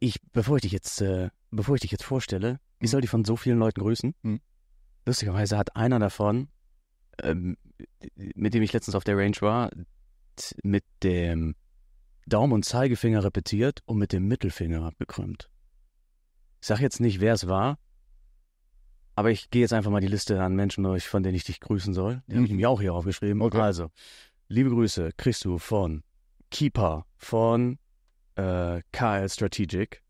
ich, bevor ich dich jetzt, äh, bevor ich dich jetzt vorstelle, ich hm. soll dich von so vielen Leuten grüßen. Mhm. Lustigerweise hat einer davon, ähm, mit dem ich letztens auf der Range war, mit dem Daumen und Zeigefinger repetiert und mit dem Mittelfinger abgekrümmt. Ich sag jetzt nicht, wer es war, aber ich gehe jetzt einfach mal die Liste an Menschen durch, von denen ich dich grüßen soll. Die mhm. habe ich mir auch hier aufgeschrieben. Okay. Also, liebe Grüße kriegst du von Keeper, von äh, KL Strategic,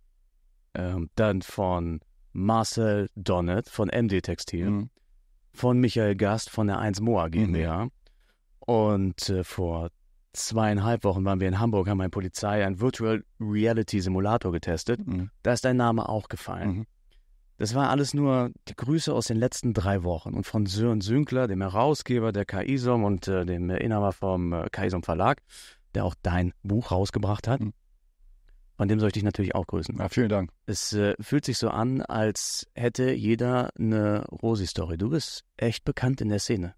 ähm, dann von Marcel Donnet von MD Textil, mhm. von Michael Gast von der 1 Moa mhm. GmbH. Mhm. Und äh, vor zweieinhalb Wochen waren wir in Hamburg, haben ein Polizei einen Virtual Reality Simulator getestet. Mhm. Da ist dein Name auch gefallen. Mhm. Das war alles nur die Grüße aus den letzten drei Wochen. Und von Sören Sünkler, dem Herausgeber der KISOM und äh, dem Inhaber vom äh, KISOM Verlag, der auch dein Buch rausgebracht hat, mhm. Von dem soll ich dich natürlich auch grüßen. Ja, vielen Dank. Es äh, fühlt sich so an, als hätte jeder eine Rosi-Story. Du bist echt bekannt in der Szene.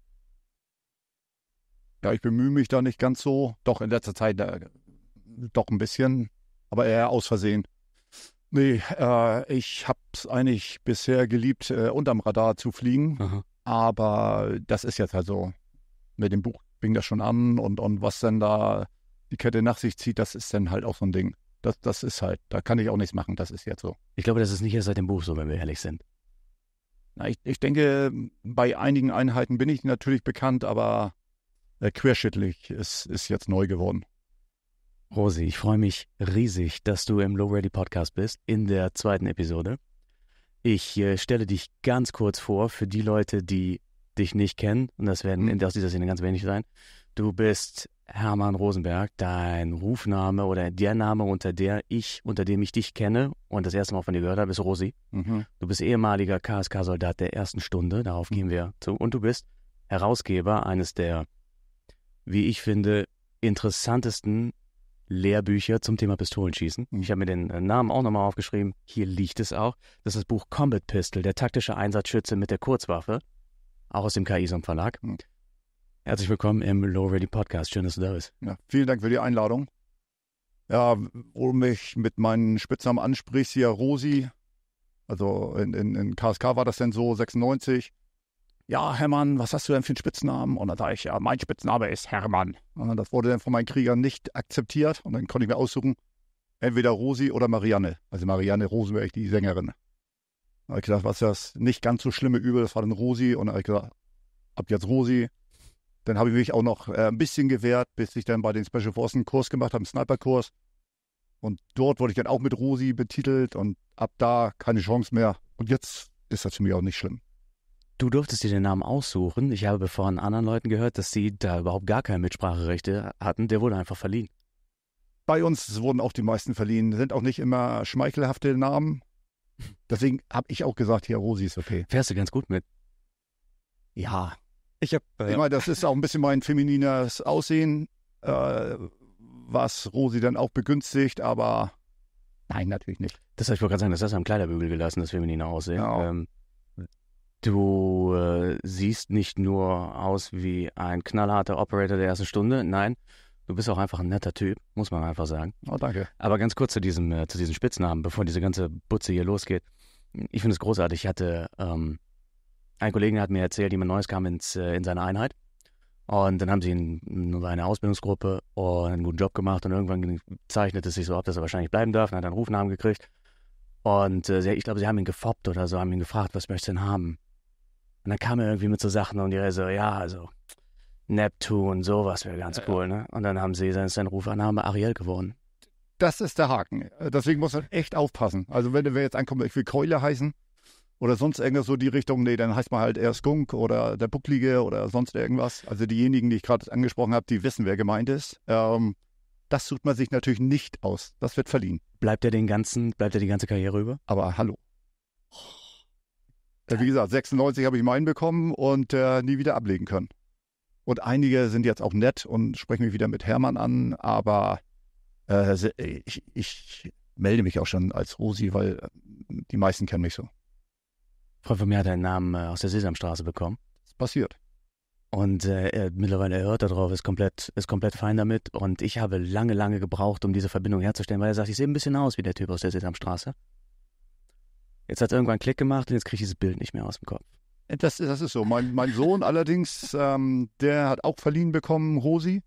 Ja, ich bemühe mich da nicht ganz so. Doch, in letzter Zeit äh, doch ein bisschen, aber eher aus Versehen. Nee, äh, ich habe es eigentlich bisher geliebt, äh, unterm Radar zu fliegen. Aha. Aber das ist jetzt halt so. Mit dem Buch fing das schon an und, und was denn da die Kette nach sich zieht, das ist dann halt auch so ein Ding das, das ist halt, da kann ich auch nichts machen, das ist jetzt so. Ich glaube, das ist nicht erst seit dem Buch so, wenn wir ehrlich sind. Na, ich, ich denke, bei einigen Einheiten bin ich natürlich bekannt, aber äh, querschnittlich ist, ist jetzt neu geworden. Rosi, ich freue mich riesig, dass du im Low Ready Podcast bist, in der zweiten Episode. Ich äh, stelle dich ganz kurz vor für die Leute, die dich nicht kennen, und das werden mhm. aus dieser Szene ganz wenig sein. Du bist Hermann Rosenberg, dein Rufname oder der Name, unter der ich, unter dem ich dich kenne und das erste Mal von dir gehört habe, ist Rosi. Mhm. Du bist ehemaliger KSK-Soldat der ersten Stunde, darauf mhm. gehen wir zu. Und du bist Herausgeber eines der, wie ich finde, interessantesten Lehrbücher zum Thema Pistolenschießen. Mhm. Ich habe mir den äh, Namen auch nochmal aufgeschrieben. Hier liegt es auch. Das ist das Buch Combat Pistol, der taktische Einsatzschütze mit der Kurzwaffe, auch aus dem KISOM Verlag. Mhm. Herzlich willkommen im Low Ready Podcast. Schön, dass du da bist. Ja, vielen Dank für die Einladung. Ja, wo du mich mit meinen Spitznamen ansprichst, hier Rosi, also in, in, in KSK war das denn so, 96. Ja, Hermann, was hast du denn für einen Spitznamen? Und dann sage ich, ja, mein Spitzname ist Hermann. Und das wurde dann von meinen Kriegern nicht akzeptiert. Und dann konnte ich mir aussuchen, entweder Rosi oder Marianne. Also Marianne Rosenberg, die Sängerin. Da habe ich gedacht, was ist das nicht ganz so schlimme Übel, das war dann Rosi. Und dann habe ich gesagt, ab jetzt Rosi. Dann habe ich mich auch noch äh, ein bisschen gewehrt, bis ich dann bei den Special Forces einen Kurs gemacht habe, einen Sniper-Kurs. Und dort wurde ich dann auch mit Rosi betitelt und ab da keine Chance mehr. Und jetzt ist das für mich auch nicht schlimm. Du durftest dir den Namen aussuchen. Ich habe von anderen Leuten gehört, dass sie da überhaupt gar keine Mitspracherechte hatten. Der wurde einfach verliehen. Bei uns wurden auch die meisten verliehen. Sind auch nicht immer schmeichelhafte Namen. Deswegen habe ich auch gesagt, hier Rosi ist okay. Fährst du ganz gut mit? Ja, ich habe. Äh, ich meine, das ist auch ein bisschen mein feminines Aussehen, äh, was Rosi dann auch begünstigt, aber nein, natürlich nicht. Das habe ich gerade sagen, das hast du am Kleiderbügel gelassen, das feminine Aussehen. Ja. Genau. Ähm, du äh, siehst nicht nur aus wie ein knallharter Operator der ersten Stunde, nein. Du bist auch einfach ein netter Typ, muss man einfach sagen. Oh, danke. Aber ganz kurz zu diesem, äh, zu diesem Spitznamen, bevor diese ganze Butze hier losgeht. Ich finde es großartig. Ich hatte ähm, ein Kollege hat mir erzählt, jemand Neues kam ins, äh, in seine Einheit. Und dann haben sie in, eine Ausbildungsgruppe und einen guten Job gemacht. Und irgendwann zeichnete es sich so ab, dass er wahrscheinlich bleiben darf. Und hat einen Rufnamen gekriegt. Und äh, ich glaube, sie haben ihn gefoppt oder so, haben ihn gefragt, was möchtest du denn haben? Und dann kam er irgendwie mit so Sachen und er so, ja, also Neptun, sowas wäre ganz cool, ne? Und dann haben sie, seinen, ist Rufannahme Ariel gewonnen. Das ist der Haken. Äh, deswegen muss man echt aufpassen. Also wenn du jetzt ankommst, ich will Keule heißen, oder sonst irgendwas so die Richtung, nee, dann heißt man halt erst Gunk oder der Bucklige oder sonst irgendwas. Also diejenigen, die ich gerade angesprochen habe, die wissen, wer gemeint ist. Ähm, das sucht man sich natürlich nicht aus. Das wird verliehen. Bleibt er den ganzen, bleibt er die ganze Karriere über? Aber hallo. Oh. Wie gesagt, 96 habe ich meinen bekommen und äh, nie wieder ablegen können. Und einige sind jetzt auch nett und sprechen mich wieder mit Hermann an, aber äh, ich, ich melde mich auch schon als Rosi, weil äh, die meisten kennen mich so. Freund von mir hat einen Namen äh, aus der Sesamstraße bekommen. Das passiert. Und äh, er, mittlerweile hört er drauf, ist komplett, ist komplett fein damit. Und ich habe lange, lange gebraucht, um diese Verbindung herzustellen, weil er sagt, ich sehe ein bisschen aus wie der Typ aus der Sesamstraße. Jetzt hat irgendwann einen Klick gemacht und jetzt kriege ich dieses Bild nicht mehr aus dem Kopf. Äh, das, das ist so. Mein, mein Sohn allerdings, ähm, der hat auch verliehen bekommen, Rosi.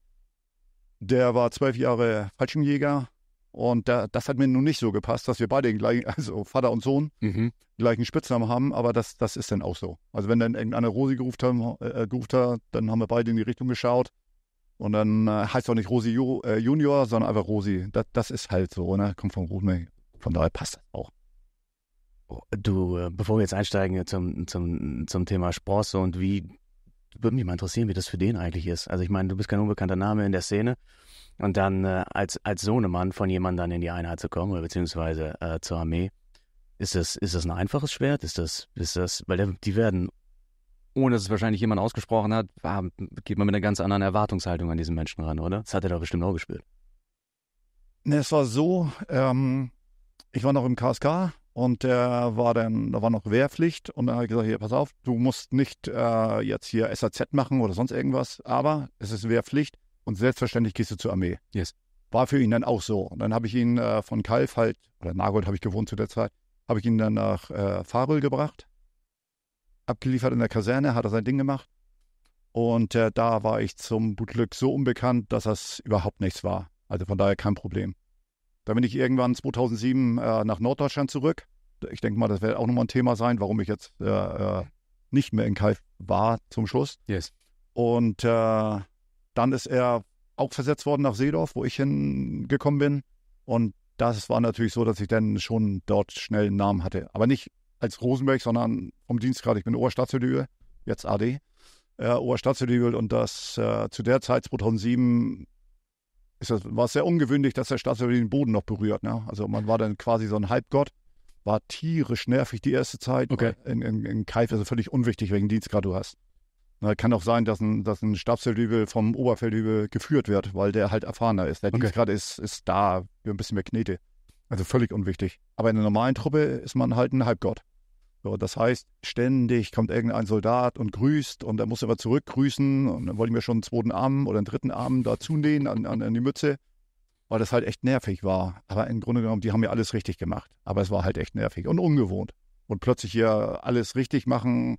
Der war zwölf Jahre Fallschirmjäger, und da, das hat mir nun nicht so gepasst, dass wir beide den gleichen, also Vater und Sohn, mhm. gleichen Spitznamen haben, aber das, das ist dann auch so. Also wenn dann irgendeiner Rosi gerufen hat, äh, äh, gerufen hat, dann haben wir beide in die Richtung geschaut. Und dann äh, heißt es auch nicht Rosi Ju, äh, Junior, sondern einfach Rosi. Das, das ist halt so, ne? Kommt vom Rufen. Von daher passt das auch. Oh, du, äh, bevor wir jetzt einsteigen zum, zum, zum Thema Sprosse und wie, würde mich mal interessieren, wie das für den eigentlich ist. Also ich meine, du bist kein unbekannter Name in der Szene. Und dann äh, als, als Sohnemann von jemandem dann in die Einheit zu kommen, beziehungsweise äh, zur Armee, ist das, ist das ein einfaches Schwert? Ist das, ist das, weil die werden, ohne dass es wahrscheinlich jemand ausgesprochen hat, ah, geht man mit einer ganz anderen Erwartungshaltung an diesen Menschen ran, oder? Das hat er doch bestimmt auch gespürt. Ne, es war so, ähm, ich war noch im KSK und der war dann, da war noch Wehrpflicht und er hat gesagt, hier, pass auf, du musst nicht äh, jetzt hier SAZ machen oder sonst irgendwas, aber es ist Wehrpflicht und selbstverständlich gehst du zur Armee. Yes. War für ihn dann auch so. Und dann habe ich ihn äh, von Kalf halt, oder Nagold habe ich gewohnt zu der Zeit, habe ich ihn dann nach äh, Faröl gebracht, abgeliefert in der Kaserne, hat er sein Ding gemacht. Und äh, da war ich zum Glück so unbekannt, dass das überhaupt nichts war. Also von daher kein Problem. Dann bin ich irgendwann 2007 äh, nach Norddeutschland zurück. Ich denke mal, das wird auch nochmal ein Thema sein, warum ich jetzt äh, äh nicht mehr in Kalf war zum Schluss. Yes. Und äh, dann ist er auch versetzt worden nach Seedorf, wo ich hingekommen bin. Und das war natürlich so, dass ich dann schon dort schnell einen Namen hatte. Aber nicht als Rosenberg, sondern vom Dienstgrad. Ich bin Oberstaatsjudge, jetzt AD, äh, Oberstaatsjudge. Und das äh, zu der Zeit, 2007, ist das, war es sehr ungewöhnlich, dass der Staatsjudge den Boden noch berührt. Ne? Also man war dann quasi so ein Halbgott. War tierisch nervig die erste Zeit. Okay. In, in, in Kaif, also völlig unwichtig, welchen Dienstgrad du hast kann auch sein, dass ein, dass ein Stabsfeldhübel vom Oberfeldhübel geführt wird, weil der halt erfahrener ist. Der okay. gerade ist, ist da, wir ein bisschen mehr Knete. Also völlig unwichtig. Aber in einer normalen Truppe ist man halt ein Halbgott. So, das heißt, ständig kommt irgendein Soldat und grüßt und er muss immer zurückgrüßen und dann wollte ich mir schon einen zweiten Arm oder einen dritten Arm da nähen an, an, an die Mütze, weil das halt echt nervig war. Aber im Grunde genommen, die haben ja alles richtig gemacht. Aber es war halt echt nervig und ungewohnt. Und plötzlich hier alles richtig machen,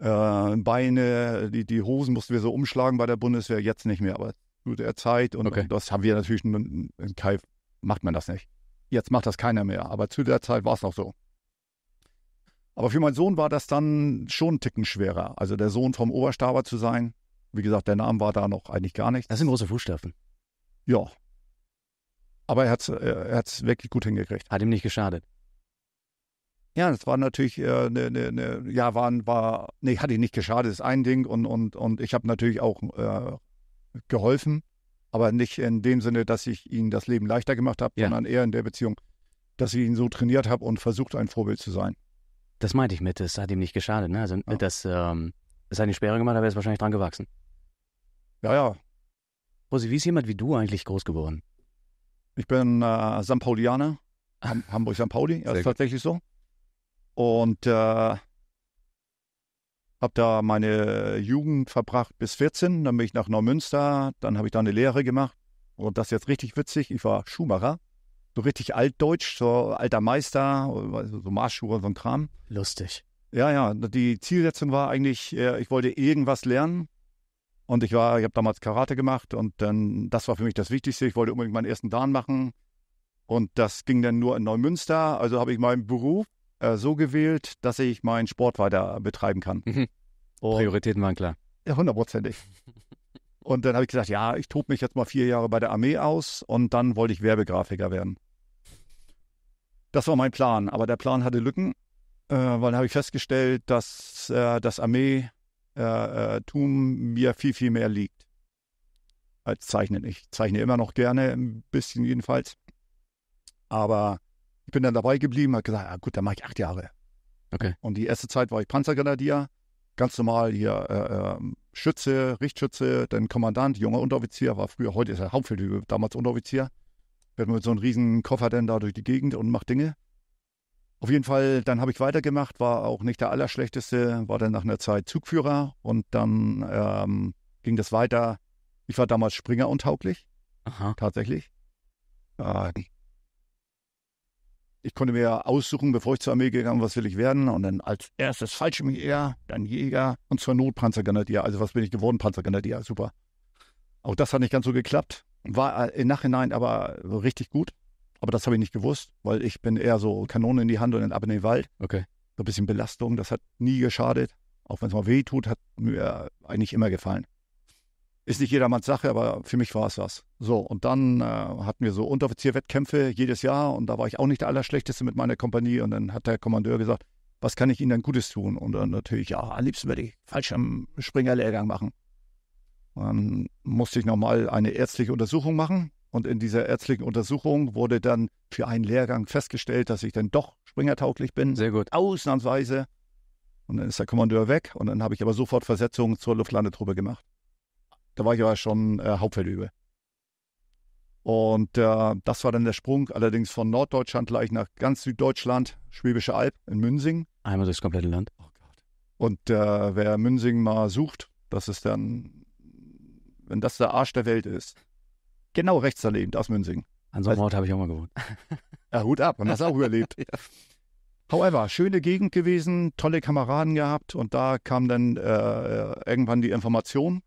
äh, Beine, die, die Hosen mussten wir so umschlagen bei der Bundeswehr, jetzt nicht mehr, aber zu der Zeit und, okay. und das haben wir natürlich, in Kai macht man das nicht. Jetzt macht das keiner mehr, aber zu der Zeit war es noch so. Aber für meinen Sohn war das dann schon ein Ticken schwerer. Also der Sohn vom Oberstaber zu sein, wie gesagt, der Name war da noch eigentlich gar nicht. Das sind große Fußstapfen. Ja. Aber er hat es äh, er hat's wirklich gut hingekriegt. Hat ihm nicht geschadet. Ja, das war natürlich, äh, ne, ne, ne ja, waren, war, nee, hatte ich nicht geschadet, ist ein Ding und, und, und ich habe natürlich auch äh, geholfen, aber nicht in dem Sinne, dass ich ihnen das Leben leichter gemacht habe, ja. sondern eher in der Beziehung, dass ich ihn so trainiert habe und versucht, ein Vorbild zu sein. Das meinte ich mit, es hat ihm nicht geschadet, ne? Also, ja. das, ähm, es hat ihn Sperre gemacht, aber er ist wahrscheinlich dran gewachsen. Ja, ja. Rosi, wie ist jemand wie du eigentlich groß geworden? Ich bin äh, St. Paulianer, Hamburg-St. Pauli, ja, ist tatsächlich so. Und äh, habe da meine Jugend verbracht bis 14. Dann bin ich nach Neumünster. Dann habe ich da eine Lehre gemacht. Und das ist jetzt richtig witzig. Ich war Schuhmacher. So richtig altdeutsch, so alter Meister, also so Marschschuhe, und so ein Kram. Lustig. Ja, ja. Die Zielsetzung war eigentlich, äh, ich wollte irgendwas lernen. Und ich war, ich habe damals Karate gemacht und dann, das war für mich das Wichtigste. Ich wollte unbedingt meinen ersten Dan machen. Und das ging dann nur in Neumünster. Also habe ich meinen Beruf äh, so gewählt, dass ich meinen Sport weiter betreiben kann. Mhm. Prioritäten waren klar. Ja, hundertprozentig. Und dann habe ich gesagt, ja, ich tobe mich jetzt mal vier Jahre bei der Armee aus und dann wollte ich Werbegrafiker werden. Das war mein Plan, aber der Plan hatte Lücken, äh, weil dann habe ich festgestellt, dass äh, das Armeetum äh, äh, mir viel, viel mehr liegt als Zeichnen. Ich zeichne immer noch gerne, ein bisschen jedenfalls. Aber ich bin dann dabei geblieben, habe gesagt, ja ah, gut, dann mache ich acht Jahre. Okay. Und die erste Zeit war ich Panzergrenadier, ganz normal hier äh, ähm, Schütze, Richtschütze, dann Kommandant, junger Unteroffizier, war früher, heute ist er Hauptfeldwebel, damals Unteroffizier. Wird mit so einem riesen Koffer dann da durch die Gegend und macht Dinge. Auf jeden Fall, dann habe ich weitergemacht, war auch nicht der Allerschlechteste, war dann nach einer Zeit Zugführer und dann ähm, ging das weiter. Ich war damals Springer untauglich, Aha. tatsächlich. Äh, ich konnte mir aussuchen, bevor ich zur Armee gegangen was will ich werden. Und dann als erstes Fallschirmjäger, dann Jäger und zur Not Panzergrenadier. Also was bin ich geworden? Panzergrenadier, super. Auch das hat nicht ganz so geklappt. War äh, im Nachhinein aber richtig gut. Aber das habe ich nicht gewusst, weil ich bin eher so Kanone in die Hand und dann ab in den Wald. Okay. So ein bisschen Belastung, das hat nie geschadet. Auch wenn es mal weh tut, hat mir eigentlich immer gefallen. Ist nicht jedermanns Sache, aber für mich war es was. So, und dann äh, hatten wir so Unteroffizierwettkämpfe jedes Jahr und da war ich auch nicht der Allerschlechteste mit meiner Kompanie. Und dann hat der Kommandeur gesagt, was kann ich Ihnen denn Gutes tun? Und dann natürlich, ja, am liebsten würde ich falsch am Springerlehrgang machen. Dann musste ich nochmal eine ärztliche Untersuchung machen. Und in dieser ärztlichen Untersuchung wurde dann für einen Lehrgang festgestellt, dass ich dann doch springertauglich bin. Sehr gut. Ausnahmsweise. Und dann ist der Kommandeur weg. Und dann habe ich aber sofort Versetzungen zur Luftlandetruppe gemacht. Da war ich aber schon äh, Hauptfeldübe. Und äh, das war dann der Sprung, allerdings von Norddeutschland gleich nach ganz Süddeutschland, Schwäbische Alb in Münsing. Einmal durchs komplette Land. Oh Gott. Und äh, wer Münsing mal sucht, das ist dann, wenn das der Arsch der Welt ist, genau rechts daneben, das Münsing. An so einem also, Ort habe ich auch mal gewohnt. ja, Hut ab, man hat es auch überlebt. ja. However, schöne Gegend gewesen, tolle Kameraden gehabt und da kam dann äh, irgendwann die Information,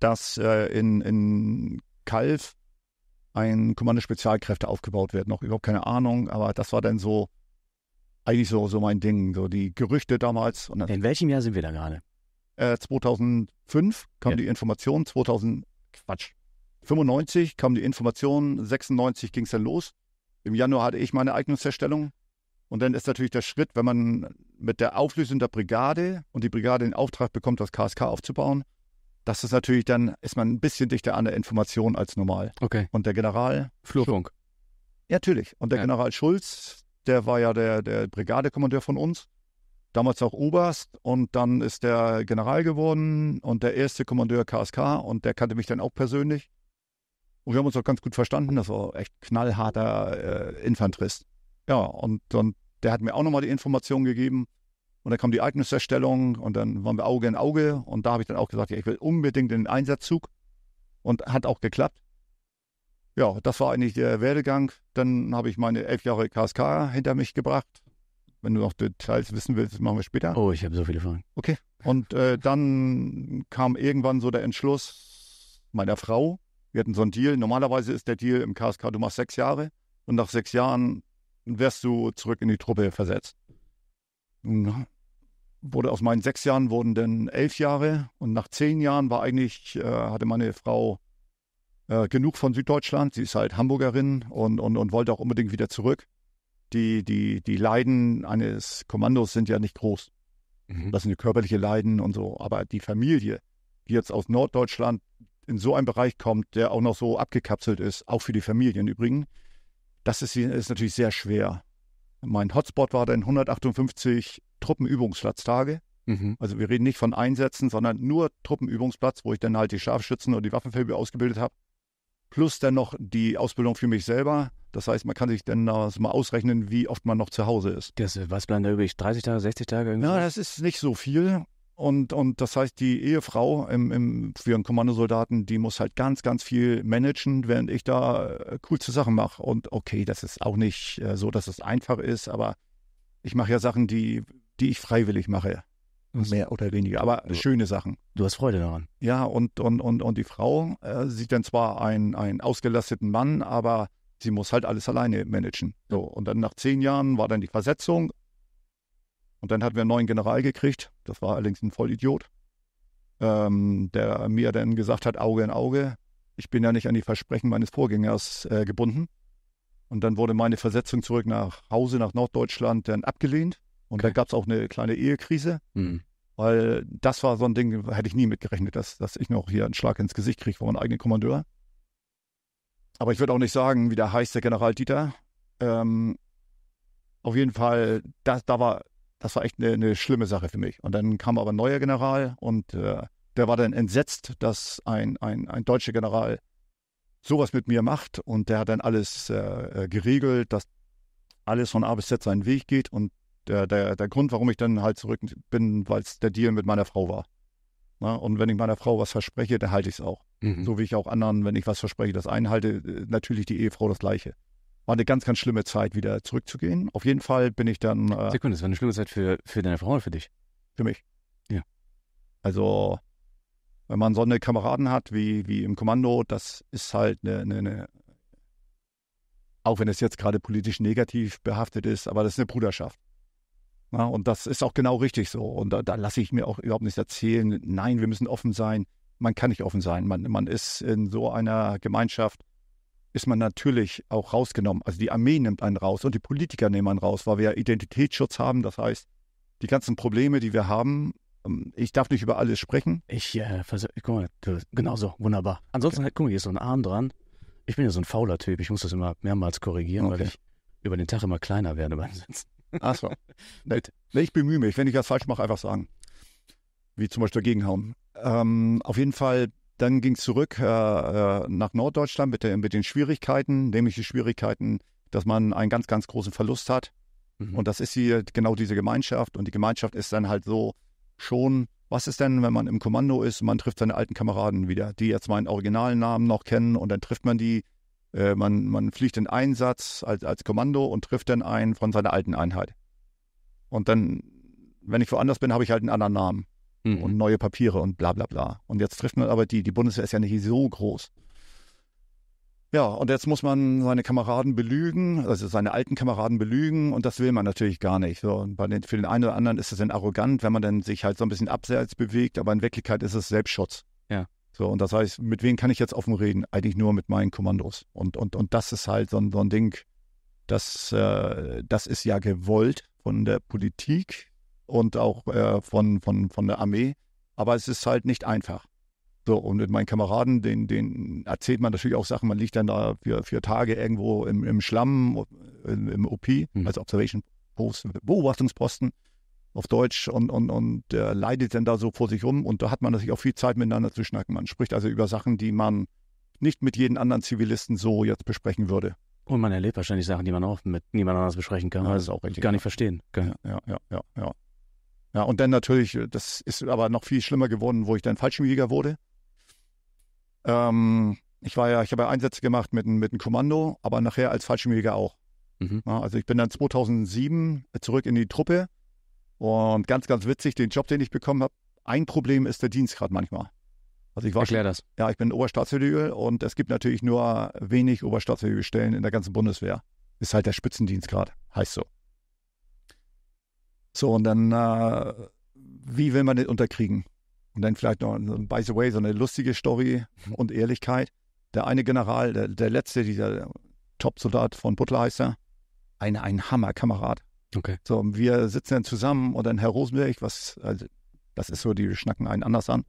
dass äh, in, in Kalf ein Kommando Spezialkräfte aufgebaut wird. Noch überhaupt keine Ahnung, aber das war dann so eigentlich so, so mein Ding, so die Gerüchte damals. Dann, in welchem Jahr sind wir da gerade? Äh, 2005 kam ja. die Information, 2000, Quatsch, 95 kam die Information, 96 ging es dann los. Im Januar hatte ich meine Eignungsherstellung. Und dann ist natürlich der Schritt, wenn man mit der Auflösung der Brigade und die Brigade in Auftrag bekommt, das KSK aufzubauen, das ist natürlich dann, ist man ein bisschen dichter an der Information als normal. Okay. Und der General. Flurfunk. Ja, natürlich. Und der ja. General Schulz, der war ja der, der Brigadekommandeur von uns. Damals auch Oberst und dann ist der General geworden und der erste Kommandeur KSK und der kannte mich dann auch persönlich. Und wir haben uns auch ganz gut verstanden. Das war echt knallharter äh, Infanterist. Ja, und, und der hat mir auch nochmal die Information gegeben. Und dann kam die Ereigniserstellung und dann waren wir Auge in Auge. Und da habe ich dann auch gesagt, ja, ich will unbedingt in den Einsatzzug. Und hat auch geklappt. Ja, das war eigentlich der Werdegang. Dann habe ich meine elf Jahre KSK hinter mich gebracht. Wenn du noch Details wissen willst, machen wir später. Oh, ich habe so viele Fragen. Okay. Und äh, dann kam irgendwann so der Entschluss meiner Frau. Wir hatten so einen Deal. Normalerweise ist der Deal im KSK, du machst sechs Jahre und nach sechs Jahren wirst du zurück in die Truppe versetzt wurde aus meinen sechs Jahren wurden dann elf Jahre und nach zehn Jahren war eigentlich, äh, hatte meine Frau äh, genug von Süddeutschland. Sie ist halt Hamburgerin und, und, und wollte auch unbedingt wieder zurück. Die, die, die Leiden eines Kommandos sind ja nicht groß. Mhm. Das sind körperliche Leiden und so. Aber die Familie, die jetzt aus Norddeutschland in so einen Bereich kommt, der auch noch so abgekapselt ist, auch für die Familien übrigens, das ist, ist natürlich sehr schwer. Mein Hotspot war dann 158 Truppenübungsplatztage. Mhm. Also wir reden nicht von Einsätzen, sondern nur Truppenübungsplatz, wo ich dann halt die Scharfschützen und die Waffenfeldwebel ausgebildet habe. Plus dann noch die Ausbildung für mich selber. Das heißt, man kann sich dann also mal ausrechnen, wie oft man noch zu Hause ist. Das, was bleiben da übrig? 30 Tage, 60 Tage? Irgendwie? Ja, das ist nicht so viel. Und, und das heißt, die Ehefrau im, im, für einen Kommandosoldaten, die muss halt ganz, ganz viel managen, während ich da äh, coolste Sachen mache. Und okay, das ist auch nicht äh, so, dass es einfach ist, aber ich mache ja Sachen, die, die ich freiwillig mache. Was? Mehr oder weniger, aber du, schöne Sachen. Du hast Freude daran. Ja, und, und, und, und die Frau äh, sieht dann zwar einen, einen ausgelasteten Mann, aber sie muss halt alles alleine managen. So, und dann nach zehn Jahren war dann die Versetzung und dann hatten wir einen neuen General gekriegt. Das war allerdings ein Vollidiot, ähm, der mir dann gesagt hat, Auge in Auge. Ich bin ja nicht an die Versprechen meines Vorgängers äh, gebunden. Und dann wurde meine Versetzung zurück nach Hause, nach Norddeutschland, dann abgelehnt. Und okay. da gab es auch eine kleine Ehekrise, mhm. weil das war so ein Ding, hätte ich nie mitgerechnet, dass, dass ich noch hier einen Schlag ins Gesicht kriege von meinem eigenen Kommandeur. Aber ich würde auch nicht sagen, wie der heißt, der General Dieter. Ähm, auf jeden Fall, da, da war das war echt eine, eine schlimme Sache für mich. Und dann kam aber ein neuer General und äh, der war dann entsetzt, dass ein, ein, ein deutscher General sowas mit mir macht und der hat dann alles äh, äh geregelt, dass alles von A bis Z seinen Weg geht und der, der, der Grund, warum ich dann halt zurück bin, weil es der Deal mit meiner Frau war. Na, und wenn ich meiner Frau was verspreche, dann halte ich es auch. Mhm. So wie ich auch anderen, wenn ich was verspreche, das einhalte, äh, natürlich die Ehefrau das Gleiche war eine ganz, ganz schlimme Zeit, wieder zurückzugehen. Auf jeden Fall bin ich dann. Äh, Sekunde, das war eine schlimme Zeit für, für deine Frau oder für dich? Für mich. Ja. Also, wenn man so eine Kameraden hat wie, wie im Kommando, das ist halt eine, eine, eine auch wenn es jetzt gerade politisch negativ behaftet ist, aber das ist eine Bruderschaft. Na, und das ist auch genau richtig so. Und da, da lasse ich mir auch überhaupt nichts erzählen. Nein, wir müssen offen sein. Man kann nicht offen sein. Man, man ist in so einer Gemeinschaft ist man natürlich auch rausgenommen. Also die Armee nimmt einen raus und die Politiker nehmen einen raus, weil wir Identitätsschutz haben. Das heißt, die ganzen Probleme, die wir haben, ähm, ich darf nicht über alles sprechen. Ich, äh, guck mal, genau so, wunderbar. Ansonsten, okay. guck mal, hier ist so ein Arm dran. Ich bin ja so ein fauler Typ, ich muss das immer mehrmals korrigieren, okay. weil ich über den Tag immer kleiner werde beim Sitzen. Achso, so. ich bemühe mich, wenn ich das falsch mache, einfach sagen. Wie zum Beispiel gegenhauen. Ähm, auf jeden Fall dann ging es zurück äh, äh, nach Norddeutschland mit, der, mit den Schwierigkeiten, nämlich die Schwierigkeiten, dass man einen ganz, ganz großen Verlust hat. Mhm. Und das ist hier genau diese Gemeinschaft. Und die Gemeinschaft ist dann halt so schon, was ist denn, wenn man im Kommando ist, man trifft seine alten Kameraden wieder, die jetzt meinen originalen Namen noch kennen und dann trifft man die, äh, man, man fliegt in Einsatz als, als Kommando und trifft dann einen von seiner alten Einheit. Und dann, wenn ich woanders bin, habe ich halt einen anderen Namen mhm. und neue Papiere und bla bla bla. Und jetzt trifft man aber die, die Bundeswehr ist ja nicht so groß. Ja, und jetzt muss man seine Kameraden belügen, also seine alten Kameraden belügen und das will man natürlich gar nicht. So, und bei den, für den einen oder anderen ist es dann arrogant, wenn man dann sich halt so ein bisschen abseits bewegt, aber in Wirklichkeit ist es Selbstschutz. Ja. So, und das heißt, mit wem kann ich jetzt offen reden? Eigentlich nur mit meinen Kommandos. Und, und, und das ist halt so ein, so ein Ding, das, äh, das ist ja gewollt von der Politik, und auch äh, von, von, von der Armee. Aber es ist halt nicht einfach. So, und mit meinen Kameraden, den, den erzählt man natürlich auch Sachen. Man liegt dann da für, vier Tage irgendwo im, im Schlamm, im, im OP, mhm. als Observation Post, Beobachtungsposten auf Deutsch und, und, und äh, leidet dann da so vor sich rum. Und da hat man natürlich auch viel Zeit miteinander zu schnacken. Man spricht also über Sachen, die man nicht mit jedem anderen Zivilisten so jetzt besprechen würde. Und man erlebt wahrscheinlich Sachen, die man auch mit niemand anders besprechen kann. Ja, das ist auch richtig. Gar nicht verstehen. Ja, ja, ja, ja. ja. Ja, und dann natürlich, äh, das ist aber noch viel schlimmer geworden, wo ich dann Fallschirmjäger wurde. Ähm, ich war ja, ich habe ja Einsätze gemacht mit, mit einem Kommando, aber nachher als Fallschirmjäger auch. Mhm. Ja, also ich bin dann 2007 äh, zurück in die Truppe und ganz, ganz witzig, den Job, den ich bekommen habe, ein Problem ist der Dienstgrad manchmal. Also ich war Erklär das. Ja, ich bin Oberstaatsfeldwebel und es gibt natürlich nur wenig Oberstaatsfeldwebelstellen in der ganzen Bundeswehr. Ist halt der Spitzendienstgrad, heißt so. So, und dann, äh, wie will man das unterkriegen? Und dann vielleicht noch, by the way, so eine lustige Story mhm. und Ehrlichkeit. Der eine General, der, der letzte, dieser Top-Soldat von Butler heißt er, ein, ein Hammerkamerad. Okay. So, wir sitzen dann zusammen und dann Herr Rosenberg, was, also, das ist so, die schnacken einen anders an.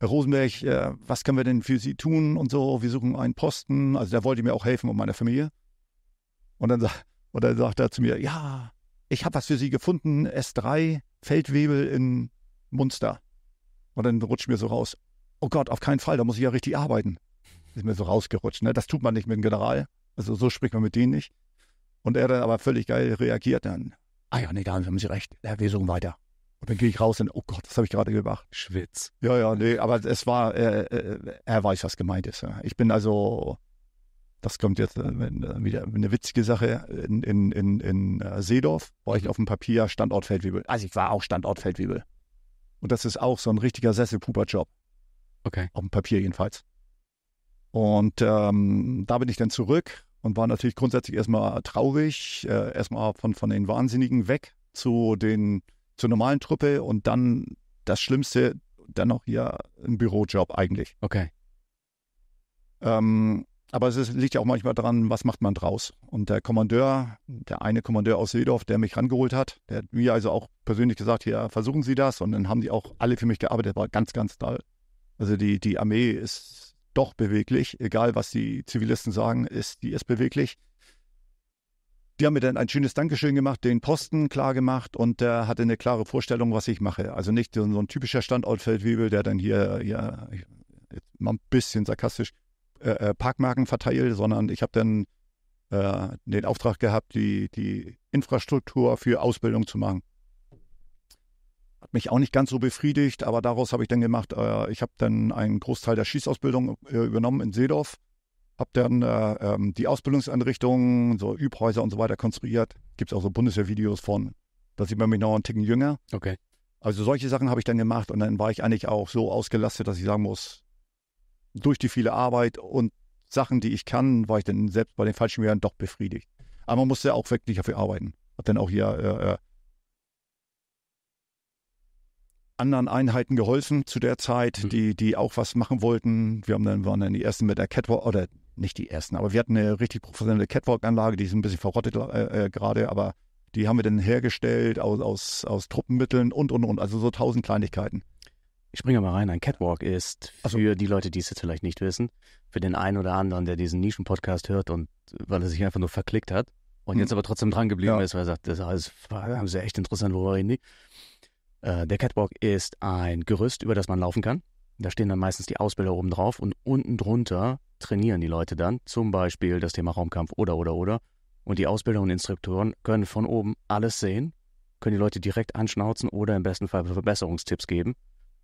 Herr Rosenberg, äh, was können wir denn für Sie tun und so? Wir suchen einen Posten. Also der wollte mir auch helfen und meiner Familie. Und dann, und dann sagt er zu mir, ja, ich habe was für Sie gefunden, S3, Feldwebel in Munster. Und dann rutscht mir so raus, oh Gott, auf keinen Fall, da muss ich ja richtig arbeiten. Ist mir so rausgerutscht, ne? das tut man nicht mit dem General. Also so spricht man mit denen nicht. Und er dann aber völlig geil reagiert dann, ah ja, nee, da haben Sie recht, wir suchen weiter. Und dann gehe ich raus und, oh Gott, was habe ich gerade gemacht? Schwitz. Ja, ja, nee, aber es war, äh, äh, er weiß, was gemeint ist. Ja. Ich bin also das kommt jetzt äh, äh, wieder eine witzige Sache in, in, in, in äh, Seedorf, war ich mhm. auf dem Papier Standort Feldwebel. Also ich war auch Standort Feldwebel. Und das ist auch so ein richtiger Sesselpuper-Job. Okay. Auf dem Papier jedenfalls. Und ähm, da bin ich dann zurück und war natürlich grundsätzlich erstmal traurig, äh, erstmal von, von den Wahnsinnigen weg zu den zur normalen Truppe und dann das Schlimmste, dann noch hier ein Bürojob eigentlich. Okay. Ähm, aber es ist, liegt ja auch manchmal dran, was macht man draus? Und der Kommandeur, der eine Kommandeur aus Seedorf, der mich rangeholt hat, der hat mir also auch persönlich gesagt, hier versuchen Sie das. Und dann haben die auch alle für mich gearbeitet, war ganz, ganz toll. Also die, die Armee ist doch beweglich, egal was die Zivilisten sagen, ist, die ist beweglich. Die haben mir dann ein schönes Dankeschön gemacht, den Posten klar gemacht und der hatte eine klare Vorstellung, was ich mache. Also nicht so ein typischer Standortfeldwebel, der dann hier, ja, mal ein bisschen sarkastisch, äh, äh, Parkmarken verteile, sondern ich habe dann äh, den Auftrag gehabt, die, die Infrastruktur für Ausbildung zu machen. Hat mich auch nicht ganz so befriedigt, aber daraus habe ich dann gemacht, äh, ich habe dann einen Großteil der Schießausbildung äh, übernommen in Seedorf, habe dann äh, ähm, die Ausbildungseinrichtungen, so Übhäuser und so weiter konstruiert. Gibt es auch so Bundeswehrvideos von, da sieht man mich noch einen Ticken jünger. Okay. Also solche Sachen habe ich dann gemacht und dann war ich eigentlich auch so ausgelastet, dass ich sagen muss, durch die viele Arbeit und Sachen, die ich kann, war ich dann selbst bei den falschen Lehrern doch befriedigt. Aber man musste auch wirklich dafür arbeiten. Hat dann auch hier äh, äh, anderen Einheiten geholfen zu der Zeit, mhm. die, die auch was machen wollten. Wir haben dann, waren dann die ersten mit der Catwalk, oder nicht die ersten, aber wir hatten eine richtig professionelle Catwalk-Anlage, die ist ein bisschen verrottet äh, äh gerade, aber die haben wir dann hergestellt aus, aus, aus Truppenmitteln und, und, und. Also so tausend Kleinigkeiten ich springe mal rein, ein Catwalk ist für also, die Leute, die es jetzt vielleicht nicht wissen, für den einen oder anderen, der diesen Nischen-Podcast hört und weil er sich einfach nur verklickt hat und jetzt hm. aber trotzdem dran geblieben ja. ist, weil er sagt, das ist, alles haben sie echt interessant, worüber reden die. Äh, der Catwalk ist ein Gerüst, über das man laufen kann. Da stehen dann meistens die Ausbilder oben drauf und unten drunter trainieren die Leute dann, zum Beispiel das Thema Raumkampf oder oder oder. Und die Ausbilder und Instruktoren können von oben alles sehen, können die Leute direkt anschnauzen oder im besten Fall Verbesserungstipps geben.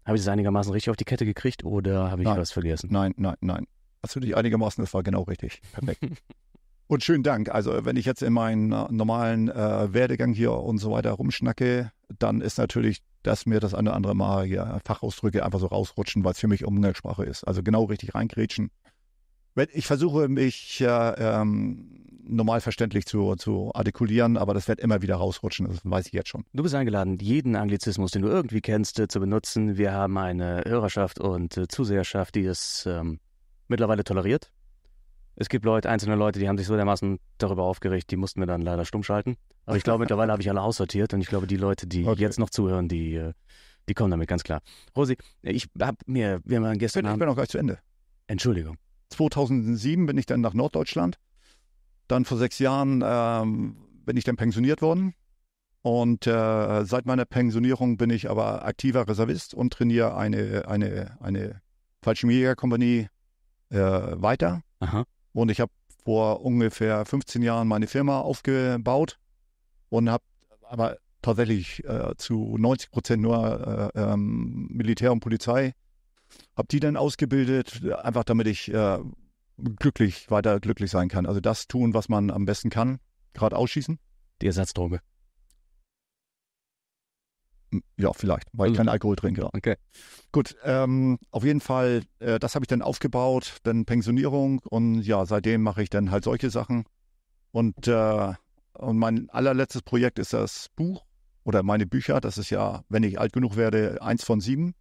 Habe ich das einigermaßen richtig auf die Kette gekriegt oder habe ich nein. was vergessen? Nein, nein, nein. Hast du dich einigermaßen, das war genau richtig. Perfekt. und schönen Dank. Also wenn ich jetzt in meinen äh, normalen äh, Werdegang hier und so weiter rumschnacke, dann ist natürlich, dass mir das eine oder andere Mal ja, Fachausdrücke einfach so rausrutschen, weil es für mich Umgangssprache ist. Also genau richtig reingrätschen ich versuche mich äh, ähm, normal verständlich zu, zu artikulieren, aber das wird immer wieder rausrutschen, das weiß ich jetzt schon. Du bist eingeladen, jeden Anglizismus, den du irgendwie kennst, äh, zu benutzen. Wir haben eine Hörerschaft und äh, Zuseherschaft, die es ähm, mittlerweile toleriert. Es gibt Leute, einzelne Leute, die haben sich so dermaßen darüber aufgeregt, die mussten wir dann leider stumm schalten. Aber ich glaube, mittlerweile habe ich alle aussortiert und ich glaube, die Leute, die okay. jetzt noch zuhören, die, äh, die kommen damit ganz klar. Rosi, ich habe mir, wir haben gestern. Ich bin noch gleich zu Ende. Entschuldigung. 2007 bin ich dann nach Norddeutschland. Dann vor sechs Jahren ähm, bin ich dann pensioniert worden. Und äh, seit meiner Pensionierung bin ich aber aktiver Reservist und trainiere eine, eine, eine Fallschirmjägerkompanie äh, weiter. Aha. Und ich habe vor ungefähr 15 Jahren meine Firma aufgebaut und habe aber tatsächlich äh, zu 90 Prozent nur äh, ähm, Militär und Polizei habe die dann ausgebildet, einfach damit ich äh, glücklich, weiter glücklich sein kann. Also das tun, was man am besten kann. Gerade ausschießen. Die Ersatzdroge. Hm, ja, vielleicht, weil ich also keinen Alkohol trinke. Okay. Gut, ähm, auf jeden Fall, äh, das habe ich dann aufgebaut, dann Pensionierung und ja, seitdem mache ich dann halt solche Sachen. Und, äh, und mein allerletztes Projekt ist das Buch oder meine Bücher. Das ist ja, wenn ich alt genug werde, eins von sieben.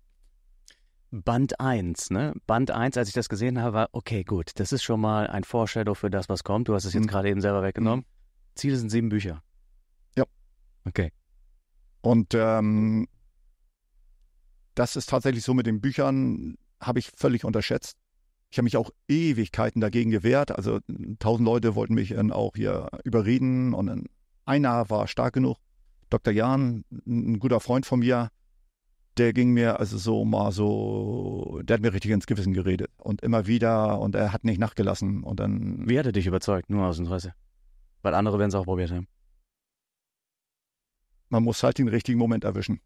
Band 1, ne? Band 1, als ich das gesehen habe, war, okay, gut, das ist schon mal ein Foreshadow für das, was kommt. Du hast es jetzt mhm. gerade eben selber weggenommen. Mhm. Ziel sind sieben Bücher. Ja. Okay. Und ähm, das ist tatsächlich so mit den Büchern, habe ich völlig unterschätzt. Ich habe mich auch Ewigkeiten dagegen gewehrt. Also tausend Leute wollten mich dann auch hier überreden und einer war stark genug. Dr. Jan, ein guter Freund von mir, der ging mir also so mal so, der hat mir richtig ins Gewissen geredet und immer wieder und er hat nicht nachgelassen und dann. Wie hat er dich überzeugt? Nur aus Interesse. Weil andere werden es auch probiert haben. Man muss halt den richtigen Moment erwischen.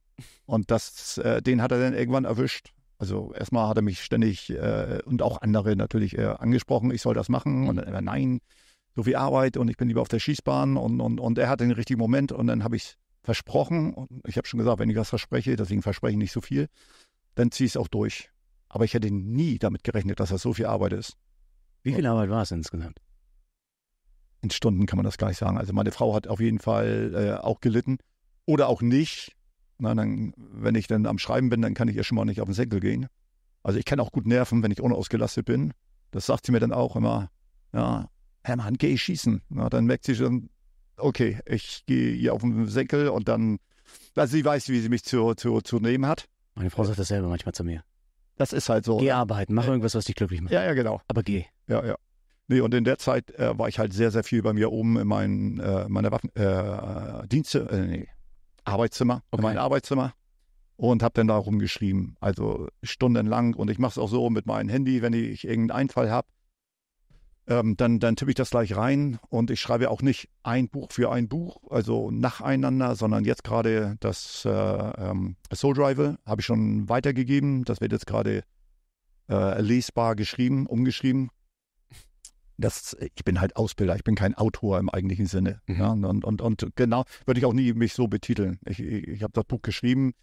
Und das, äh, den hat er dann irgendwann erwischt. Also erstmal hat er mich ständig äh, und auch andere natürlich äh, angesprochen, ich soll das machen. Und dann, immer nein, so viel Arbeit und ich bin lieber auf der Schießbahn und, und, und er hat den richtigen Moment und dann habe ich versprochen, ich habe schon gesagt, wenn ich was verspreche, deswegen verspreche ich nicht so viel, dann ziehe ich es auch durch. Aber ich hätte nie damit gerechnet, dass das so viel Arbeit ist. Wie viel Arbeit war es insgesamt? In Stunden kann man das gleich sagen. Also meine Frau hat auf jeden Fall äh, auch gelitten oder auch nicht. Na, dann, wenn ich dann am Schreiben bin, dann kann ich ja schon mal nicht auf den Senkel gehen. Also ich kann auch gut nerven, wenn ich unausgelastet bin. Das sagt sie mir dann auch immer. Ja, Hermann, geh schießen. Na, dann merkt sie schon, okay, ich gehe ihr auf den Senkel und dann, also sie weiß, wie sie mich zu, zu, zu nehmen hat. Meine Frau sagt dasselbe manchmal zu mir. Das ist halt so. Geh ne? arbeiten, mach irgendwas, was dich glücklich macht. Ja, ja, genau. Aber geh. Ja, ja. Nee, und in der Zeit äh, war ich halt sehr, sehr viel bei mir oben in meinen, äh, meiner Waffen, äh, Dienste, äh, nee, Arbeitszimmer, okay. in mein Arbeitszimmer und habe dann da rumgeschrieben, also stundenlang. Und ich mache es auch so mit meinem Handy, wenn ich irgendeinen Einfall habe ähm, dann, dann tippe ich das gleich rein und ich schreibe auch nicht ein Buch für ein Buch, also nacheinander, sondern jetzt gerade das äh, ähm, Soul Driver habe ich schon weitergegeben. Das wird jetzt gerade äh, lesbar geschrieben, umgeschrieben. Das, ich bin halt Ausbilder, ich bin kein Autor im eigentlichen Sinne. Mhm. Ja, und, und, und genau, würde ich auch nie mich so betiteln. Ich, ich, ich habe das Buch geschrieben,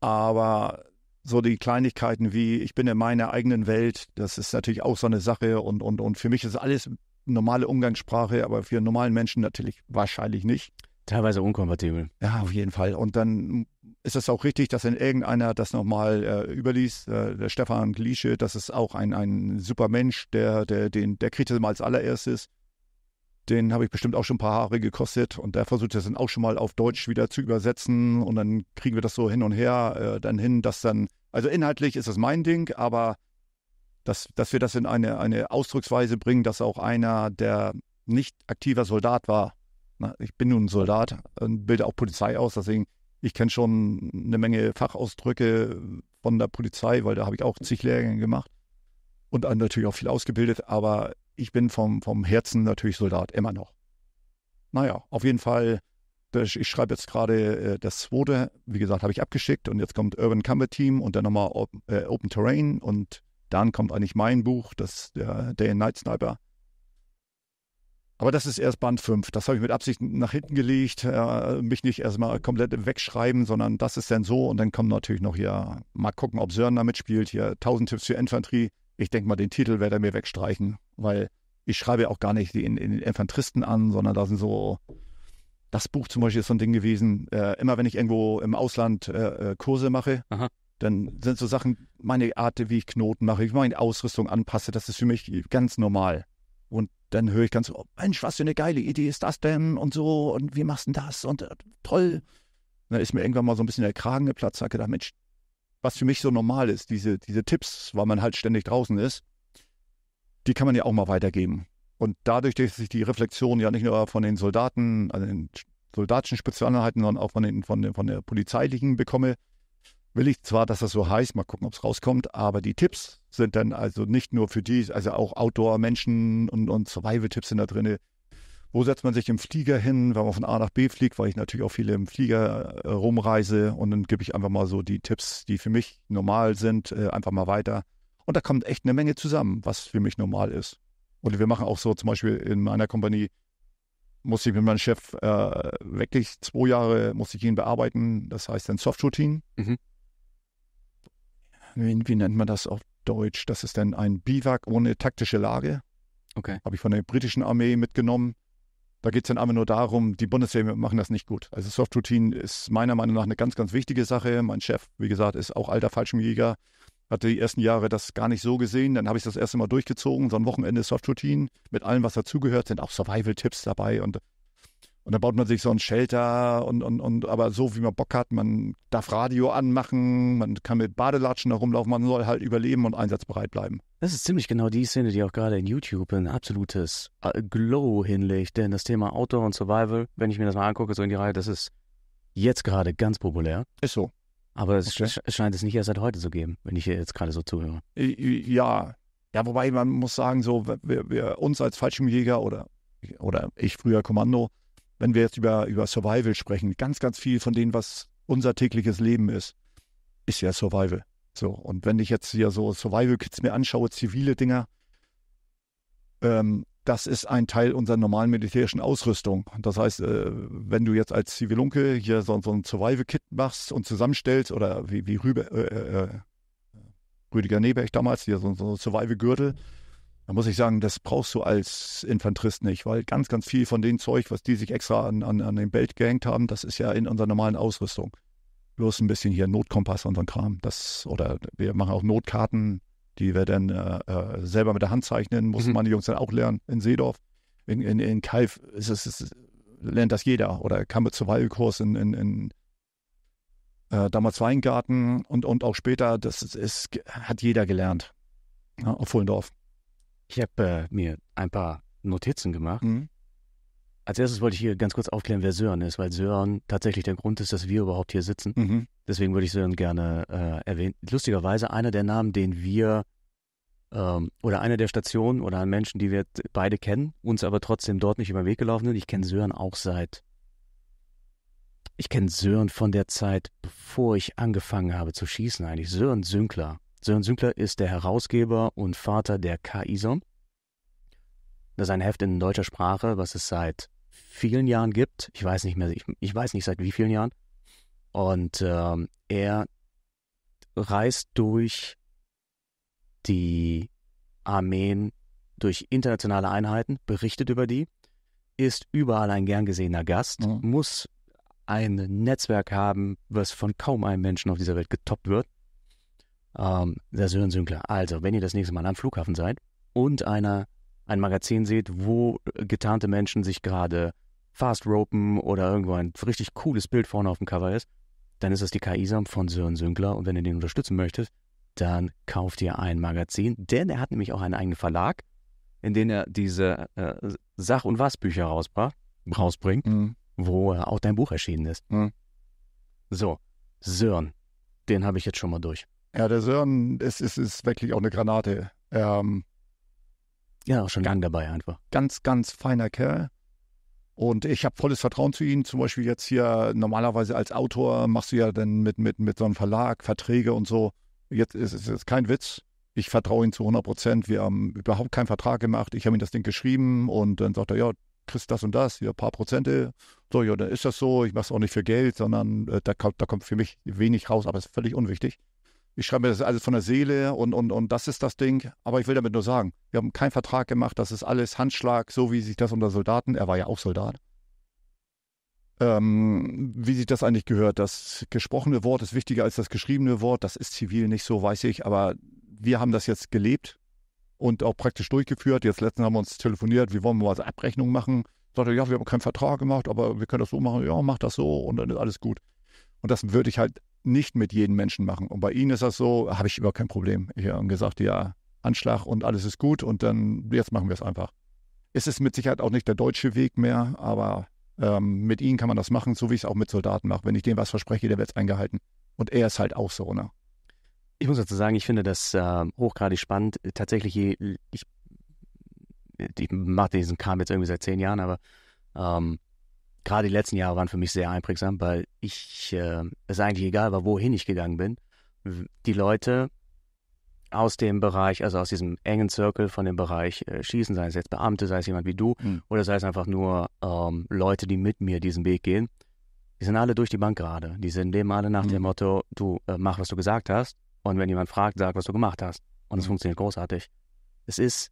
aber so die Kleinigkeiten wie, ich bin in meiner eigenen Welt, das ist natürlich auch so eine Sache und, und, und für mich ist alles normale Umgangssprache, aber für normalen Menschen natürlich wahrscheinlich nicht. Teilweise unkompatibel. Ja, auf jeden Fall. Und dann ist es auch richtig, dass in irgendeiner das nochmal äh, überließ. Äh, der Stefan Gliesche, das ist auch ein, ein super Mensch, der, der, den, der kriegt das mal als allererstes. Den habe ich bestimmt auch schon ein paar Haare gekostet und der versucht das dann auch schon mal auf Deutsch wieder zu übersetzen und dann kriegen wir das so hin und her äh, dann hin, dass dann, also inhaltlich ist das mein Ding, aber dass, dass wir das in eine, eine Ausdrucksweise bringen, dass auch einer, der nicht aktiver Soldat war, na, ich bin nun Soldat und bilde auch Polizei aus, deswegen, ich kenne schon eine Menge Fachausdrücke von der Polizei, weil da habe ich auch zig Lehrgänge gemacht und natürlich auch viel ausgebildet, aber ich bin vom, vom Herzen natürlich Soldat, immer noch. Naja, auf jeden Fall, ich schreibe jetzt gerade äh, das zweite, wie gesagt, habe ich abgeschickt und jetzt kommt Urban Combat Team und dann nochmal Open, äh, Open Terrain und dann kommt eigentlich mein Buch, das der Day and Night Sniper. Aber das ist erst Band 5. Das habe ich mit Absicht nach hinten gelegt. Äh, mich nicht erstmal komplett wegschreiben, sondern das ist dann so. Und dann kommen natürlich noch hier, mal gucken, ob Sören da mitspielt. Hier 1000 Tipps für Infanterie. Ich denke mal, den Titel werde er mir wegstreichen, weil ich schreibe ja auch gar nicht den, den Infanteristen an, sondern da sind so, das Buch zum Beispiel ist so ein Ding gewesen, äh, immer wenn ich irgendwo im Ausland äh, äh, Kurse mache, Aha. dann sind so Sachen, meine Art, wie ich Knoten mache, wie ich meine Ausrüstung anpasse, das ist für mich ganz normal. Und dann höre ich ganz, oh, Mensch, was für eine geile Idee ist das denn und so und wie machst du das und äh, toll. Und dann ist mir irgendwann mal so ein bisschen der Kragen geplatzt, habe gedacht, Mensch, was für mich so normal ist, diese, diese Tipps, weil man halt ständig draußen ist, die kann man ja auch mal weitergeben. Und dadurch, dass sich die Reflexion ja nicht nur von den Soldaten, also den soldatischen Spezialeinheiten, sondern auch von, den, von, den, von der polizeilichen bekomme, will ich zwar, dass das so heißt, mal gucken, ob es rauskommt, aber die Tipps sind dann also nicht nur für die, also auch Outdoor-Menschen und, und Survival-Tipps sind da drin, wo setzt man sich im Flieger hin, wenn man von A nach B fliegt, weil ich natürlich auch viele im Flieger äh, rumreise und dann gebe ich einfach mal so die Tipps, die für mich normal sind, äh, einfach mal weiter. Und da kommt echt eine Menge zusammen, was für mich normal ist. Und wir machen auch so zum Beispiel in meiner Kompanie, musste ich mit meinem Chef äh, wirklich zwei Jahre, musste ich ihn bearbeiten, das heißt dann Softroutine. Mhm. Wie, wie nennt man das auf Deutsch? Das ist dann ein Biwak ohne taktische Lage. Okay. Habe ich von der britischen Armee mitgenommen. Da geht es dann aber nur darum, die Bundeswehr machen das nicht gut. Also Softroutine ist meiner Meinung nach eine ganz, ganz wichtige Sache. Mein Chef, wie gesagt, ist auch alter Fallschirmjäger, hatte die ersten Jahre das gar nicht so gesehen. Dann habe ich das erste Mal durchgezogen, so ein Wochenende Softroutine mit allem, was dazugehört, sind auch Survival-Tipps dabei und und da baut man sich so ein Shelter und, und, und aber so, wie man Bock hat, man darf Radio anmachen, man kann mit Badelatschen herumlaufen, man soll halt überleben und einsatzbereit bleiben. Das ist ziemlich genau die Szene, die auch gerade in YouTube ein absolutes äh, Glow hinlegt, denn das Thema Outdoor und Survival, wenn ich mir das mal angucke, so in die Reihe, das ist jetzt gerade ganz populär. Ist so. Aber es okay. scheint es nicht erst seit heute zu geben, wenn ich hier jetzt gerade so zuhöre. Ja. Ja, wobei man muss sagen, so wir, wir uns als Fallschirmjäger oder, oder ich früher Kommando, wenn wir jetzt über, über Survival sprechen, ganz, ganz viel von dem, was unser tägliches Leben ist, ist ja Survival. So, und wenn ich jetzt hier so Survival-Kits mir anschaue, zivile Dinger, ähm, das ist ein Teil unserer normalen militärischen Ausrüstung. Das heißt, äh, wenn du jetzt als Zivilunke hier so, so ein Survival-Kit machst und zusammenstellst, oder wie, wie Rübe, äh, äh, äh Rüdiger Neberg damals, hier so, so ein Survival-Gürtel, da muss ich sagen, das brauchst du als Infanterist nicht, weil ganz, ganz viel von dem Zeug, was die sich extra an, an, an den Belt gehängt haben, das ist ja in unserer normalen Ausrüstung. Bloß ein bisschen hier Notkompass und so ein Kram. Das, oder wir machen auch Notkarten, die wir dann äh, äh selber mit der Hand zeichnen, mussten mhm. meine Jungs dann auch lernen in Seedorf. In, in, in Kalf ist es, ist, lernt das jeder. Oder Kammer Survival-Kurs in, in, in äh, damals Weingarten und, und auch später, das ist, ist hat jeder gelernt. Ja, auf Fullendorf. Ich habe äh, mir ein paar Notizen gemacht. Mhm. Als erstes wollte ich hier ganz kurz aufklären, wer Sören ist, weil Sören tatsächlich der Grund ist, dass wir überhaupt hier sitzen. Mhm. Deswegen würde ich Sören gerne äh, erwähnen. Lustigerweise einer der Namen, den wir ähm, oder einer der Stationen oder an Menschen, die wir beide kennen, uns aber trotzdem dort nicht über den Weg gelaufen sind. Ich kenne Sören auch seit. Ich kenne Sören von der Zeit, bevor ich angefangen habe zu schießen eigentlich. Sören Sünkler Sören Sünkler ist der Herausgeber und Vater der KISOM. Das ist ein Heft in deutscher Sprache, was es seit vielen Jahren gibt. Ich weiß nicht mehr, ich, ich weiß nicht seit wie vielen Jahren. Und ähm, er reist durch die Armeen, durch internationale Einheiten, berichtet über die, ist überall ein gern gesehener Gast, mhm. muss ein Netzwerk haben, was von kaum einem Menschen auf dieser Welt getoppt wird ähm, der Sören Sünkler. Also, wenn ihr das nächste Mal am Flughafen seid und einer, ein Magazin seht, wo getarnte Menschen sich gerade fast ropen oder irgendwo ein richtig cooles Bild vorne auf dem Cover ist, dann ist das die KI-Sam von Sören Sünkler. Und wenn ihr den unterstützen möchtet, dann kauft ihr ein Magazin, denn er hat nämlich auch einen eigenen Verlag, in dem er diese äh, Sach- und Was-Bücher rausbringt, mhm. wo äh, auch dein Buch erschienen ist. Mhm. So, Sören, den habe ich jetzt schon mal durch. Ja, der Sören ist, ist, ist wirklich auch eine Granate. Ähm, ja, auch schon ganz, dabei einfach. Ganz, ganz feiner Kerl. Und ich habe volles Vertrauen zu ihm. Zum Beispiel jetzt hier, normalerweise als Autor machst du ja dann mit, mit, mit so einem Verlag Verträge und so. Jetzt ist es kein Witz. Ich vertraue ihm zu 100 Prozent. Wir haben überhaupt keinen Vertrag gemacht. Ich habe ihm das Ding geschrieben und dann sagt er, ja, kriegst das und das, hier ein paar Prozente. So, ja, dann ist das so. Ich mache es auch nicht für Geld, sondern äh, da, kommt, da kommt für mich wenig raus, aber es ist völlig unwichtig ich schreibe mir das alles von der Seele und, und, und das ist das Ding. Aber ich will damit nur sagen, wir haben keinen Vertrag gemacht, das ist alles Handschlag, so wie sich das unter Soldaten, er war ja auch Soldat, ähm, wie sich das eigentlich gehört. Das gesprochene Wort ist wichtiger als das geschriebene Wort, das ist zivil nicht so, weiß ich, aber wir haben das jetzt gelebt und auch praktisch durchgeführt. Jetzt letztens haben wir uns telefoniert, wie wollen wir was Abrechnung machen? Ich sagte, ja, wir haben keinen Vertrag gemacht, aber wir können das so machen, ja, mach das so und dann ist alles gut. Und das würde ich halt nicht mit jedem Menschen machen. Und bei Ihnen ist das so, habe ich überhaupt kein Problem. Ich habe gesagt, ja, Anschlag und alles ist gut und dann, jetzt machen wir es einfach. Es ist mit Sicherheit auch nicht der deutsche Weg mehr, aber ähm, mit Ihnen kann man das machen, so wie ich es auch mit Soldaten mache. Wenn ich denen was verspreche, der wird es eingehalten. Und er ist halt auch so, ne? Ich muss dazu sagen, ich finde das äh, hochgradig spannend. Tatsächlich, ich, ich, ich mache diesen Kram jetzt irgendwie seit zehn Jahren, aber ähm, gerade die letzten Jahre waren für mich sehr einprägsam, weil ich äh, es eigentlich egal war, wohin ich gegangen bin. Die Leute aus dem Bereich, also aus diesem engen Zirkel von dem Bereich äh, Schießen, sei es jetzt Beamte, sei es jemand wie du, mhm. oder sei es einfach nur ähm, Leute, die mit mir diesen Weg gehen, die sind alle durch die Bank gerade. Die sind dem alle nach mhm. dem Motto, du äh, mach, was du gesagt hast. Und wenn jemand fragt, sag, was du gemacht hast. Und es mhm. funktioniert großartig. Es ist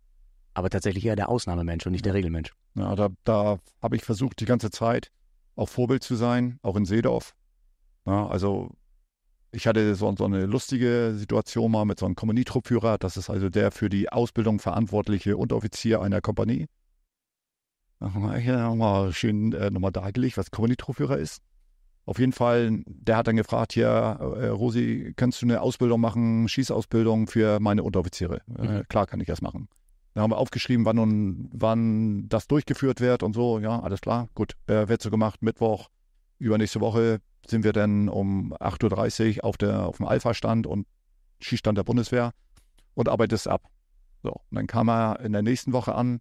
aber tatsächlich eher der Ausnahmemensch und nicht der Regelmensch. Ja, da, da habe ich versucht, die ganze Zeit auch Vorbild zu sein, auch in Seedorf. Ja, also ich hatte so, so, eine lustige Situation mal mit so einem Kompanietruppführer. Das ist also der für die Ausbildung verantwortliche Unteroffizier einer Kompanie. Ich habe nochmal schön äh, nochmal dargelegt, was Kommunitruppführer ist. Auf jeden Fall, der hat dann gefragt, ja, äh, Rosi, kannst du eine Ausbildung machen, Schießausbildung für meine Unteroffiziere? Äh, mhm. Klar kann ich das machen. Dann haben wir aufgeschrieben, wann, und, wann das durchgeführt wird und so. Ja, alles klar, gut. Äh, wird so gemacht, Mittwoch, übernächste Woche sind wir dann um 8.30 Uhr auf, der, auf dem Alpha-Stand und Skistand der Bundeswehr und arbeitest ab. So, und dann kam er in der nächsten Woche an.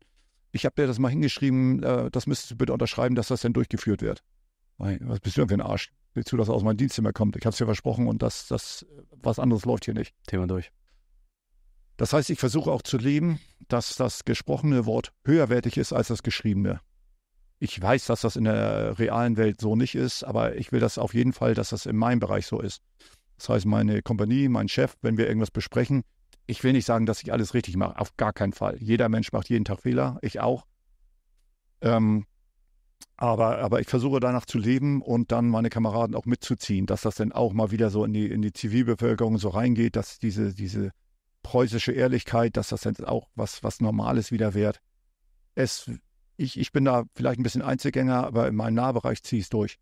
Ich habe dir das mal hingeschrieben, äh, das müsstest du bitte unterschreiben, dass das denn durchgeführt wird. Was bist du denn für ein Arsch? Willst du, dass er aus meinem Dienstzimmer kommt? Ich habe es dir versprochen und das, das, was anderes läuft hier nicht. Thema durch. Das heißt, ich versuche auch zu leben, dass das gesprochene Wort höherwertig ist als das geschriebene. Ich weiß, dass das in der realen Welt so nicht ist, aber ich will das auf jeden Fall, dass das in meinem Bereich so ist. Das heißt, meine Kompanie, mein Chef, wenn wir irgendwas besprechen, ich will nicht sagen, dass ich alles richtig mache, auf gar keinen Fall. Jeder Mensch macht jeden Tag Fehler, ich auch. Ähm, aber, aber ich versuche danach zu leben und dann meine Kameraden auch mitzuziehen, dass das dann auch mal wieder so in die, in die Zivilbevölkerung so reingeht, dass diese, diese preußische Ehrlichkeit, dass das jetzt auch was, was Normales wieder wird. Es, ich, ich bin da vielleicht ein bisschen Einzelgänger, aber in meinem Nahbereich ziehe ich es durch.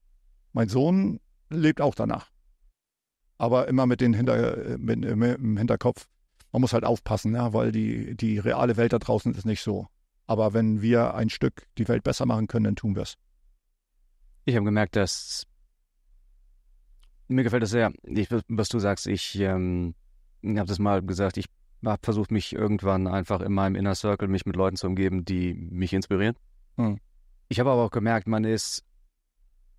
Mein Sohn lebt auch danach. Aber immer mit den Hinter, mit, im Hinterkopf, man muss halt aufpassen, ja, ne, weil die, die reale Welt da draußen ist nicht so. Aber wenn wir ein Stück die Welt besser machen können, dann tun wir es. Ich habe gemerkt, dass mir gefällt das sehr, ich, was du sagst. Ich ähm, habe das mal gesagt, ich habe versucht, mich irgendwann einfach in meinem Inner Circle, mich mit Leuten zu umgeben, die mich inspirieren. Mhm. Ich habe aber auch gemerkt, man ist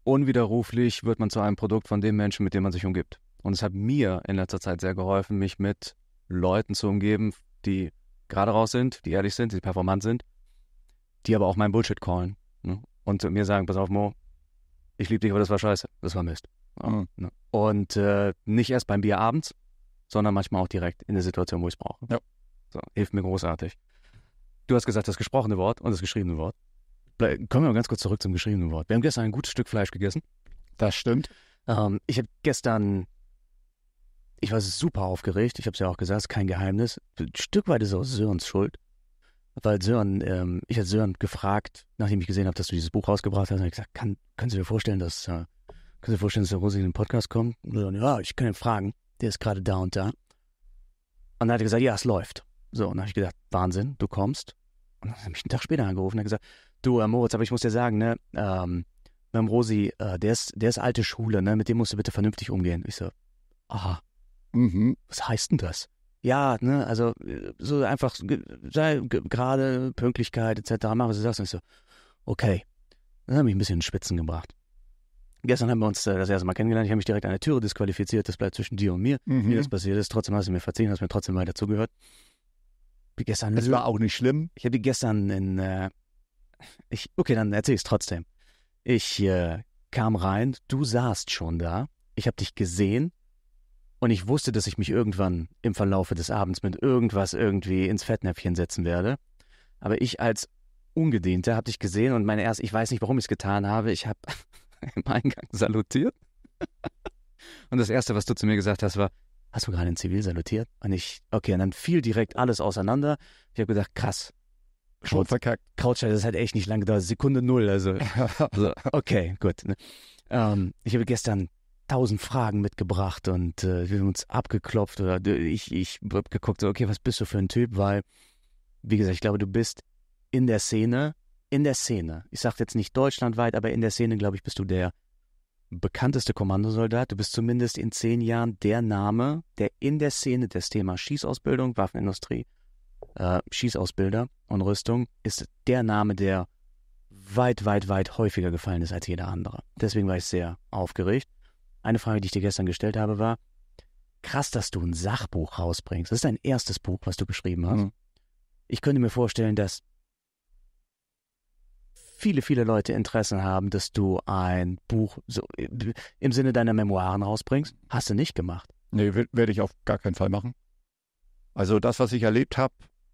unwiderruflich, wird man zu einem Produkt von dem Menschen, mit dem man sich umgibt. Und es hat mir in letzter Zeit sehr geholfen, mich mit Leuten zu umgeben, die gerade raus sind, die ehrlich sind, die performant sind, die aber auch meinen Bullshit callen. Ne? Und mir sagen, pass auf, Mo, ich liebe dich, aber das war scheiße. Das war Mist. Mhm. Und äh, nicht erst beim Bier abends, sondern manchmal auch direkt in der Situation, wo ich es brauche. Ja. So, hilft mir großartig. Du hast gesagt, das gesprochene Wort und das geschriebene Wort. Ble kommen wir mal ganz kurz zurück zum geschriebenen Wort. Wir haben gestern ein gutes Stück Fleisch gegessen. Das stimmt. Ähm, ich habe gestern, ich war super aufgeregt. Ich habe es ja auch gesagt, kein Geheimnis. Ein Stück weit ist es auch Sörens Schuld. Weil Sören, ähm, ich hatte Sören gefragt, nachdem ich gesehen habe, dass du dieses Buch rausgebracht hast, habe ich gesagt, kann, können Sie mir vorstellen, dass, äh, können Sie mir vorstellen, dass der Rosi in den Podcast kommt? Und dann, ja, ich kann ihn fragen der ist gerade da und da. Und dann hat er gesagt, ja, es läuft. So, und dann habe ich gedacht, Wahnsinn, du kommst. Und dann hat er mich einen Tag später angerufen und hat gesagt, du, äh, Moritz, aber ich muss dir sagen, ne, ähm, mit dem Rosi, äh, der, ist, der ist alte Schule, ne, mit dem musst du bitte vernünftig umgehen. Ich so, aha, mhm. was heißt denn das? Ja, ne, also so einfach, sei gerade, Pünktlichkeit etc., Mach was du sagst. Und ich so, okay. Dann habe ich ein bisschen in Spitzen gebracht. Gestern haben wir uns äh, das erste Mal kennengelernt. Ich habe mich direkt an der Türe disqualifiziert. Das bleibt zwischen dir und mir, mhm. wie das passiert ist. Trotzdem hast du mir verziehen, hast mir trotzdem weiter zugehört. Gestern, das war auch nicht schlimm. Ich habe die gestern in. Äh, ich, okay, dann erzähl es trotzdem. Ich äh, kam rein, du saßt schon da. Ich habe dich gesehen und ich wusste, dass ich mich irgendwann im Verlaufe des Abends mit irgendwas irgendwie ins Fettnäpfchen setzen werde. Aber ich als Ungediente habe dich gesehen und meine erste, ich weiß nicht, warum ich es getan habe. Ich habe im Eingang salutiert. Und das Erste, was du zu mir gesagt hast, war, hast du gerade in Zivil salutiert? Und ich, okay, und dann fiel direkt alles auseinander. Ich habe gedacht, krass. Schon verkackt. Couch, das hat echt nicht lange gedauert, Sekunde null. Also, also okay, gut. Ne? Ähm, ich habe gestern tausend Fragen mitgebracht und äh, wir haben uns abgeklopft oder äh, ich, ich habe geguckt, okay, was bist du für ein Typ? Weil, wie gesagt, ich glaube, du bist in der Szene in der Szene, ich sage jetzt nicht deutschlandweit, aber in der Szene, glaube ich, bist du der bekannteste Kommandosoldat. Du bist zumindest in zehn Jahren der Name, der in der Szene das Thema Schießausbildung, Waffenindustrie, äh, Schießausbilder und Rüstung ist der Name, der weit, weit, weit häufiger gefallen ist als jeder andere. Deswegen war ich sehr aufgeregt. Eine Frage, die ich dir gestern gestellt habe, war, krass, dass du ein Sachbuch rausbringst. Das ist dein erstes Buch, was du geschrieben hast. Mhm. Ich könnte mir vorstellen, dass viele, viele Leute Interesse haben, dass du ein Buch so äh, im Sinne deiner Memoiren rausbringst. Hast du nicht gemacht. Nee, werde ich auf gar keinen Fall machen. Also das, was ich erlebt habe,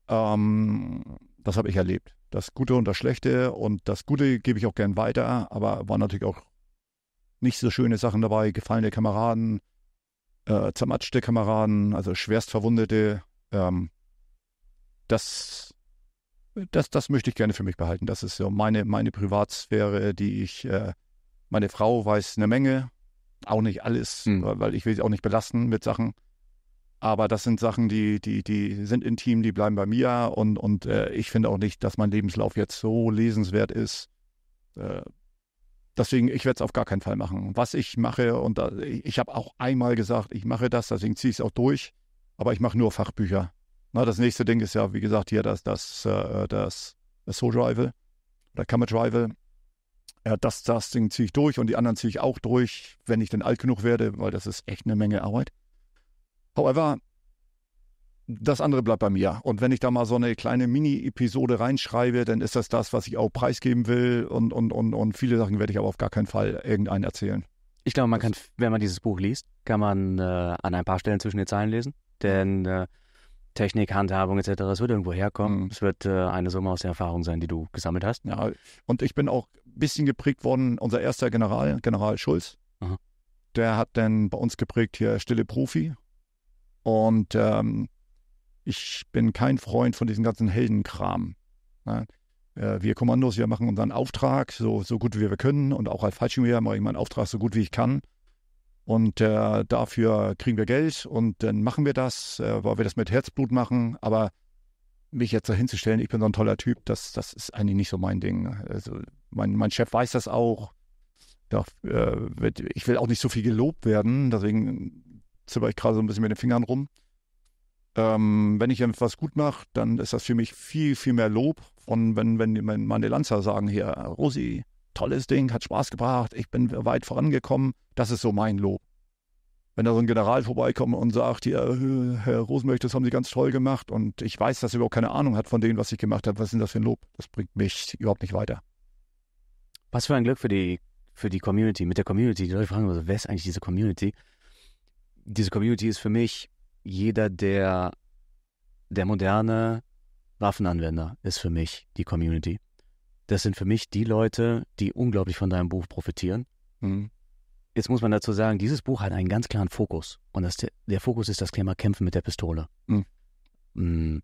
ähm, das habe ich erlebt. Das Gute und das Schlechte und das Gute gebe ich auch gern weiter, aber waren natürlich auch nicht so schöne Sachen dabei, gefallene Kameraden, äh, zermatschte Kameraden, also schwerstverwundete. Ähm, das das, das möchte ich gerne für mich behalten. Das ist so meine, meine Privatsphäre, die ich, äh, meine Frau weiß eine Menge, auch nicht alles, mhm. weil ich will sie auch nicht belasten mit Sachen. Aber das sind Sachen, die, die, die sind intim, die bleiben bei mir und, und äh, ich finde auch nicht, dass mein Lebenslauf jetzt so lesenswert ist. Äh, deswegen, ich werde es auf gar keinen Fall machen. Was ich mache, und da, ich, ich habe auch einmal gesagt, ich mache das, deswegen ziehe ich es auch durch, aber ich mache nur Fachbücher. Na, das nächste Ding ist ja, wie gesagt, hier das, das, äh, das, das Soul Rival oder Comet Rival. Ja, das, das Ding ziehe ich durch und die anderen ziehe ich auch durch, wenn ich denn alt genug werde, weil das ist echt eine Menge Arbeit. However, das andere bleibt bei mir. Und wenn ich da mal so eine kleine Mini-Episode reinschreibe, dann ist das das, was ich auch preisgeben will. Und, und, und, und viele Sachen werde ich aber auf gar keinen Fall irgendeinen erzählen. Ich glaube, man kann, wenn man dieses Buch liest, kann man äh, an ein paar Stellen zwischen den Zeilen lesen. Denn äh, Technik, Handhabung etc. Es wird irgendwo herkommen. Mhm. Es wird äh, eine Summe aus der Erfahrung sein, die du gesammelt hast. Ja, und ich bin auch ein bisschen geprägt worden. Unser erster General, General Schulz, Aha. der hat dann bei uns geprägt hier Stille Profi. Und ähm, ich bin kein Freund von diesem ganzen Heldenkram. Ne? Äh, wir Kommandos, wir machen unseren Auftrag so, so gut wie wir können und auch als Fallschirmjäger mache ich meinen Auftrag so gut wie ich kann. Und äh, dafür kriegen wir Geld und dann machen wir das, äh, weil wir das mit Herzblut machen. Aber mich jetzt dahinzustellen, ich bin so ein toller Typ, das, das ist eigentlich nicht so mein Ding. Also mein, mein Chef weiß das auch. Da, äh, ich will auch nicht so viel gelobt werden, deswegen zimmer ich gerade so ein bisschen mit den Fingern rum. Ähm, wenn ich etwas gut mache, dann ist das für mich viel, viel mehr Lob Und wenn, wenn, wenn meine Lanzer sagen, hier, Rosi, tolles Ding, hat Spaß gebracht, ich bin weit vorangekommen. Das ist so mein Lob. Wenn da so ein General vorbeikommt und sagt, hier, äh, Herr Rosenberg, das haben Sie ganz toll gemacht und ich weiß, dass er überhaupt keine Ahnung hat von dem, was ich gemacht habe, was ist denn das für ein Lob? Das bringt mich überhaupt nicht weiter. Was für ein Glück für die, für die Community, mit der Community. Die Leute fragen immer so, wer ist eigentlich diese Community? Diese Community ist für mich jeder, der der moderne Waffenanwender ist für mich die Community das sind für mich die Leute, die unglaublich von deinem Buch profitieren. Mhm. Jetzt muss man dazu sagen, dieses Buch hat einen ganz klaren Fokus. Und das, der Fokus ist das Thema Kämpfen mit der Pistole. Mhm. mhm.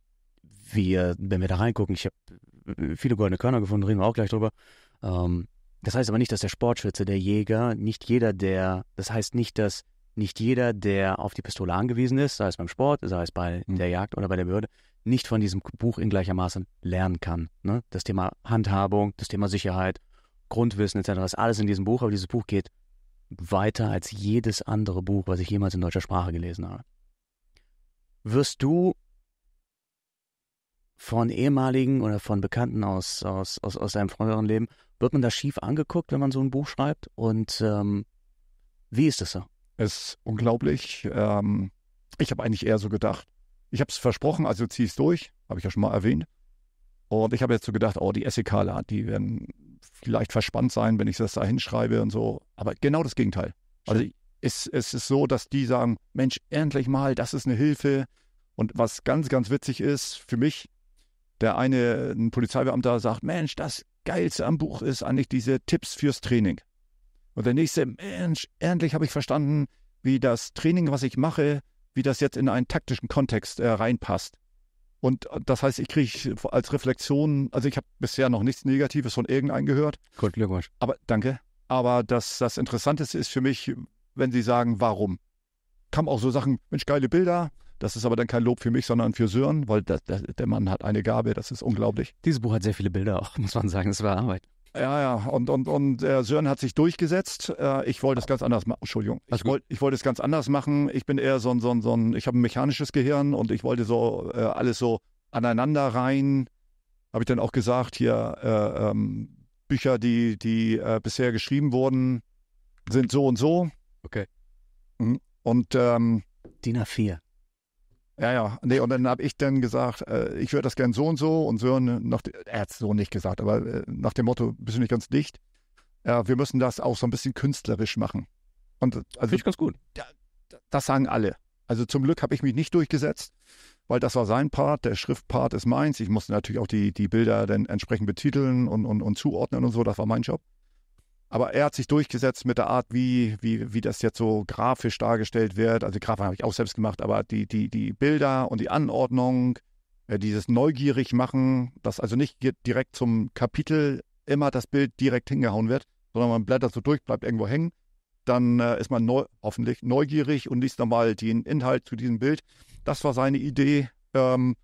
Wir, wenn wir da reingucken, ich habe äh, viele goldene Körner gefunden, reden wir auch gleich drüber. Ähm, das heißt aber nicht, dass der Sportschütze, der Jäger, nicht jeder, der, das heißt nicht, dass nicht jeder, der auf die Pistole angewiesen ist, sei es beim Sport, sei es bei mhm. der Jagd oder bei der Behörde, nicht von diesem Buch in gleicher Maße lernen kann. Ne? Das Thema Handhabung, das Thema Sicherheit, Grundwissen etc. ist alles in diesem Buch, aber dieses Buch geht weiter als jedes andere Buch, was ich jemals in deutscher Sprache gelesen habe. Wirst du von ehemaligen oder von Bekannten aus, aus, aus, aus deinem früheren Leben, wird man da schief angeguckt, wenn man so ein Buch schreibt? Und ähm, wie ist das so? Es ist unglaublich. Ähm, ich habe eigentlich eher so gedacht, ich habe es versprochen, also ziehe es durch, habe ich ja schon mal erwähnt. Und ich habe jetzt so gedacht, oh, die SEK-Lad, ah, die werden vielleicht verspannt sein, wenn ich das da hinschreibe und so. Aber genau das Gegenteil. Also es, es ist so, dass die sagen, Mensch, endlich mal, das ist eine Hilfe. Und was ganz, ganz witzig ist für mich, der eine, ein Polizeibeamter sagt, Mensch, das Geilste am Buch ist eigentlich diese Tipps fürs Training. Und der nächste, Mensch, endlich habe ich verstanden, wie das Training, was ich mache, wie das jetzt in einen taktischen Kontext äh, reinpasst. Und äh, das heißt, ich kriege als Reflexion, also ich habe bisher noch nichts Negatives von irgendeinem gehört. Gut, Glückwunsch. Aber danke. Aber das, das Interessanteste ist für mich, wenn Sie sagen, warum. Kam auch so Sachen, Mensch, geile Bilder. Das ist aber dann kein Lob für mich, sondern für Sören, weil das, das, der Mann hat eine Gabe, das ist unglaublich. Dieses Buch hat sehr viele Bilder auch, muss man sagen, Es war Arbeit. Ja, ja. Und, und, und äh, Sören hat sich durchgesetzt. Äh, ich wollte es ganz anders machen. Entschuldigung. Ich wollte ich wollt es ganz anders machen. Ich bin eher so ein, so ein, so ein ich habe ein mechanisches Gehirn und ich wollte so äh, alles so aneinander rein. Habe ich dann auch gesagt, hier äh, ähm, Bücher, die, die äh, bisher geschrieben wurden, sind so und so. Okay. Mhm. Und ähm, DIN A4. Ja, ja. Nee, und dann habe ich dann gesagt, äh, ich würde das gern so und so und Sören äh, nach er hat es so nicht gesagt, aber äh, nach dem Motto, bist du nicht ganz dicht. Ja, wir müssen das auch so ein bisschen künstlerisch machen. Und äh, also Finde ich ganz gut. Ja, das sagen alle. Also zum Glück habe ich mich nicht durchgesetzt, weil das war sein Part, der Schriftpart ist meins. Ich musste natürlich auch die, die Bilder dann entsprechend betiteln und, und, und zuordnen und so, das war mein Job. Aber er hat sich durchgesetzt mit der Art, wie, wie, wie das jetzt so grafisch dargestellt wird. Also die Grafik habe ich auch selbst gemacht, aber die, die, die Bilder und die Anordnung, äh, dieses neugierig machen, dass also nicht direkt zum Kapitel immer das Bild direkt hingehauen wird, sondern man blättert so durch, bleibt irgendwo hängen. Dann äh, ist man neu, hoffentlich neugierig und liest nochmal den Inhalt zu diesem Bild. Das war seine Idee. Ähm,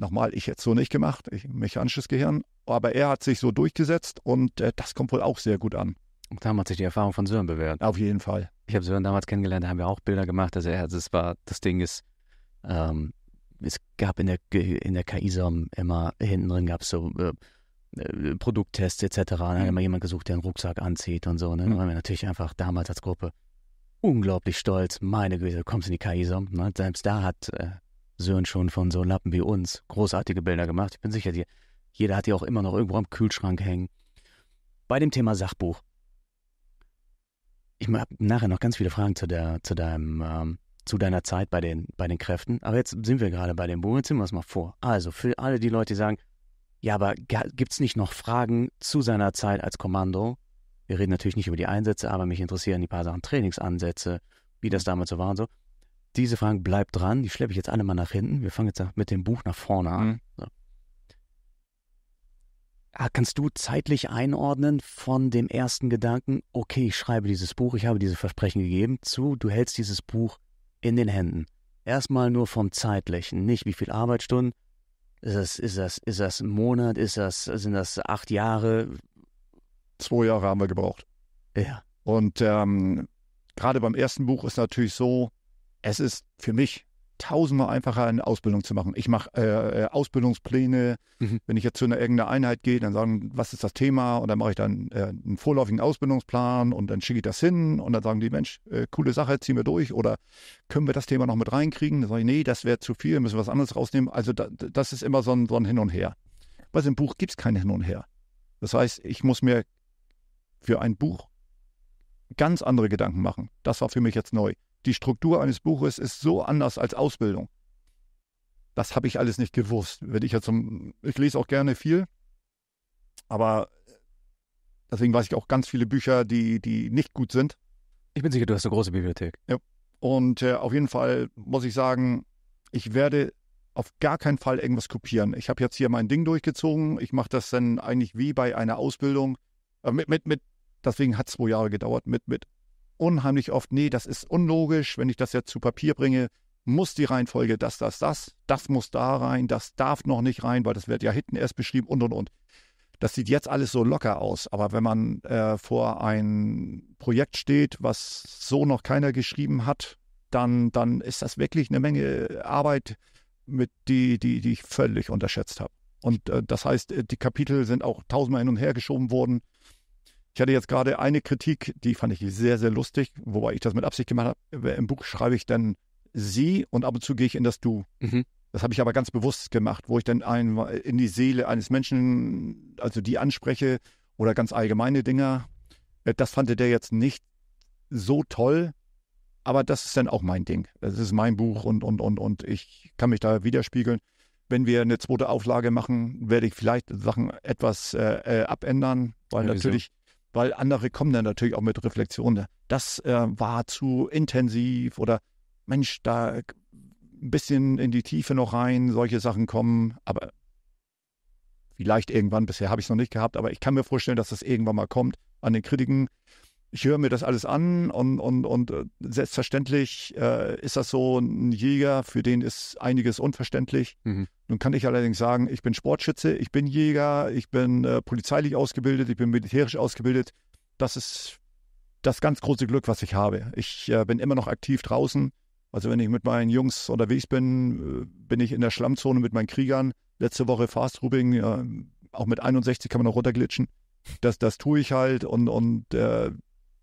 Nochmal, ich hätte es so nicht gemacht, ich, mechanisches Gehirn. Aber er hat sich so durchgesetzt und äh, das kommt wohl auch sehr gut an. Und da hat sich die Erfahrung von Sören bewährt. Auf jeden Fall. Ich habe Sören damals kennengelernt, da haben wir auch Bilder gemacht. Also, also es war, das Ding ist, ähm, es gab in der, in der KI-SOM immer, hinten drin gab es so äh, äh, Produkttests etc. Da hat immer jemand gesucht, der einen Rucksack anzieht und so. Ne? Mhm. Da waren wir natürlich einfach damals als Gruppe unglaublich stolz. Meine Güte, du kommst in die KI-SOM. Ne? Selbst da hat äh, Sören schon von so Lappen wie uns großartige Bilder gemacht. Ich bin sicher, die, jeder hat die auch immer noch irgendwo am Kühlschrank hängen. Bei dem Thema Sachbuch. Ich habe nachher noch ganz viele Fragen zu, der, zu, deinem, ähm, zu deiner Zeit bei den, bei den Kräften. Aber jetzt sind wir gerade bei dem Buch. Jetzt ziehen wir es mal vor. Also für alle die Leute, die sagen, ja, aber gibt es nicht noch Fragen zu seiner Zeit als Kommando? Wir reden natürlich nicht über die Einsätze, aber mich interessieren die paar Sachen Trainingsansätze, wie das damals so war und so diese Fragen bleibt dran, die schleppe ich jetzt alle mal nach hinten. Wir fangen jetzt mit dem Buch nach vorne an. Mhm. So. Ah, kannst du zeitlich einordnen von dem ersten Gedanken, okay, ich schreibe dieses Buch, ich habe diese Versprechen gegeben, zu, du hältst dieses Buch in den Händen. Erstmal nur vom zeitlichen, nicht wie viele Arbeitsstunden. Ist das, ist das, ist das ein Monat? Ist das, sind das acht Jahre? Zwei Jahre haben wir gebraucht. Ja. Und ähm, gerade beim ersten Buch ist natürlich so, es ist für mich tausendmal einfacher, eine Ausbildung zu machen. Ich mache äh, äh, Ausbildungspläne. Mhm. Wenn ich jetzt zu einer irgendeiner Einheit gehe, dann sagen, was ist das Thema? Und dann mache ich dann äh, einen vorläufigen Ausbildungsplan und dann schicke ich das hin und dann sagen die, Mensch, äh, coole Sache, ziehen wir durch oder können wir das Thema noch mit reinkriegen? Dann sage ich, nee, das wäre zu viel, müssen wir was anderes rausnehmen. Also da, das ist immer so ein, so ein Hin und Her. Bei dem Buch gibt es kein Hin und Her. Das heißt, ich muss mir für ein Buch ganz andere Gedanken machen. Das war für mich jetzt neu die Struktur eines Buches ist so anders als Ausbildung. Das habe ich alles nicht gewusst. ich ja zum, ich lese auch gerne viel, aber deswegen weiß ich auch ganz viele Bücher, die, die nicht gut sind. Ich bin sicher, du hast eine große Bibliothek. Ja. Und äh, auf jeden Fall muss ich sagen, ich werde auf gar keinen Fall irgendwas kopieren. Ich habe jetzt hier mein Ding durchgezogen. Ich mache das dann eigentlich wie bei einer Ausbildung. Äh, mit, mit, mit, deswegen hat es zwei Jahre gedauert, mit, mit unheimlich oft, nee, das ist unlogisch, wenn ich das jetzt zu Papier bringe, muss die Reihenfolge das, das, das, das muss da rein, das darf noch nicht rein, weil das wird ja hinten erst beschrieben und, und, und. Das sieht jetzt alles so locker aus, aber wenn man äh, vor ein Projekt steht, was so noch keiner geschrieben hat, dann, dann ist das wirklich eine Menge Arbeit, mit die, die, die ich völlig unterschätzt habe. Und äh, das heißt, äh, die Kapitel sind auch tausendmal hin und her geschoben worden. Ich hatte jetzt gerade eine Kritik, die fand ich sehr, sehr lustig, wobei ich das mit Absicht gemacht habe. Äh, Im Buch schreibe ich dann sie und ab und zu gehe ich in das Du. Mhm. Das habe ich aber ganz bewusst gemacht, wo ich dann ein, in die Seele eines Menschen, also die anspreche oder ganz allgemeine Dinge. Äh, das fand der jetzt nicht so toll, aber das ist dann auch mein Ding. Das ist mein Buch und, und, und, und ich kann mich da widerspiegeln. Wenn wir eine zweite Auflage machen, werde ich vielleicht Sachen etwas äh, äh abändern, weil ja, natürlich weil andere kommen dann natürlich auch mit Reflexionen. Ne? Das äh, war zu intensiv oder Mensch, da ein bisschen in die Tiefe noch rein, solche Sachen kommen, aber vielleicht irgendwann, bisher habe ich es noch nicht gehabt, aber ich kann mir vorstellen, dass das irgendwann mal kommt an den Kritiken ich höre mir das alles an und, und, und äh, selbstverständlich äh, ist das so ein Jäger, für den ist einiges unverständlich. Mhm. Nun kann ich allerdings sagen, ich bin Sportschütze, ich bin Jäger, ich bin äh, polizeilich ausgebildet, ich bin militärisch ausgebildet. Das ist das ganz große Glück, was ich habe. Ich äh, bin immer noch aktiv draußen. Also wenn ich mit meinen Jungs unterwegs bin, äh, bin ich in der Schlammzone mit meinen Kriegern. Letzte Woche Fast Rubing, auch mit 61 kann man noch runterglitschen. Das, das tue ich halt und, und äh,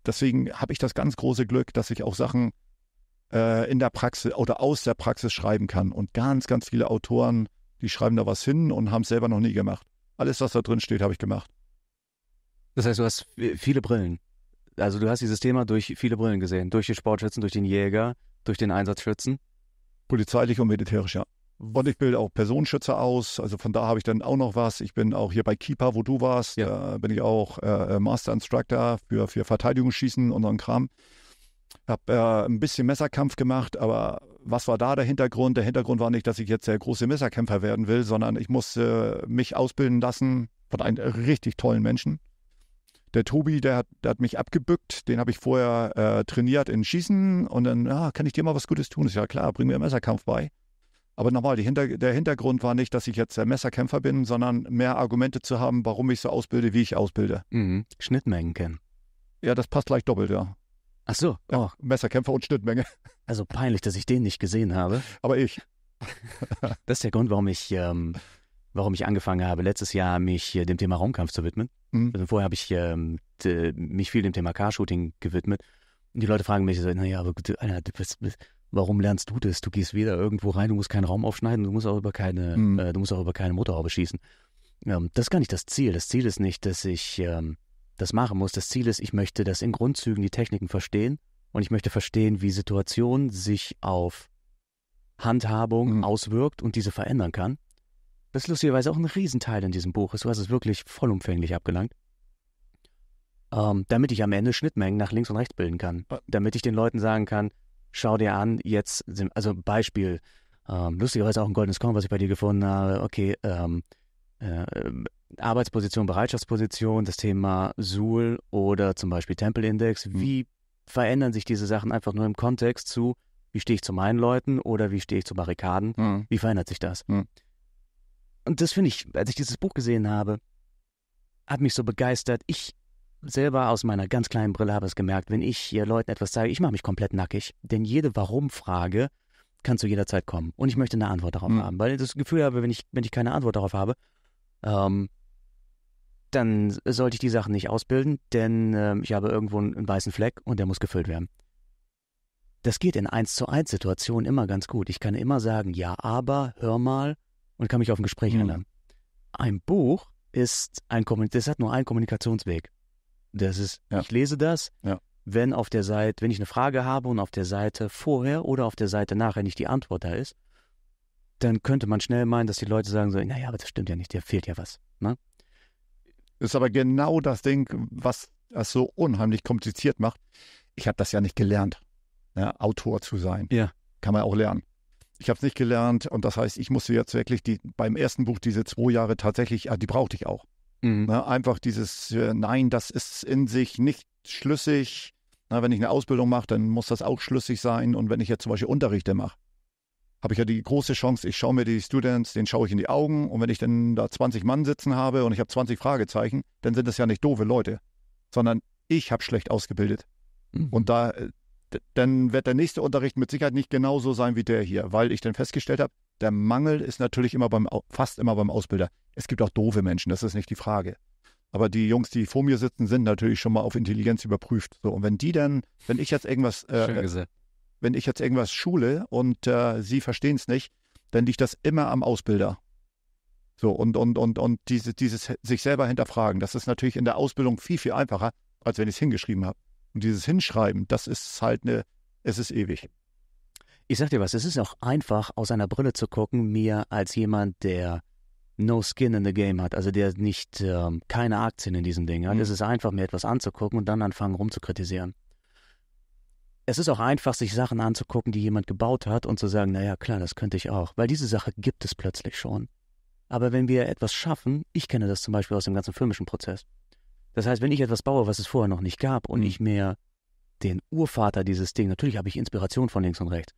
Deswegen habe ich das ganz große Glück, dass ich auch Sachen äh, in der Praxis oder aus der Praxis schreiben kann. Und ganz, ganz viele Autoren, die schreiben da was hin und haben es selber noch nie gemacht. Alles, was da drin steht, habe ich gemacht. Das heißt, du hast viele Brillen. Also du hast dieses Thema durch viele Brillen gesehen. Durch die Sportschützen, durch den Jäger, durch den Einsatzschützen. Polizeilich und militärisch, ja. Und ich bilde auch Personenschützer aus. Also von da habe ich dann auch noch was. Ich bin auch hier bei Keeper, wo du warst. Ja. Da bin ich auch äh, äh Master Instructor für, für Verteidigungsschießen und so ein Kram. Ich Habe äh, ein bisschen Messerkampf gemacht, aber was war da der Hintergrund? Der Hintergrund war nicht, dass ich jetzt der große Messerkämpfer werden will, sondern ich musste mich ausbilden lassen von einem richtig tollen Menschen. Der Tobi, der hat, der hat mich abgebückt, den habe ich vorher äh, trainiert in Schießen und dann, ah, kann ich dir mal was Gutes tun? Ist ja klar, bring mir Messerkampf bei. Aber nochmal, Hinter der Hintergrund war nicht, dass ich jetzt der Messerkämpfer bin, sondern mehr Argumente zu haben, warum ich so ausbilde, wie ich ausbilde. Mhm. Schnittmengen kennen. Ja, das passt gleich doppelt, ja. Ach so. Ja, oh. Messerkämpfer und Schnittmenge. Also peinlich, dass ich den nicht gesehen habe. Aber ich. das ist der Grund, warum ich, ähm, warum ich angefangen habe, letztes Jahr mich äh, dem Thema Raumkampf zu widmen. Mhm. Also vorher habe ich ähm, mich viel dem Thema Carshooting gewidmet. Und die Leute fragen mich so, naja, aber du, Alter, du bist, bist warum lernst du das? Du gehst weder irgendwo rein, du musst keinen Raum aufschneiden, du musst auch über keine, mhm. äh, du musst auch über keine Motorhaube schießen. Ähm, das ist gar nicht das Ziel. Das Ziel ist nicht, dass ich ähm, das machen muss. Das Ziel ist, ich möchte das in Grundzügen die Techniken verstehen und ich möchte verstehen, wie Situation sich auf Handhabung mhm. auswirkt und diese verändern kann. Das ist lustigerweise auch ein Riesenteil in diesem Buch ist. Du hast es wirklich vollumfänglich abgelangt. Ähm, damit ich am Ende Schnittmengen nach links und rechts bilden kann. Damit ich den Leuten sagen kann, schau dir an, jetzt, also Beispiel, ähm, lustigerweise auch ein goldenes Korn, was ich bei dir gefunden habe, okay, ähm, äh, Arbeitsposition, Bereitschaftsposition, das Thema Suhl oder zum Beispiel Tempelindex, mhm. wie verändern sich diese Sachen einfach nur im Kontext zu, wie stehe ich zu meinen Leuten oder wie stehe ich zu Barrikaden, mhm. wie verändert sich das? Mhm. Und das finde ich, als ich dieses Buch gesehen habe, hat mich so begeistert. Ich selber aus meiner ganz kleinen Brille habe es gemerkt, wenn ich hier Leuten etwas sage, ich mache mich komplett nackig, denn jede Warum-Frage kann zu jeder Zeit kommen und ich möchte eine Antwort darauf mhm. haben, weil ich das Gefühl habe, wenn ich, wenn ich keine Antwort darauf habe, ähm, dann sollte ich die Sachen nicht ausbilden, denn äh, ich habe irgendwo einen weißen Fleck und der muss gefüllt werden. Das geht in 1 zu 1 Situationen immer ganz gut. Ich kann immer sagen, ja, aber, hör mal und kann mich auf ein Gespräch mhm. erinnern. Ein Buch ist ein, das hat nur einen Kommunikationsweg. Das ist, ja. ich lese das. Ja. Wenn auf der Seite, wenn ich eine Frage habe und auf der Seite vorher oder auf der Seite nachher nicht die Antwort da ist, dann könnte man schnell meinen, dass die Leute sagen so, naja, aber das stimmt ja nicht, dir fehlt ja was. Ne? Ist aber genau das Ding, was das so unheimlich kompliziert macht. Ich habe das ja nicht gelernt, ne? Autor zu sein. Ja. Kann man auch lernen. Ich habe es nicht gelernt und das heißt, ich musste jetzt wirklich die, beim ersten Buch diese zwei Jahre tatsächlich, ah, die brauchte ich auch. Mhm. Na, ne, einfach dieses, äh, nein, das ist in sich nicht schlüssig. Na, wenn ich eine Ausbildung mache, dann muss das auch schlüssig sein. Und wenn ich jetzt zum Beispiel Unterrichte mache, habe ich ja die große Chance, ich schaue mir die Students, den schaue ich in die Augen. Und wenn ich dann da 20 Mann sitzen habe und ich habe 20 Fragezeichen, dann sind das ja nicht doofe Leute, sondern ich habe schlecht ausgebildet. Mhm. Und da, äh, dann wird der nächste Unterricht mit Sicherheit nicht genauso sein wie der hier, weil ich dann festgestellt habe, der Mangel ist natürlich immer beim, fast immer beim Ausbilder. Es gibt auch doofe Menschen, das ist nicht die Frage. Aber die Jungs, die vor mir sitzen, sind natürlich schon mal auf Intelligenz überprüft. So, und wenn die dann, wenn ich jetzt irgendwas, äh, wenn ich jetzt irgendwas schule und äh, sie verstehen es nicht, dann liegt das immer am Ausbilder. So, und, und, und, und diese, dieses sich selber hinterfragen, das ist natürlich in der Ausbildung viel, viel einfacher, als wenn ich es hingeschrieben habe. Und dieses Hinschreiben, das ist halt eine, es ist ewig. Ich sag dir was, es ist auch einfach, aus einer Brille zu gucken, mir als jemand, der no skin in the game hat, also der nicht ähm, keine Aktien in diesem Ding hat. Mhm. Es ist einfach, mir etwas anzugucken und dann anfangen rumzukritisieren. Es ist auch einfach, sich Sachen anzugucken, die jemand gebaut hat und zu sagen, naja, klar, das könnte ich auch, weil diese Sache gibt es plötzlich schon. Aber wenn wir etwas schaffen, ich kenne das zum Beispiel aus dem ganzen filmischen Prozess. Das heißt, wenn ich etwas baue, was es vorher noch nicht gab und mhm. ich mir den Urvater dieses Ding, natürlich habe ich Inspiration von links und rechts,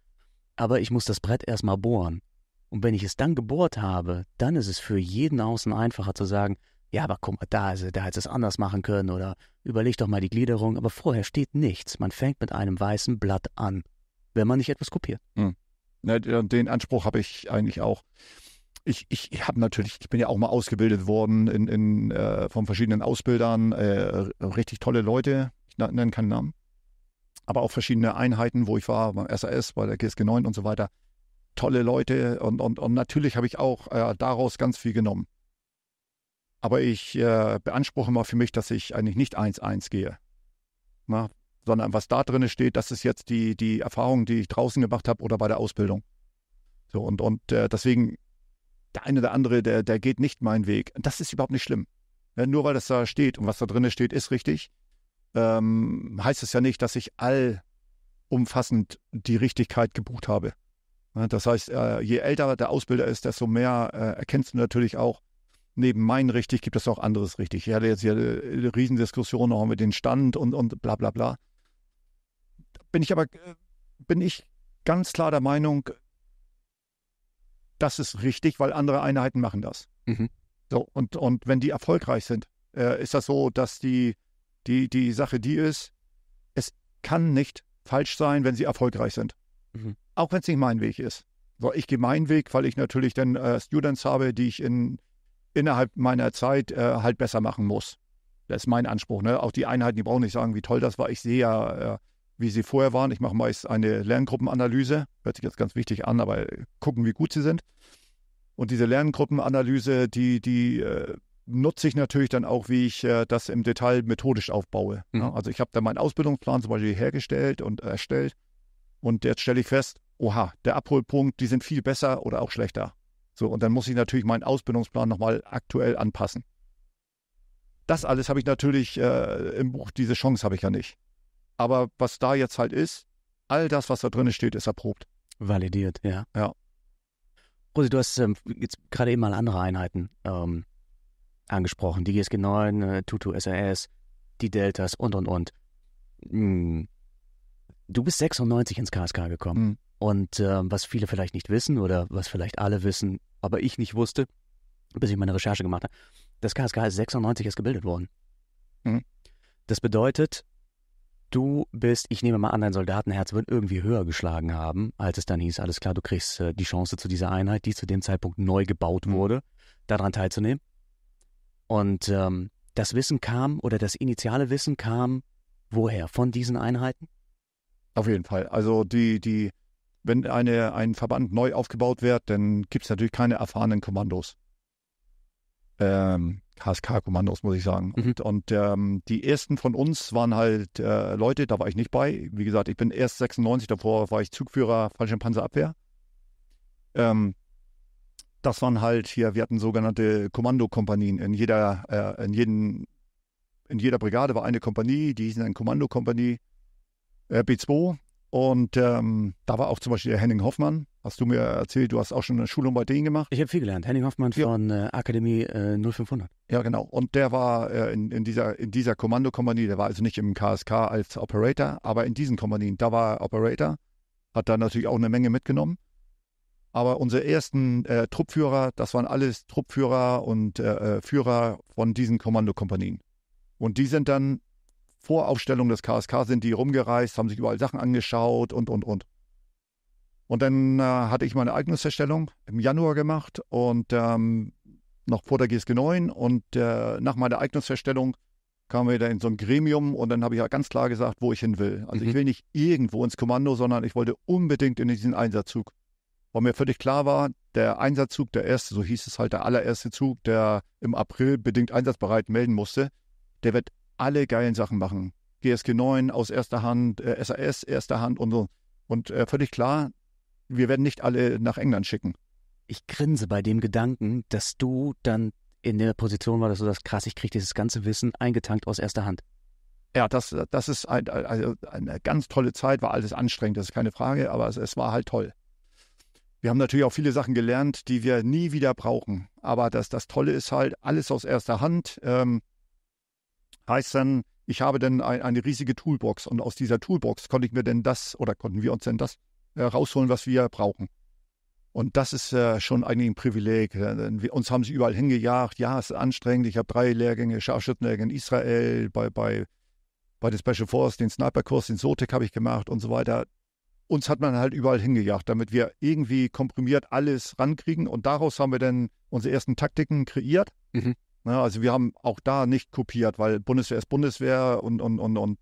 aber ich muss das Brett erstmal bohren. Und wenn ich es dann gebohrt habe, dann ist es für jeden außen einfacher zu sagen, ja, aber guck mal, da, ist, da hätte es anders machen können oder überleg doch mal die Gliederung. Aber vorher steht nichts. Man fängt mit einem weißen Blatt an, wenn man nicht etwas kopiert. Hm. den Anspruch habe ich eigentlich auch. Ich, ich, ich habe natürlich, ich bin ja auch mal ausgebildet worden in, in, äh, von verschiedenen Ausbildern, äh, richtig tolle Leute, ich nenne keinen Namen aber auch verschiedene Einheiten, wo ich war, beim SAS, bei der GSG 9 und so weiter. Tolle Leute und, und, und natürlich habe ich auch äh, daraus ganz viel genommen. Aber ich äh, beanspruche mal für mich, dass ich eigentlich nicht 1-1 gehe. Na, ne? sondern was da drin steht, das ist jetzt die, die Erfahrung, die ich draußen gemacht habe oder bei der Ausbildung. So, und, und äh, deswegen, der eine oder andere, der, der geht nicht meinen Weg. Das ist überhaupt nicht schlimm. Ja, ne, nur weil das da steht und was da drin steht, ist richtig ähm, heißt es ja nicht, dass ich allumfassend die Richtigkeit gebucht habe. Ne, das heißt, äh, je älter der Ausbilder ist, desto mehr äh, erkennst du natürlich auch, neben meinen richtig gibt es auch anderes richtig. Ich hatte jetzt hier äh, eine Riesendiskussion noch mit dem Stand und, und bla bla bla. Bin ich aber, bin ich ganz klar der Meinung, das ist richtig, weil andere Einheiten machen das. Mhm. So, und, und wenn die erfolgreich sind, äh, ist das so, dass die die, die Sache, die ist, es kann nicht falsch sein, wenn sie erfolgreich sind. Mhm. Auch wenn es nicht mein Weg ist. So, ich gehe meinen Weg, weil ich natürlich dann äh, Students habe, die ich in, innerhalb meiner Zeit äh, halt besser machen muss. Das ist mein Anspruch. Ne? Auch die Einheiten, die brauchen nicht sagen, wie toll das war. Ich sehe ja, äh, wie sie vorher waren. Ich mache meist eine Lerngruppenanalyse. Hört sich jetzt ganz wichtig an, aber äh, gucken, wie gut sie sind. Und diese Lerngruppenanalyse, die, die äh, nutze ich natürlich dann auch, wie ich äh, das im Detail methodisch aufbaue. Ne? Mhm. Ja, also ich habe da meinen Ausbildungsplan zum Beispiel hergestellt und erstellt und jetzt stelle ich fest, oha, der Abholpunkt, die sind viel besser oder auch schlechter. So, und dann muss ich natürlich meinen Ausbildungsplan nochmal aktuell anpassen. Das alles habe ich natürlich äh, im Buch, diese Chance habe ich ja nicht. Aber was da jetzt halt ist, all das, was da drin steht, ist erprobt. Validiert, ja. Ja. Rosi, du hast ähm, jetzt gerade eben mal andere Einheiten ähm, angesprochen, die GSG9, äh, Tutu SRS, die Deltas und und und. Hm. Du bist 96 ins KSK gekommen. Mhm. Und äh, was viele vielleicht nicht wissen oder was vielleicht alle wissen, aber ich nicht wusste, bis ich meine Recherche gemacht habe, das KSK ist 96 erst gebildet worden. Mhm. Das bedeutet, du bist, ich nehme mal an, dein Soldatenherz wird irgendwie höher geschlagen haben, als es dann hieß, alles klar, du kriegst äh, die Chance zu dieser Einheit, die zu dem Zeitpunkt neu gebaut hm. wurde, daran teilzunehmen. Und ähm, das Wissen kam oder das initiale Wissen kam woher? Von diesen Einheiten? Auf jeden Fall. Also die, die, wenn eine, ein Verband neu aufgebaut wird, dann gibt es natürlich keine erfahrenen Kommandos. Ähm, KSK-Kommandos, muss ich sagen. Mhm. Und, und ähm, die ersten von uns waren halt äh, Leute, da war ich nicht bei. Wie gesagt, ich bin erst 96, davor war ich Zugführer Fallschirmpanzerabwehr. Ähm, das waren halt hier, wir hatten sogenannte Kommandokompanien. In jeder, äh, in jeden, in jeder Brigade war eine Kompanie, die hießen dann Kommandokompanie äh, B2. Und ähm, da war auch zum Beispiel der Henning Hoffmann. Hast du mir erzählt, du hast auch schon eine Schulung bei denen gemacht? Ich habe viel gelernt. Henning Hoffmann ja. von äh, Akademie äh, 0500. Ja, genau. Und der war äh, in, in, dieser, in dieser Kommandokompanie, der war also nicht im KSK als Operator, aber in diesen Kompanien, da war er Operator. Hat da natürlich auch eine Menge mitgenommen. Aber unsere ersten äh, Truppführer, das waren alles Truppführer und äh, äh, Führer von diesen Kommandokompanien. Und die sind dann vor Aufstellung des KSK sind die rumgereist, haben sich überall Sachen angeschaut und, und, und. Und dann äh, hatte ich meine Eignungsverstellung im Januar gemacht und ähm, noch vor der GSG 9 und äh, nach meiner Eignungsverstellung kamen wir da in so ein Gremium und dann habe ich ja ganz klar gesagt, wo ich hin will. Also mhm. ich will nicht irgendwo ins Kommando, sondern ich wollte unbedingt in diesen Einsatzzug wo mir völlig klar war, der Einsatzzug, der erste, so hieß es halt, der allererste Zug, der im April bedingt einsatzbereit melden musste, der wird alle geilen Sachen machen. GSG 9 aus erster Hand, äh, SAS erster Hand und so. Und äh, völlig klar, wir werden nicht alle nach England schicken. Ich grinse bei dem Gedanken, dass du dann in der Position warst, dass du das krass, ich kriege dieses ganze Wissen eingetankt aus erster Hand. Ja, das, das ist ein, also eine ganz tolle Zeit, war alles anstrengend, das ist keine Frage, aber es, es war halt toll. Wir haben natürlich auch viele Sachen gelernt, die wir nie wieder brauchen. Aber das, das Tolle ist halt, alles aus erster Hand. Ähm, heißt dann, ich habe dann ein, eine riesige Toolbox und aus dieser Toolbox konnte ich mir denn das oder konnten wir uns denn das äh, rausholen, was wir brauchen. Und das ist äh, schon eigentlich ein Privileg. Äh, wir, uns haben sie überall hingejagt. Ja, es ist anstrengend. Ich habe drei Lehrgänge, Scharfschützenlehrgänge in Israel, bei, bei, bei den Special Force, den Sniperkurs den Sotek habe ich gemacht und so weiter uns hat man halt überall hingejagt, damit wir irgendwie komprimiert alles rankriegen. Und daraus haben wir dann unsere ersten Taktiken kreiert. Mhm. Na, also wir haben auch da nicht kopiert, weil Bundeswehr ist Bundeswehr und, und, und, und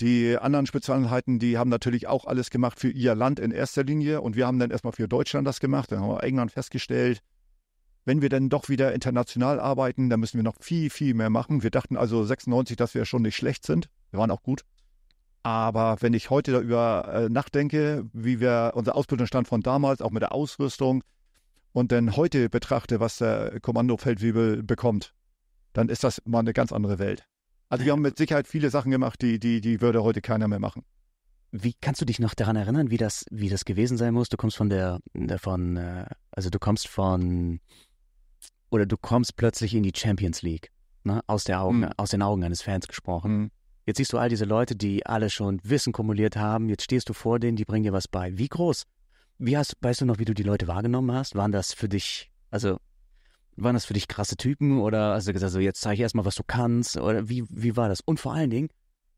die anderen Spezialeinheiten, die haben natürlich auch alles gemacht für ihr Land in erster Linie. Und wir haben dann erstmal für Deutschland das gemacht. Dann haben wir irgendwann festgestellt, wenn wir dann doch wieder international arbeiten, dann müssen wir noch viel, viel mehr machen. Wir dachten also 96, dass wir schon nicht schlecht sind. Wir waren auch gut. Aber wenn ich heute darüber äh, nachdenke, wie wir unser Ausbildungsstand von damals, auch mit der Ausrüstung und dann heute betrachte, was der Kommandofeldwebel bekommt, dann ist das mal eine ganz andere Welt. Also wir haben mit Sicherheit viele Sachen gemacht, die, die, die würde heute keiner mehr machen. Wie kannst du dich noch daran erinnern, wie das, wie das gewesen sein muss? Du kommst von der, von, äh, also du kommst von, oder du kommst plötzlich in die Champions League, ne? aus, der Augen, mhm. aus den Augen eines Fans gesprochen. Mhm. Jetzt siehst du all diese Leute, die alle schon Wissen kumuliert haben. Jetzt stehst du vor denen, die bringen dir was bei. Wie groß? Wie hast, weißt du noch, wie du die Leute wahrgenommen hast? Waren das für dich, also, waren das für dich krasse Typen oder hast du gesagt, so, jetzt zeige ich erstmal, was du kannst? Oder wie, wie war das? Und vor allen Dingen,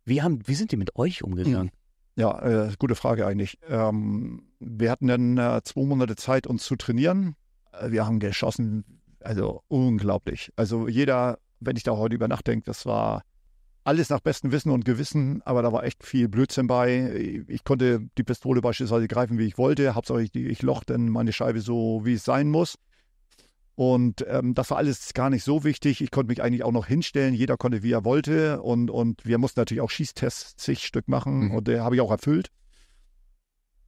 wie haben, wie sind die mit euch umgegangen? Ja, äh, gute Frage eigentlich. Ähm, wir hatten dann äh, zwei Monate Zeit, uns zu trainieren. Äh, wir haben geschossen, also unglaublich. Also jeder, wenn ich da heute über nachdenke, das war alles nach bestem Wissen und Gewissen, aber da war echt viel Blödsinn bei. Ich konnte die Pistole beispielsweise greifen, wie ich wollte. Hauptsache, ich, ich loch dann meine Scheibe so, wie es sein muss. Und ähm, das war alles gar nicht so wichtig. Ich konnte mich eigentlich auch noch hinstellen. Jeder konnte, wie er wollte. Und, und wir mussten natürlich auch Schießtests zig Stück machen. Mhm. Und der äh, habe ich auch erfüllt.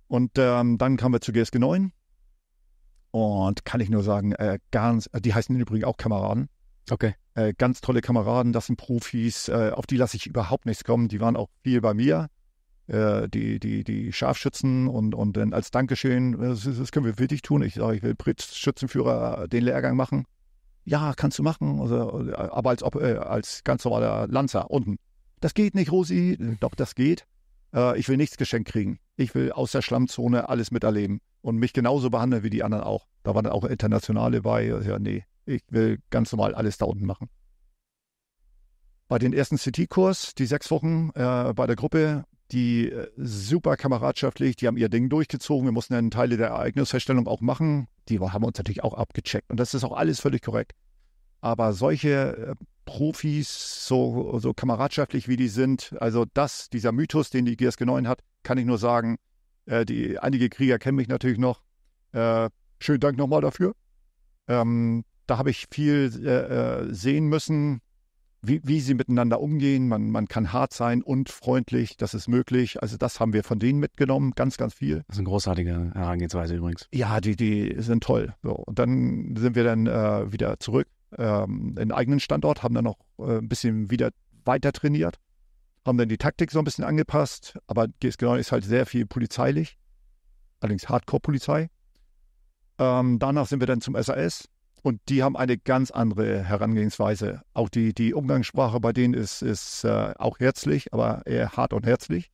Und ähm, dann kamen wir zu GSG 9. Und kann ich nur sagen, äh, ganz, die heißen im Übrigen auch Kameraden. Okay. Äh, ganz tolle Kameraden, das sind Profis, äh, auf die lasse ich überhaupt nichts kommen. Die waren auch viel bei mir, äh, die, die, die Scharfschützen und, und dann als Dankeschön, äh, das, das können wir für dich tun. Ich sage, ich will Schützenführer äh, den Lehrgang machen. Ja, kannst du machen, also, äh, aber als, ob, als ganz normaler Lanzer unten. Das geht nicht, Rosi. Doch, das geht. ich will nichts geschenkt kriegen. Ich will aus der Schlammzone alles miterleben und mich genauso behandeln wie die anderen auch. Da waren dann auch Internationale bei. Ja, nee, ich will ganz normal alles da unten machen. Bei den ersten CT-Kurs, die sechs Wochen äh, bei der Gruppe, die äh, super kameradschaftlich, die haben ihr Ding durchgezogen. Wir mussten dann Teile der Ereignisfeststellung auch machen. Die haben uns natürlich auch abgecheckt. Und das ist auch alles völlig korrekt. Aber solche äh, Profis, so, so kameradschaftlich wie die sind, also das, dieser Mythos, den die GSG 9 hat, kann ich nur sagen, äh, die, einige Krieger kennen mich natürlich noch. Äh, schönen Dank nochmal dafür. Ähm, da habe ich viel äh, äh, sehen müssen, wie, wie, sie miteinander umgehen. Man, man kann hart sein und freundlich, das ist möglich. Also das haben wir von denen mitgenommen, ganz, ganz viel. Das ist eine großartige Herangehensweise übrigens. Ja, die, die sind toll. So, und dann sind wir dann äh, wieder zurück ähm, in den eigenen Standort, haben dann noch äh, ein bisschen wieder weiter trainiert, haben dann die Taktik so ein bisschen angepasst, aber gsg genau ist halt sehr viel polizeilich, allerdings Hardcore-Polizei. Ähm, danach sind wir dann zum SAS, und die haben eine ganz andere Herangehensweise. Auch die, die Umgangssprache bei denen ist, ist äh, auch herzlich, aber eher hart und herzlich.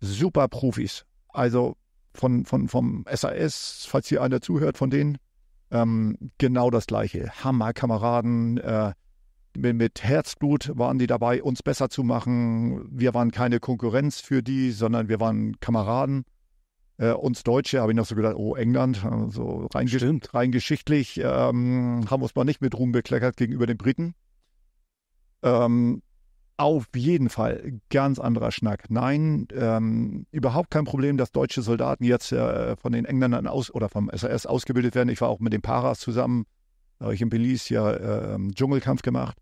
Super Profis. Also von, von, vom SAS, falls hier einer zuhört von denen, ähm, genau das gleiche. Hammerkameraden, äh, mit, mit Herzblut waren die dabei, uns besser zu machen. Wir waren keine Konkurrenz für die, sondern wir waren Kameraden. Äh, uns Deutsche habe ich noch so gedacht, oh, England, äh, so rein, Stimmt. rein geschichtlich ähm, haben uns mal nicht mit Ruhm bekleckert gegenüber den Briten. Ähm, auf jeden Fall ganz anderer Schnack. Nein, ähm, überhaupt kein Problem, dass deutsche Soldaten jetzt äh, von den Engländern aus oder vom SAS ausgebildet werden. Ich war auch mit den Paras zusammen, habe äh, ich in Belize ja äh, ähm, Dschungelkampf gemacht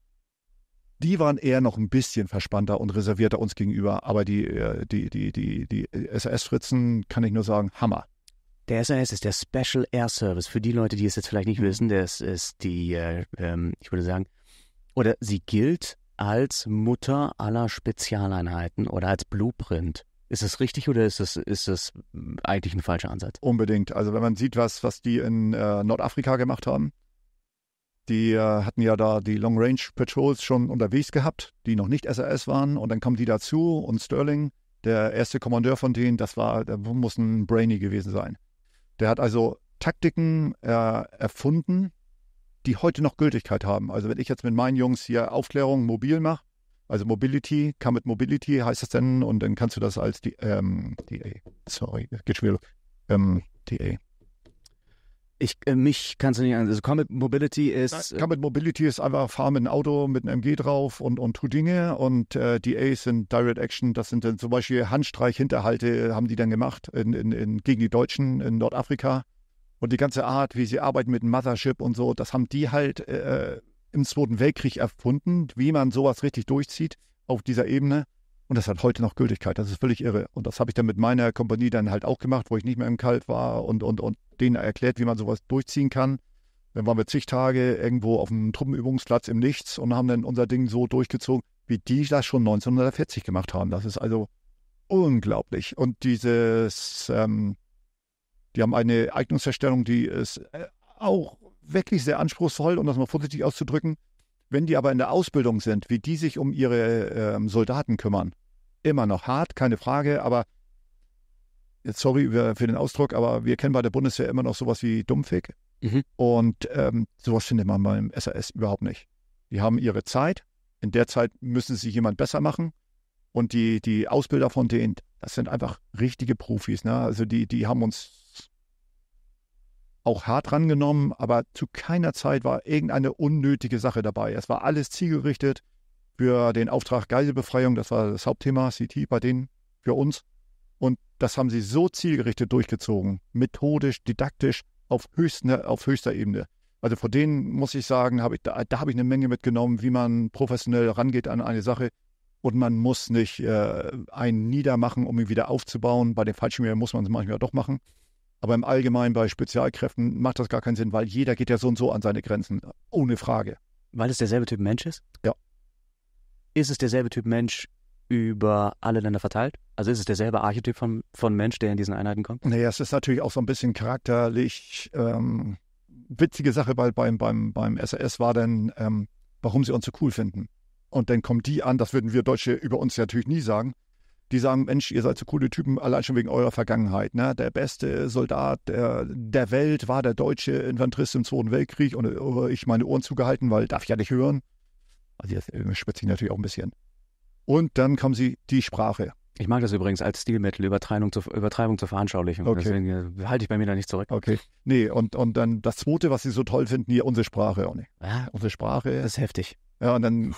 die waren eher noch ein bisschen verspannter und reservierter uns gegenüber. Aber die, äh, die, die, die, die SAS-Fritzen, kann ich nur sagen, Hammer. Der SAS ist der Special Air Service. Für die Leute, die es jetzt vielleicht nicht mhm. wissen, das ist die, äh, ähm, ich würde sagen, oder sie gilt als Mutter aller Spezialeinheiten oder als Blueprint. Ist das richtig oder ist das, ist das eigentlich ein falscher Ansatz? Unbedingt. Also wenn man sieht, was, was die in äh, Nordafrika gemacht haben, die äh, hatten ja da die Long Range Patrols schon unterwegs gehabt, die noch nicht SRS waren. Und dann kamen die dazu und Sterling, der erste Kommandeur von denen, das war, der muss ein Brainy gewesen sein. Der hat also Taktiken äh, erfunden, die heute noch Gültigkeit haben. Also wenn ich jetzt mit meinen Jungs hier Aufklärung mobil mache, also Mobility, kann mit Mobility heißt das denn, und dann kannst du das als die, ähm, DA, sorry, geht schwer, ähm, DA, ich, äh, mich kannst du nicht an. Also Combat Mobility ist. Nein, äh, Comet Mobility ist einfach, fahren mit einem Auto, mit einem MG drauf und, und tu Dinge. Und äh, die A's sind Direct Action. Das sind dann zum Beispiel Handstreich, Hinterhalte äh, haben die dann gemacht in, in, in, gegen die Deutschen in Nordafrika. Und die ganze Art, wie sie arbeiten mit Mothership und so, das haben die halt äh, im Zweiten Weltkrieg erfunden, wie man sowas richtig durchzieht auf dieser Ebene. Und das hat heute noch Gültigkeit. Das ist völlig irre. Und das habe ich dann mit meiner Kompanie dann halt auch gemacht, wo ich nicht mehr im Kalt war und, und, und denen erklärt, wie man sowas durchziehen kann. Dann waren wir zig Tage irgendwo auf einem Truppenübungsplatz im Nichts und haben dann unser Ding so durchgezogen, wie die das schon 1940 gemacht haben. Das ist also unglaublich. Und dieses, ähm, die haben eine Eignungsverstellung, die ist äh, auch wirklich sehr anspruchsvoll, um das mal vorsichtig auszudrücken. Wenn die aber in der Ausbildung sind, wie die sich um ihre ähm, Soldaten kümmern, immer noch hart, keine Frage, aber jetzt sorry für den Ausdruck, aber wir kennen bei der Bundeswehr immer noch sowas wie Dummfick. Mhm. Und ähm, sowas findet man beim SAS überhaupt nicht. Die haben ihre Zeit. In der Zeit müssen sie jemand besser machen. Und die, die Ausbilder von denen, das sind einfach richtige Profis. Ne? Also die, die haben uns auch hart rangenommen, aber zu keiner Zeit war irgendeine unnötige Sache dabei. Es war alles zielgerichtet für den Auftrag Geiselbefreiung. Das war das Hauptthema CT bei denen, für uns. Und das haben sie so zielgerichtet durchgezogen, methodisch, didaktisch, auf, höchsten, auf höchster Ebene. Also vor denen muss ich sagen, hab ich, da, da habe ich eine Menge mitgenommen, wie man professionell rangeht an eine Sache. Und man muss nicht äh, einen niedermachen, um ihn wieder aufzubauen. Bei den Fallschirmjägern muss man es manchmal doch machen. Aber im Allgemeinen bei Spezialkräften macht das gar keinen Sinn, weil jeder geht ja so und so an seine Grenzen. Ohne Frage. Weil es derselbe Typ Mensch ist? Ja. Ist es derselbe Typ Mensch, über alle Länder verteilt? Also ist es derselbe Archetyp von, von Mensch, der in diesen Einheiten kommt? Naja, es ist natürlich auch so ein bisschen charakterlich. Ähm, witzige Sache bei, beim, beim, beim SRS war dann, ähm, warum sie uns so cool finden. Und dann kommen die an, das würden wir Deutsche über uns natürlich nie sagen. Die sagen, Mensch, ihr seid so coole Typen, allein schon wegen eurer Vergangenheit. Ne? Der beste Soldat der, der Welt war der deutsche Infanterist im Zweiten Weltkrieg und äh, ich meine Ohren zugehalten, weil darf ich ja nicht hören. Also jetzt äh, spitze ich natürlich auch ein bisschen. Und dann kam sie die Sprache. Ich mag das übrigens als Stilmittel, Übertreibung zur, Übertreibung zur Veranschaulichung. Okay. Deswegen äh, halte ich bei mir da nicht zurück. Okay. Nee, und, und dann das Zweite, was sie so toll finden, hier unsere Sprache auch nicht. Ja, unsere Sprache. Das ist heftig. Ja, und dann,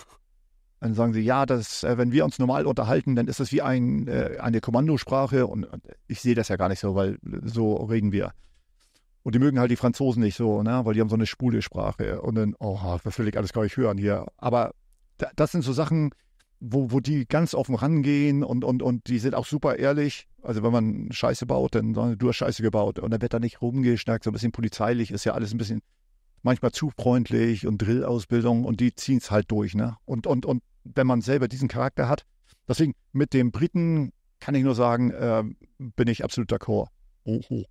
dann sagen sie, ja, das, äh, wenn wir uns normal unterhalten, dann ist das wie ein, äh, eine Kommandosprache. Und ich sehe das ja gar nicht so, weil so reden wir. Und die mögen halt die Franzosen nicht so, ne? weil die haben so eine spule Sprache. Und dann, oh, das will ich alles gar nicht hören hier. Aber das sind so Sachen, wo, wo die ganz offen rangehen und, und, und die sind auch super ehrlich. Also wenn man Scheiße baut, dann sagen du hast Scheiße gebaut und dann wird da nicht rumgeschnackt, so ein bisschen polizeilich, ist ja alles ein bisschen manchmal zu freundlich und Drillausbildung und die ziehen es halt durch, ne? Und, und, und wenn man selber diesen Charakter hat, deswegen mit dem Briten kann ich nur sagen, äh, bin ich absolut d'accord. Oh, oh.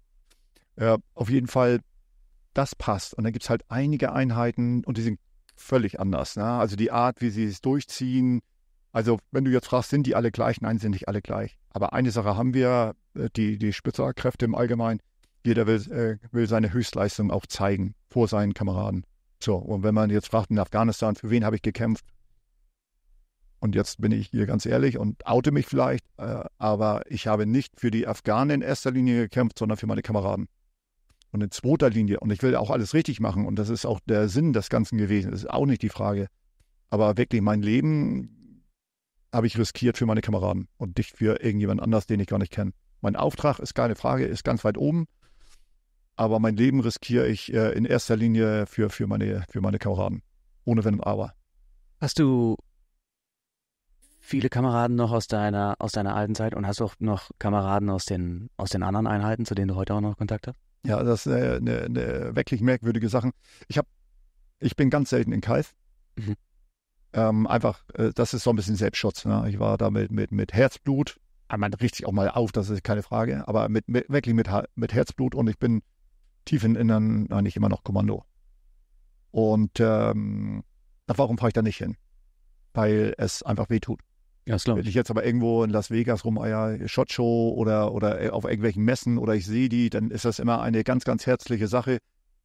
Äh, auf jeden Fall, das passt. Und dann gibt es halt einige Einheiten und die sind völlig anders. Ne? Also die Art, wie sie es durchziehen, also wenn du jetzt fragst, sind die alle gleich? Nein, sind nicht alle gleich. Aber eine Sache haben wir, äh, die, die Spitzerkräfte im Allgemeinen, jeder will, äh, will seine Höchstleistung auch zeigen vor seinen Kameraden. So, und wenn man jetzt fragt in Afghanistan, für wen habe ich gekämpft? Und jetzt bin ich hier ganz ehrlich und oute mich vielleicht, äh, aber ich habe nicht für die Afghanen in erster Linie gekämpft, sondern für meine Kameraden. Und in zweiter Linie, und ich will auch alles richtig machen, und das ist auch der Sinn des Ganzen gewesen, das ist auch nicht die Frage. Aber wirklich, mein Leben habe ich riskiert für meine Kameraden und nicht für irgendjemand anders, den ich gar nicht kenne. Mein Auftrag ist keine Frage, ist ganz weit oben, aber mein Leben riskiere ich äh, in erster Linie für, für, meine, für meine Kameraden. Ohne Wenn und Aber. Hast du viele Kameraden noch aus deiner, aus deiner alten Zeit und hast du auch noch Kameraden aus den, aus den anderen Einheiten, zu denen du heute auch noch Kontakt hast? Ja, das ist eine, eine, wirklich merkwürdige Sache. Ich, hab, ich bin ganz selten in Kalf. Mhm. Ähm, einfach, äh, das ist so ein bisschen Selbstschutz. Ne? Ich war da mit, mit, mit Herzblut. Ah, man richtet sich auch mal auf, das ist keine Frage, aber mit, mit, wirklich mit, mit Herzblut und ich bin tief im Innern eigentlich immer noch Kommando. Und ähm, warum fahre ich da nicht hin? Weil es einfach wehtut. Ja, klar. Wenn ich jetzt aber irgendwo in Las Vegas rumeier, Shotshow oder, oder äh, auf irgendwelchen Messen oder ich sehe die, dann ist das immer eine ganz, ganz herzliche Sache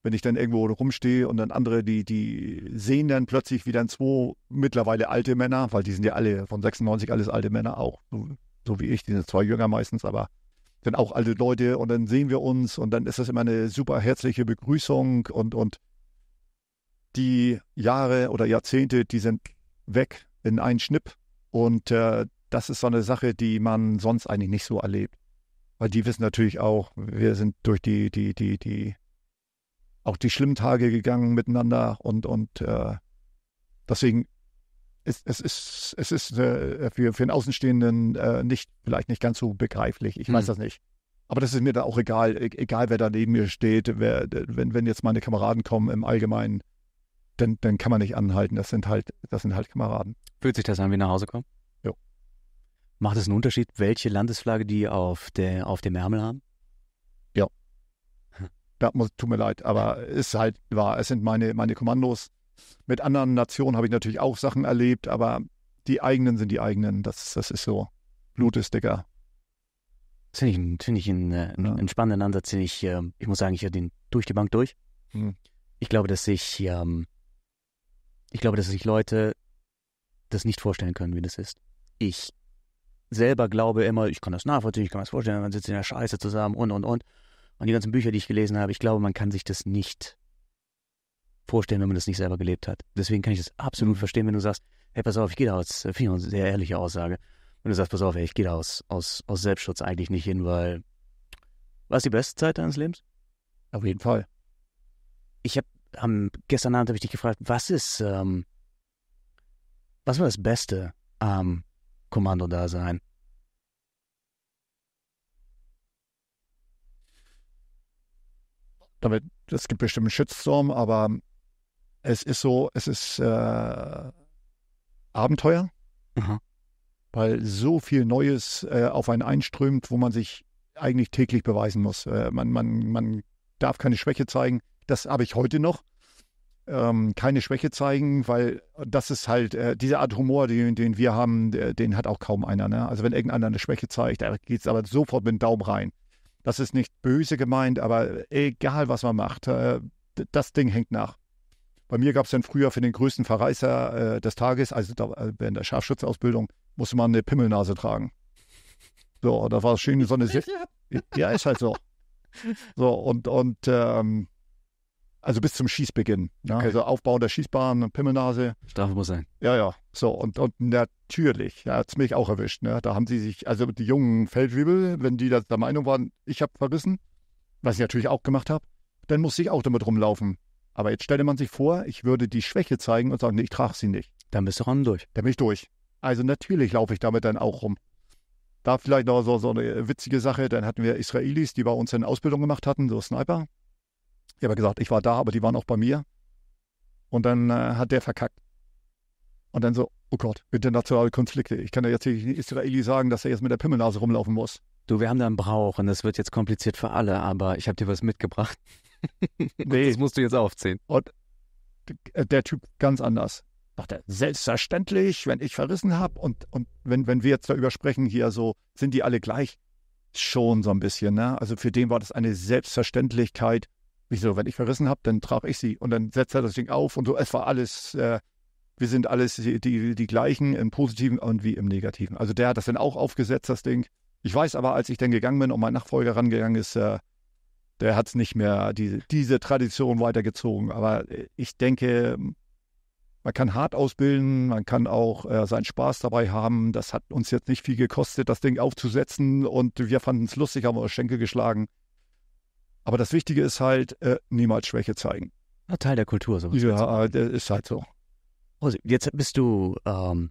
wenn ich dann irgendwo rumstehe und dann andere, die, die sehen dann plötzlich wieder zwei mittlerweile alte Männer, weil die sind ja alle von 96 alles alte Männer auch, so, so wie ich, die sind zwei jünger meistens, aber dann auch alte Leute und dann sehen wir uns und dann ist das immer eine super herzliche Begrüßung und, und die Jahre oder Jahrzehnte, die sind weg in einen Schnipp und äh, das ist so eine Sache, die man sonst eigentlich nicht so erlebt. Weil die wissen natürlich auch, wir sind durch die, die, die, die auch die schlimmen Tage gegangen miteinander und, und äh, deswegen es, es ist, es ist äh, für, für einen Außenstehenden äh, nicht, vielleicht nicht ganz so begreiflich. Ich weiß mhm. das nicht. Aber das ist mir da auch egal, e, egal wer da neben mir steht, wer, wenn, wenn jetzt meine Kameraden kommen im Allgemeinen, dann, dann kann man nicht anhalten. Das sind halt, das sind halt Kameraden. Fühlt sich das an, wie nach Hause kommen? Ja. Macht es einen Unterschied, welche Landesflagge die auf, der, auf dem Ärmel haben? Bertmut, tut mir leid, aber ist halt wahr. Es sind meine, meine Kommandos. Mit anderen Nationen habe ich natürlich auch Sachen erlebt, aber die eigenen sind die eigenen. Das, das ist so. Blut ist dicker. Das finde ich, find ich ein, äh, ein, ja. einen spannenden Ansatz, den ich, ähm, ich muss sagen, ich höre den durch die Bank durch. Hm. Ich glaube, dass sich, ähm, ich glaube, dass sich Leute das nicht vorstellen können, wie das ist. Ich selber glaube immer, ich kann das nachvollziehen, ich kann mir das vorstellen, man sitzt in der Scheiße zusammen und und und und die ganzen Bücher, die ich gelesen habe, ich glaube, man kann sich das nicht vorstellen, wenn man das nicht selber gelebt hat. Deswegen kann ich das absolut mhm. verstehen, wenn du sagst, hey, pass auf, ich gehe da aus, äh, finde ich eine sehr ehrliche Aussage. wenn du sagst, pass auf, ey, ich gehe da aus, aus, aus Selbstschutz eigentlich nicht hin, weil war es die beste Zeit deines Lebens? Auf jeden Fall. Ich habe am gestern Abend habe ich dich gefragt, was ist, ähm, was war das Beste am ähm, Kommando-Dasein? damit, es gibt bestimmt einen Shitstorm, aber es ist so, es ist äh, Abenteuer, mhm. weil so viel Neues äh, auf einen einströmt, wo man sich eigentlich täglich beweisen muss. Äh, man, man, man darf keine Schwäche zeigen. Das habe ich heute noch. Ähm, keine Schwäche zeigen, weil das ist halt, äh, diese Art Humor, den, den wir haben, der, den hat auch kaum einer. Ne? Also wenn irgendeiner eine Schwäche zeigt, da geht es aber sofort mit dem Daumen rein. Das ist nicht böse gemeint, aber egal, was man macht, äh, das Ding hängt nach. Bei mir gab es dann früher für den größten Verreißer äh, des Tages, also äh, während der Scharfschutzausbildung, musste man eine Pimmelnase tragen. So, da war es schön so eine. Ja, ist halt so. So, und, und ähm, also bis zum Schießbeginn. Ne? Okay. Also Aufbau der Schießbahn, Pimmelnase. Strafe muss sein. Ja, ja. So, und, und natürlich, ja, hat es mich auch erwischt. Ne? Da haben sie sich, also die jungen Feldwebel, wenn die der Meinung waren, ich habe verbissen, was ich natürlich auch gemacht habe, dann musste ich auch damit rumlaufen. Aber jetzt stelle man sich vor, ich würde die Schwäche zeigen und sagen, nee, ich trage sie nicht. Dann bist du ran durch. Dann bin ich durch. Also natürlich laufe ich damit dann auch rum. Da vielleicht noch so, so eine witzige Sache, dann hatten wir Israelis, die bei uns eine Ausbildung gemacht hatten, so Sniper. Ich habe gesagt, ich war da, aber die waren auch bei mir. Und dann äh, hat der verkackt. Und dann so, oh Gott, internationale Konflikte. Ich kann ja jetzt nicht Israeli sagen, dass er jetzt mit der Pimmelnase rumlaufen muss. Du, wir haben da einen Brauch und das wird jetzt kompliziert für alle, aber ich habe dir was mitgebracht. nee. Das musst du jetzt aufzählen. Und äh, der Typ ganz anders. er selbstverständlich, wenn ich verrissen habe und, und wenn, wenn wir jetzt darüber sprechen, hier so, sind die alle gleich? Schon so ein bisschen, ne? Also für den war das eine Selbstverständlichkeit, wieso, wenn ich verrissen habe, dann trage ich sie und dann setzt er das Ding auf und so. Es war alles, äh, wir sind alles die, die, die gleichen im Positiven und wie im Negativen. Also der hat das dann auch aufgesetzt, das Ding. Ich weiß aber, als ich dann gegangen bin und mein Nachfolger rangegangen ist, äh, der hat es nicht mehr diese, diese Tradition weitergezogen. Aber äh, ich denke, man kann hart ausbilden, man kann auch äh, seinen Spaß dabei haben. Das hat uns jetzt nicht viel gekostet, das Ding aufzusetzen und wir fanden es lustig, haben uns Schenkel geschlagen. Aber das Wichtige ist halt, äh, niemals Schwäche zeigen. Teil der Kultur, sowas. Ja, das äh, ist halt so. Also jetzt bist du ähm,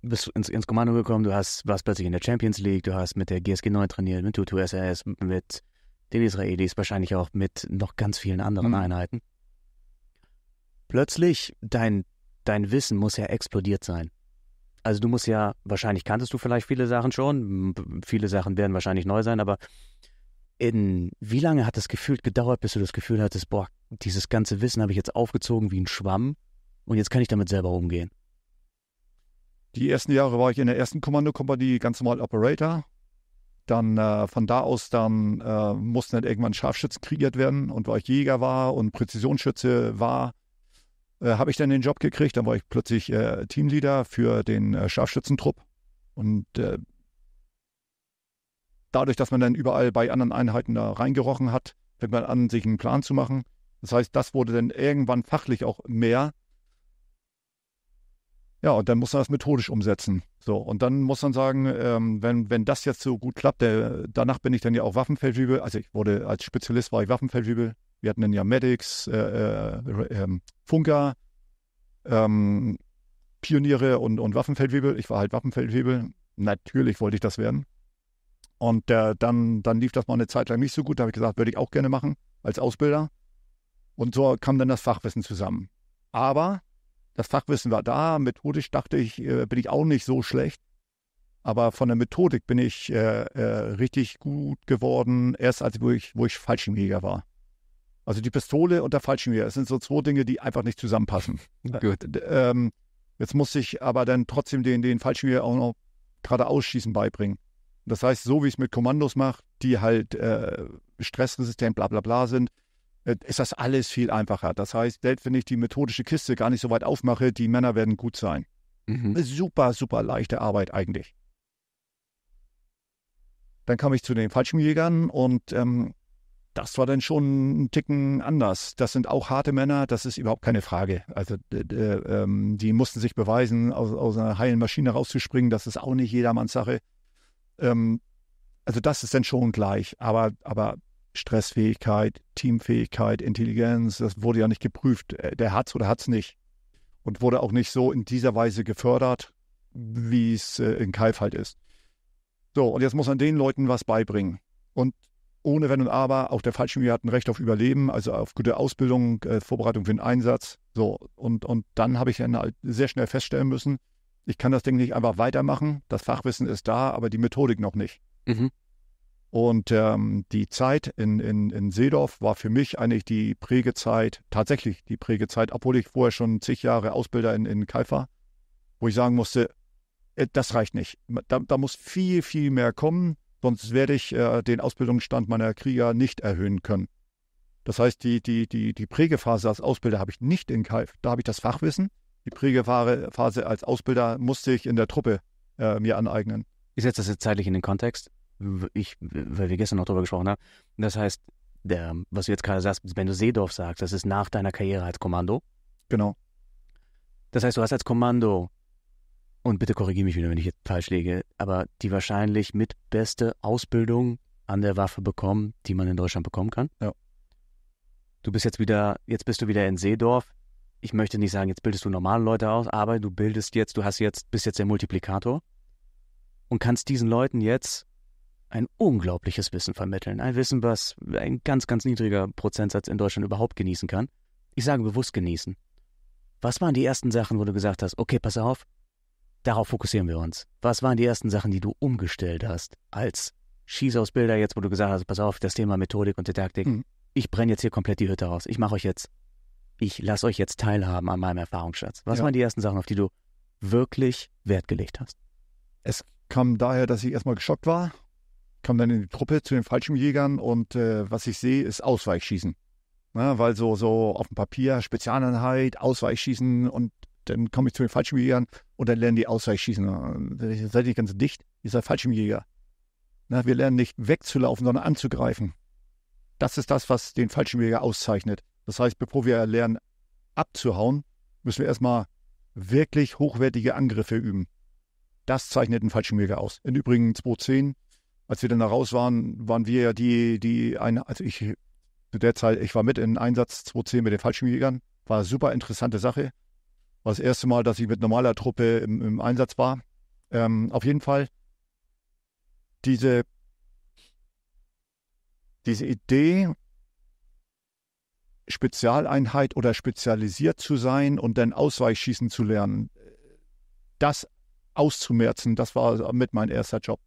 bist ins, ins, Kommando gekommen, du hast, warst plötzlich in der Champions League, du hast mit der GSG 9 trainiert, mit Tutu SRS, mit den Israelis, wahrscheinlich auch mit noch ganz vielen anderen mhm. Einheiten. Plötzlich, dein, dein Wissen muss ja explodiert sein. Also du musst ja, wahrscheinlich kanntest du vielleicht viele Sachen schon, viele Sachen werden wahrscheinlich neu sein, aber in wie lange hat das gefühlt gedauert, bis du das Gefühl hattest, boah, dieses ganze Wissen habe ich jetzt aufgezogen wie ein Schwamm und jetzt kann ich damit selber umgehen? Die ersten Jahre war ich in der ersten Kommandokompanie ganz normal Operator. Dann äh, von da aus dann äh, mussten dann halt irgendwann Scharfschützen kreiert werden und weil ich Jäger war und Präzisionsschütze war, äh, habe ich dann den Job gekriegt. Dann war ich plötzlich äh, Teamleader für den äh, Scharfschützentrupp und äh, dadurch, dass man dann überall bei anderen Einheiten da reingerochen hat, fängt man an, sich einen Plan zu machen. Das heißt, das wurde dann irgendwann fachlich auch mehr. Ja, und dann muss man das methodisch umsetzen. So, und dann muss man sagen, ähm, wenn, wenn das jetzt so gut klappt, der, danach bin ich dann ja auch Waffenfeldwebel. Also ich wurde als Spezialist war ich Waffenfeldwebel. Wir hatten dann ja Medics, äh, äh, äh, Funker, ähm, Pioniere und, und Waffenfeldwebel. Ich war halt Waffenfeldwebel. Natürlich wollte ich das werden. Und äh, dann, dann lief das mal eine Zeit lang nicht so gut. Da habe ich gesagt, würde ich auch gerne machen als Ausbilder. Und so kam dann das Fachwissen zusammen. Aber das Fachwissen war da. Methodisch dachte ich, äh, bin ich auch nicht so schlecht. Aber von der Methodik bin ich äh, äh richtig gut geworden, erst als wo ich, wo ich Fallschirmjäger war. Also die Pistole und der Fallschirmjäger, das sind so zwei Dinge, die einfach nicht zusammenpassen. Gut. Äh, ähm, jetzt musste ich aber dann trotzdem den, den Fallschirmjäger auch noch gerade ausschießen beibringen. Das heißt, so wie ich es mit Kommandos mache, die halt äh, stressresistent, bla bla bla sind, äh, ist das alles viel einfacher. Das heißt, selbst wenn ich die methodische Kiste gar nicht so weit aufmache, die Männer werden gut sein. Mhm. Super, super leichte Arbeit eigentlich. Dann kam ich zu den Fallschirmjägern und ähm, das war dann schon ein Ticken anders. Das sind auch harte Männer, das ist überhaupt keine Frage. Also äh, die mussten sich beweisen, aus, aus, einer heilen Maschine rauszuspringen, das ist auch nicht jedermanns Sache. Ähm, also das ist dann schon gleich, aber, aber Stressfähigkeit, Teamfähigkeit, Intelligenz, das wurde ja nicht geprüft. Äh, der hat es oder hat es nicht. Und wurde auch nicht so in dieser Weise gefördert, wie es äh, in Kalf halt ist. So, und jetzt muss man den Leuten was beibringen. Und ohne Wenn und Aber, auch der Fallschirmjäger hat ein Recht auf Überleben, also auf gute Ausbildung, äh, Vorbereitung für den Einsatz. So, und, und dann habe ich dann halt sehr schnell feststellen müssen, ich kann das Ding nicht einfach weitermachen. Das Fachwissen ist da, aber die Methodik noch nicht. Mhm. Und ähm, die Zeit in, in, in Seedorf war für mich eigentlich die Prägezeit, tatsächlich die Prägezeit, obwohl ich vorher schon zig Jahre Ausbilder in, in Kalf war, wo ich sagen musste, äh, das reicht nicht. Da, da muss viel, viel mehr kommen, sonst werde ich äh, den Ausbildungsstand meiner Krieger nicht erhöhen können. Das heißt, die, die, die, die Prägephase als Ausbilder habe ich nicht in Kalf. Da habe ich das Fachwissen, die Prägephase als Ausbilder musste ich in der Truppe äh, mir aneignen. Ich setze das jetzt zeitlich in den Kontext, ich, weil wir gestern noch darüber gesprochen haben. Das heißt, der, was du jetzt gerade sagst, wenn du Seedorf sagst, das ist nach deiner Karriere als Kommando. Genau. Das heißt, du hast als Kommando, und bitte korrigiere mich wieder, wenn ich jetzt falsch liege, aber die wahrscheinlich mit beste Ausbildung an der Waffe bekommen, die man in Deutschland bekommen kann. Ja. Du bist jetzt wieder, jetzt bist du wieder in Seedorf ich möchte nicht sagen, jetzt bildest du normale Leute aus, aber du bildest jetzt, du hast jetzt, bist jetzt der Multiplikator und kannst diesen Leuten jetzt ein unglaubliches Wissen vermitteln. Ein Wissen, was ein ganz, ganz niedriger Prozentsatz in Deutschland überhaupt genießen kann. Ich sage bewusst genießen. Was waren die ersten Sachen, wo du gesagt hast, okay, pass auf, darauf fokussieren wir uns. Was waren die ersten Sachen, die du umgestellt hast als Schießausbilder jetzt, wo du gesagt hast, pass auf, das Thema Methodik und Didaktik. Mhm. Ich brenne jetzt hier komplett die Hütte raus. Ich mache euch jetzt ich lasse euch jetzt teilhaben an meinem Erfahrungsschatz. Was ja. waren die ersten Sachen, auf die du wirklich Wert gelegt hast? Es kam daher, dass ich erstmal geschockt war, kam dann in die Truppe zu den Fallschirmjägern und äh, was ich sehe, ist Ausweichschießen. Na, ne, weil so, so auf dem Papier Spezialeinheit, Ausweichschießen und dann komme ich zu den Fallschirmjägern und dann lernen die Ausweichschießen. Dann seid ihr ganz dicht, ihr seid Fallschirmjäger. Na, ne, wir lernen nicht wegzulaufen, sondern anzugreifen. Das ist das, was den Fallschirmjäger auszeichnet. Das heißt, bevor wir lernen abzuhauen, müssen wir erstmal wirklich hochwertige Angriffe üben. Das zeichnet den Fallschirmjäger aus. Im Übrigen 2010, als wir dann da raus waren, waren wir ja die, die eine, also ich zu der Zeit, ich war mit in Einsatz 2010 mit den Fallschirmjägern. War eine super interessante Sache. War das erste Mal, dass ich mit normaler Truppe im, im Einsatz war. Ähm, auf jeden Fall, diese diese Idee, Spezialeinheit oder spezialisiert zu sein und dann Ausweichschießen zu lernen, das auszumerzen, das war mit mein erster Job.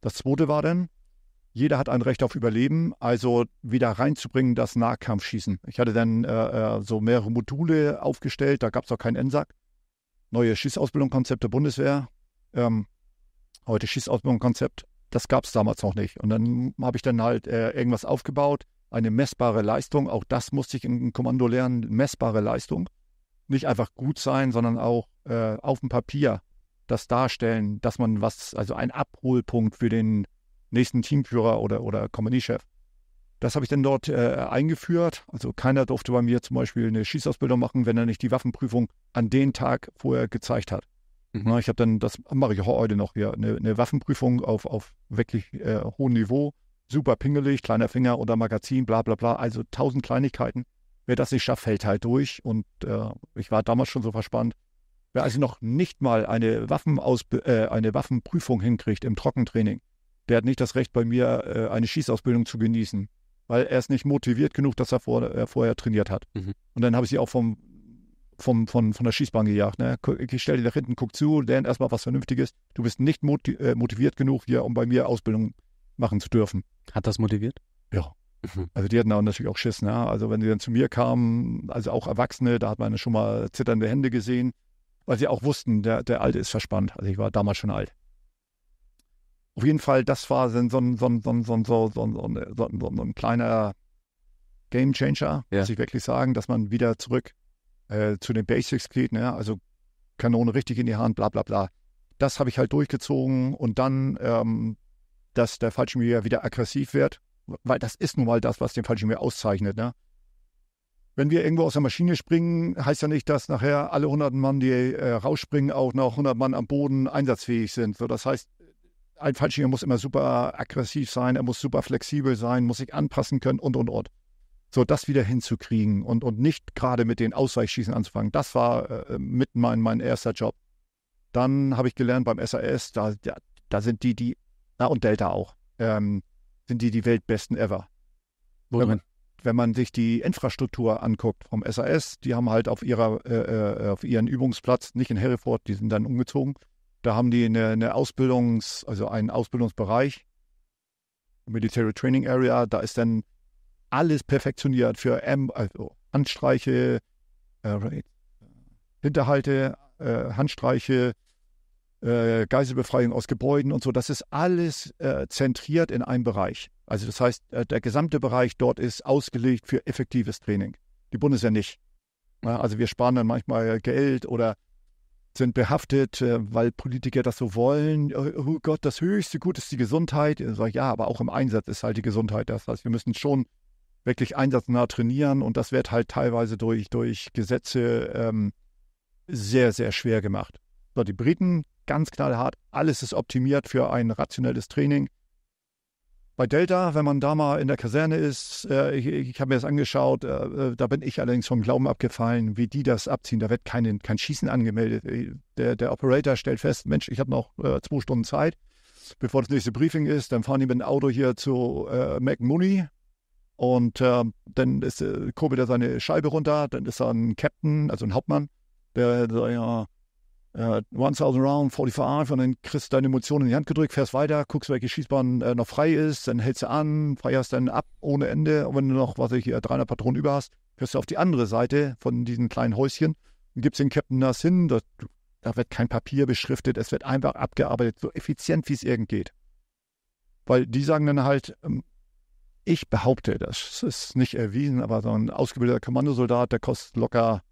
Das zweite war dann, jeder hat ein Recht auf Überleben, also wieder reinzubringen, das Nahkampfschießen. Ich hatte dann äh, äh so mehrere Module aufgestellt, da gab es auch keinen Ensack. Neue Schießausbildungskonzepte Bundeswehr, ähm, heute Schießausbildungskonzept das gab es damals noch nicht. Und dann habe ich dann halt äh, irgendwas aufgebaut, eine messbare Leistung. Auch das musste ich im Kommando lernen, messbare Leistung. Nicht einfach gut sein, sondern auch äh, auf dem Papier das darstellen, dass man was, also ein Abholpunkt für den nächsten Teamführer oder, oder company Das habe ich dann dort äh, eingeführt. Also keiner durfte bei mir zum Beispiel eine Schießausbildung machen, wenn er nicht die Waffenprüfung an den Tag vorher gezeigt hat. Mhm. Ich habe dann, das mache ich heute noch hier, eine, eine Waffenprüfung auf, auf wirklich äh, hohem Niveau. Super pingelig, kleiner Finger oder Magazin, bla bla bla. Also tausend Kleinigkeiten. Wer das nicht schafft, fällt halt durch. Und äh, ich war damals schon so verspannt. Wer also noch nicht mal eine, Waffenaus äh, eine Waffenprüfung hinkriegt im Trockentraining, der hat nicht das Recht, bei mir äh, eine Schießausbildung zu genießen weil er ist nicht motiviert genug, dass er, vor, er äh, vorher trainiert hat. Mhm. Und dann habe ich sie auch vom vom, von, von der Schießbahn gejagt. Ne? Ich stell dich nach hinten, guck zu, lern erstmal was Vernünftiges. Du bist nicht motiviert genug hier, um bei mir Ausbildung machen zu dürfen. Hat das motiviert? Ja. Also die hatten auch natürlich auch Schiss. Ne? Also wenn sie dann zu mir kamen, also auch Erwachsene, da hat man schon mal zitternde Hände gesehen, weil sie auch wussten, der, der Alte ist verspannt. Also ich war damals schon alt. Auf jeden Fall, das war so ein, so ein kleiner Game Changer, ja. muss ich wirklich sagen, dass man wieder zurück äh, zu den Basics geht, ne? also Kanone richtig in die Hand, bla bla bla. Das habe ich halt durchgezogen und dann, ähm, dass der Fallschirmjäger wieder aggressiv wird, weil das ist nun mal das, was den Fallschirmjäger auszeichnet. Ne? Wenn wir irgendwo aus der Maschine springen, heißt ja nicht, dass nachher alle 100 Mann, die äh, rausspringen, auch noch 100 Mann am Boden einsatzfähig sind. So, das heißt, ein Fallschirmjäger muss immer super aggressiv sein, er muss super flexibel sein, muss sich anpassen können und und und so das wieder hinzukriegen und, und nicht gerade mit den Ausweichschießen anzufangen. Das war äh, äh mit mein, mein erster Job. Dann habe ich gelernt beim SAS, da, da, da, sind die, die, na und Delta auch, ähm, sind die die Weltbesten ever. Worin? Wenn, wenn man sich die Infrastruktur anguckt vom SAS, die haben halt auf, ihrer, äh, äh, auf ihren Übungsplatz, nicht in Hereford, die sind dann umgezogen, da haben die eine, eine Ausbildungs-, also einen Ausbildungsbereich, Military Training Area, da ist dann alles perfektioniert für M, also Handstreiche, äh, Hinterhalte, äh, Handstreiche, äh, Geiselbefreiung aus Gebäuden und so. Das ist alles äh, zentriert in einem Bereich. Also das heißt, äh, der gesamte Bereich dort ist ausgelegt für effektives Training. Die Bundeswehr nicht. Also wir sparen dann manchmal Geld oder sind behaftet, äh, weil Politiker das so wollen. Oh, oh Gott, das höchste Gut ist die Gesundheit. Ich sage, ja, aber auch im Einsatz ist halt die Gesundheit. Das heißt, also wir müssen schon wirklich einsatznah trainieren und das wird halt teilweise durch, durch Gesetze ähm, sehr, sehr schwer gemacht. So, die Briten ganz knallhart, alles ist optimiert für ein rationelles Training. Bei Delta, wenn man da mal in der Kaserne ist, äh, ich, ich habe mir das angeschaut, äh, äh, da bin ich allerdings vom Glauben abgefallen, wie die das abziehen. Da wird kein, kein Schießen angemeldet. Äh, der, der Operator stellt fest, Mensch, ich habe noch äh, zwei Stunden Zeit, bevor das nächste Briefing ist. Dann fahren die mit dem Auto hier zu äh, McMoney und äh, dann ist äh, kurbelt er seine Scheibe runter, dann ist er ein Captain, also ein Hauptmann, der sagt, ja, äh, 1000 Round, 45, und dann kriegst du deine Emotionen in die Hand gedrückt, fährst weiter, guckst, welche Schießbahn äh, noch frei ist, dann hältst du an, feierst dann ab ohne Ende. Und wenn du noch, was ich hier, äh, 300 Patronen über hast, fährst du auf die andere Seite von diesen kleinen Häuschen und gibst den Captain das hin. Da, da wird kein Papier beschriftet, es wird einfach abgearbeitet, so effizient wie es irgend geht. Weil die sagen dann halt, ähm, ich behaupte, das ist nicht erwiesen, aber so ein ausgebildeter Kommandosoldat, der kostet locker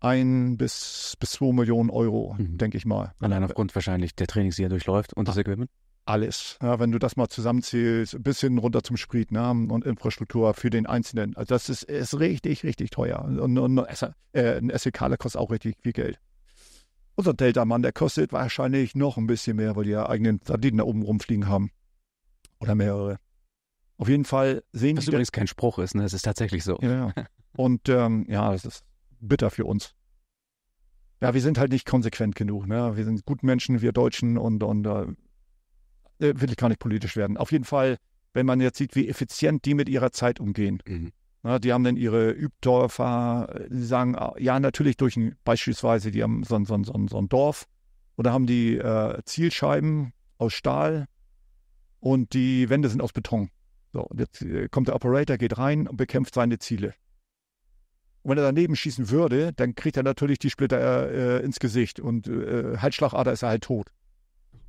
ein bis, bis zwei Millionen Euro, mhm. denke ich mal. Allein aufgrund wahrscheinlich der Trainings, die er durchläuft und das ah. Equipment? Alles. Ja, wenn du das mal zusammenzählst, ein bisschen runter zum Sprit ne, und Infrastruktur für den Einzelnen. Also das ist, ist richtig, richtig teuer. Und, und äh, ein SEKler kostet auch richtig viel Geld. Unser Delta-Mann, der kostet wahrscheinlich noch ein bisschen mehr, weil die ja eigenen Satelliten da oben rumfliegen haben. Oder mehrere. Auf jeden Fall sehen das die. Das übrigens kein Spruch ist, ne? Es ist tatsächlich so. Ja, Und ähm, ja, es ist bitter für uns. Ja, wir sind halt nicht konsequent genug. Ne? Wir sind gut Menschen, wir Deutschen und, und äh, äh, will ich gar nicht politisch werden. Auf jeden Fall, wenn man jetzt sieht, wie effizient die mit ihrer Zeit umgehen. Mhm. Na, die haben dann ihre Übdörfer, die äh, sagen, ah, ja, natürlich durch ein, beispielsweise, die haben so, so, so, so ein Dorf oder haben die äh, Zielscheiben aus Stahl und die Wände sind aus Beton. So, und jetzt äh, kommt der Operator, geht rein und bekämpft seine Ziele. Und wenn er daneben schießen würde, dann kriegt er natürlich die Splitter äh, ins Gesicht und äh, Halsschlagader ist er halt tot.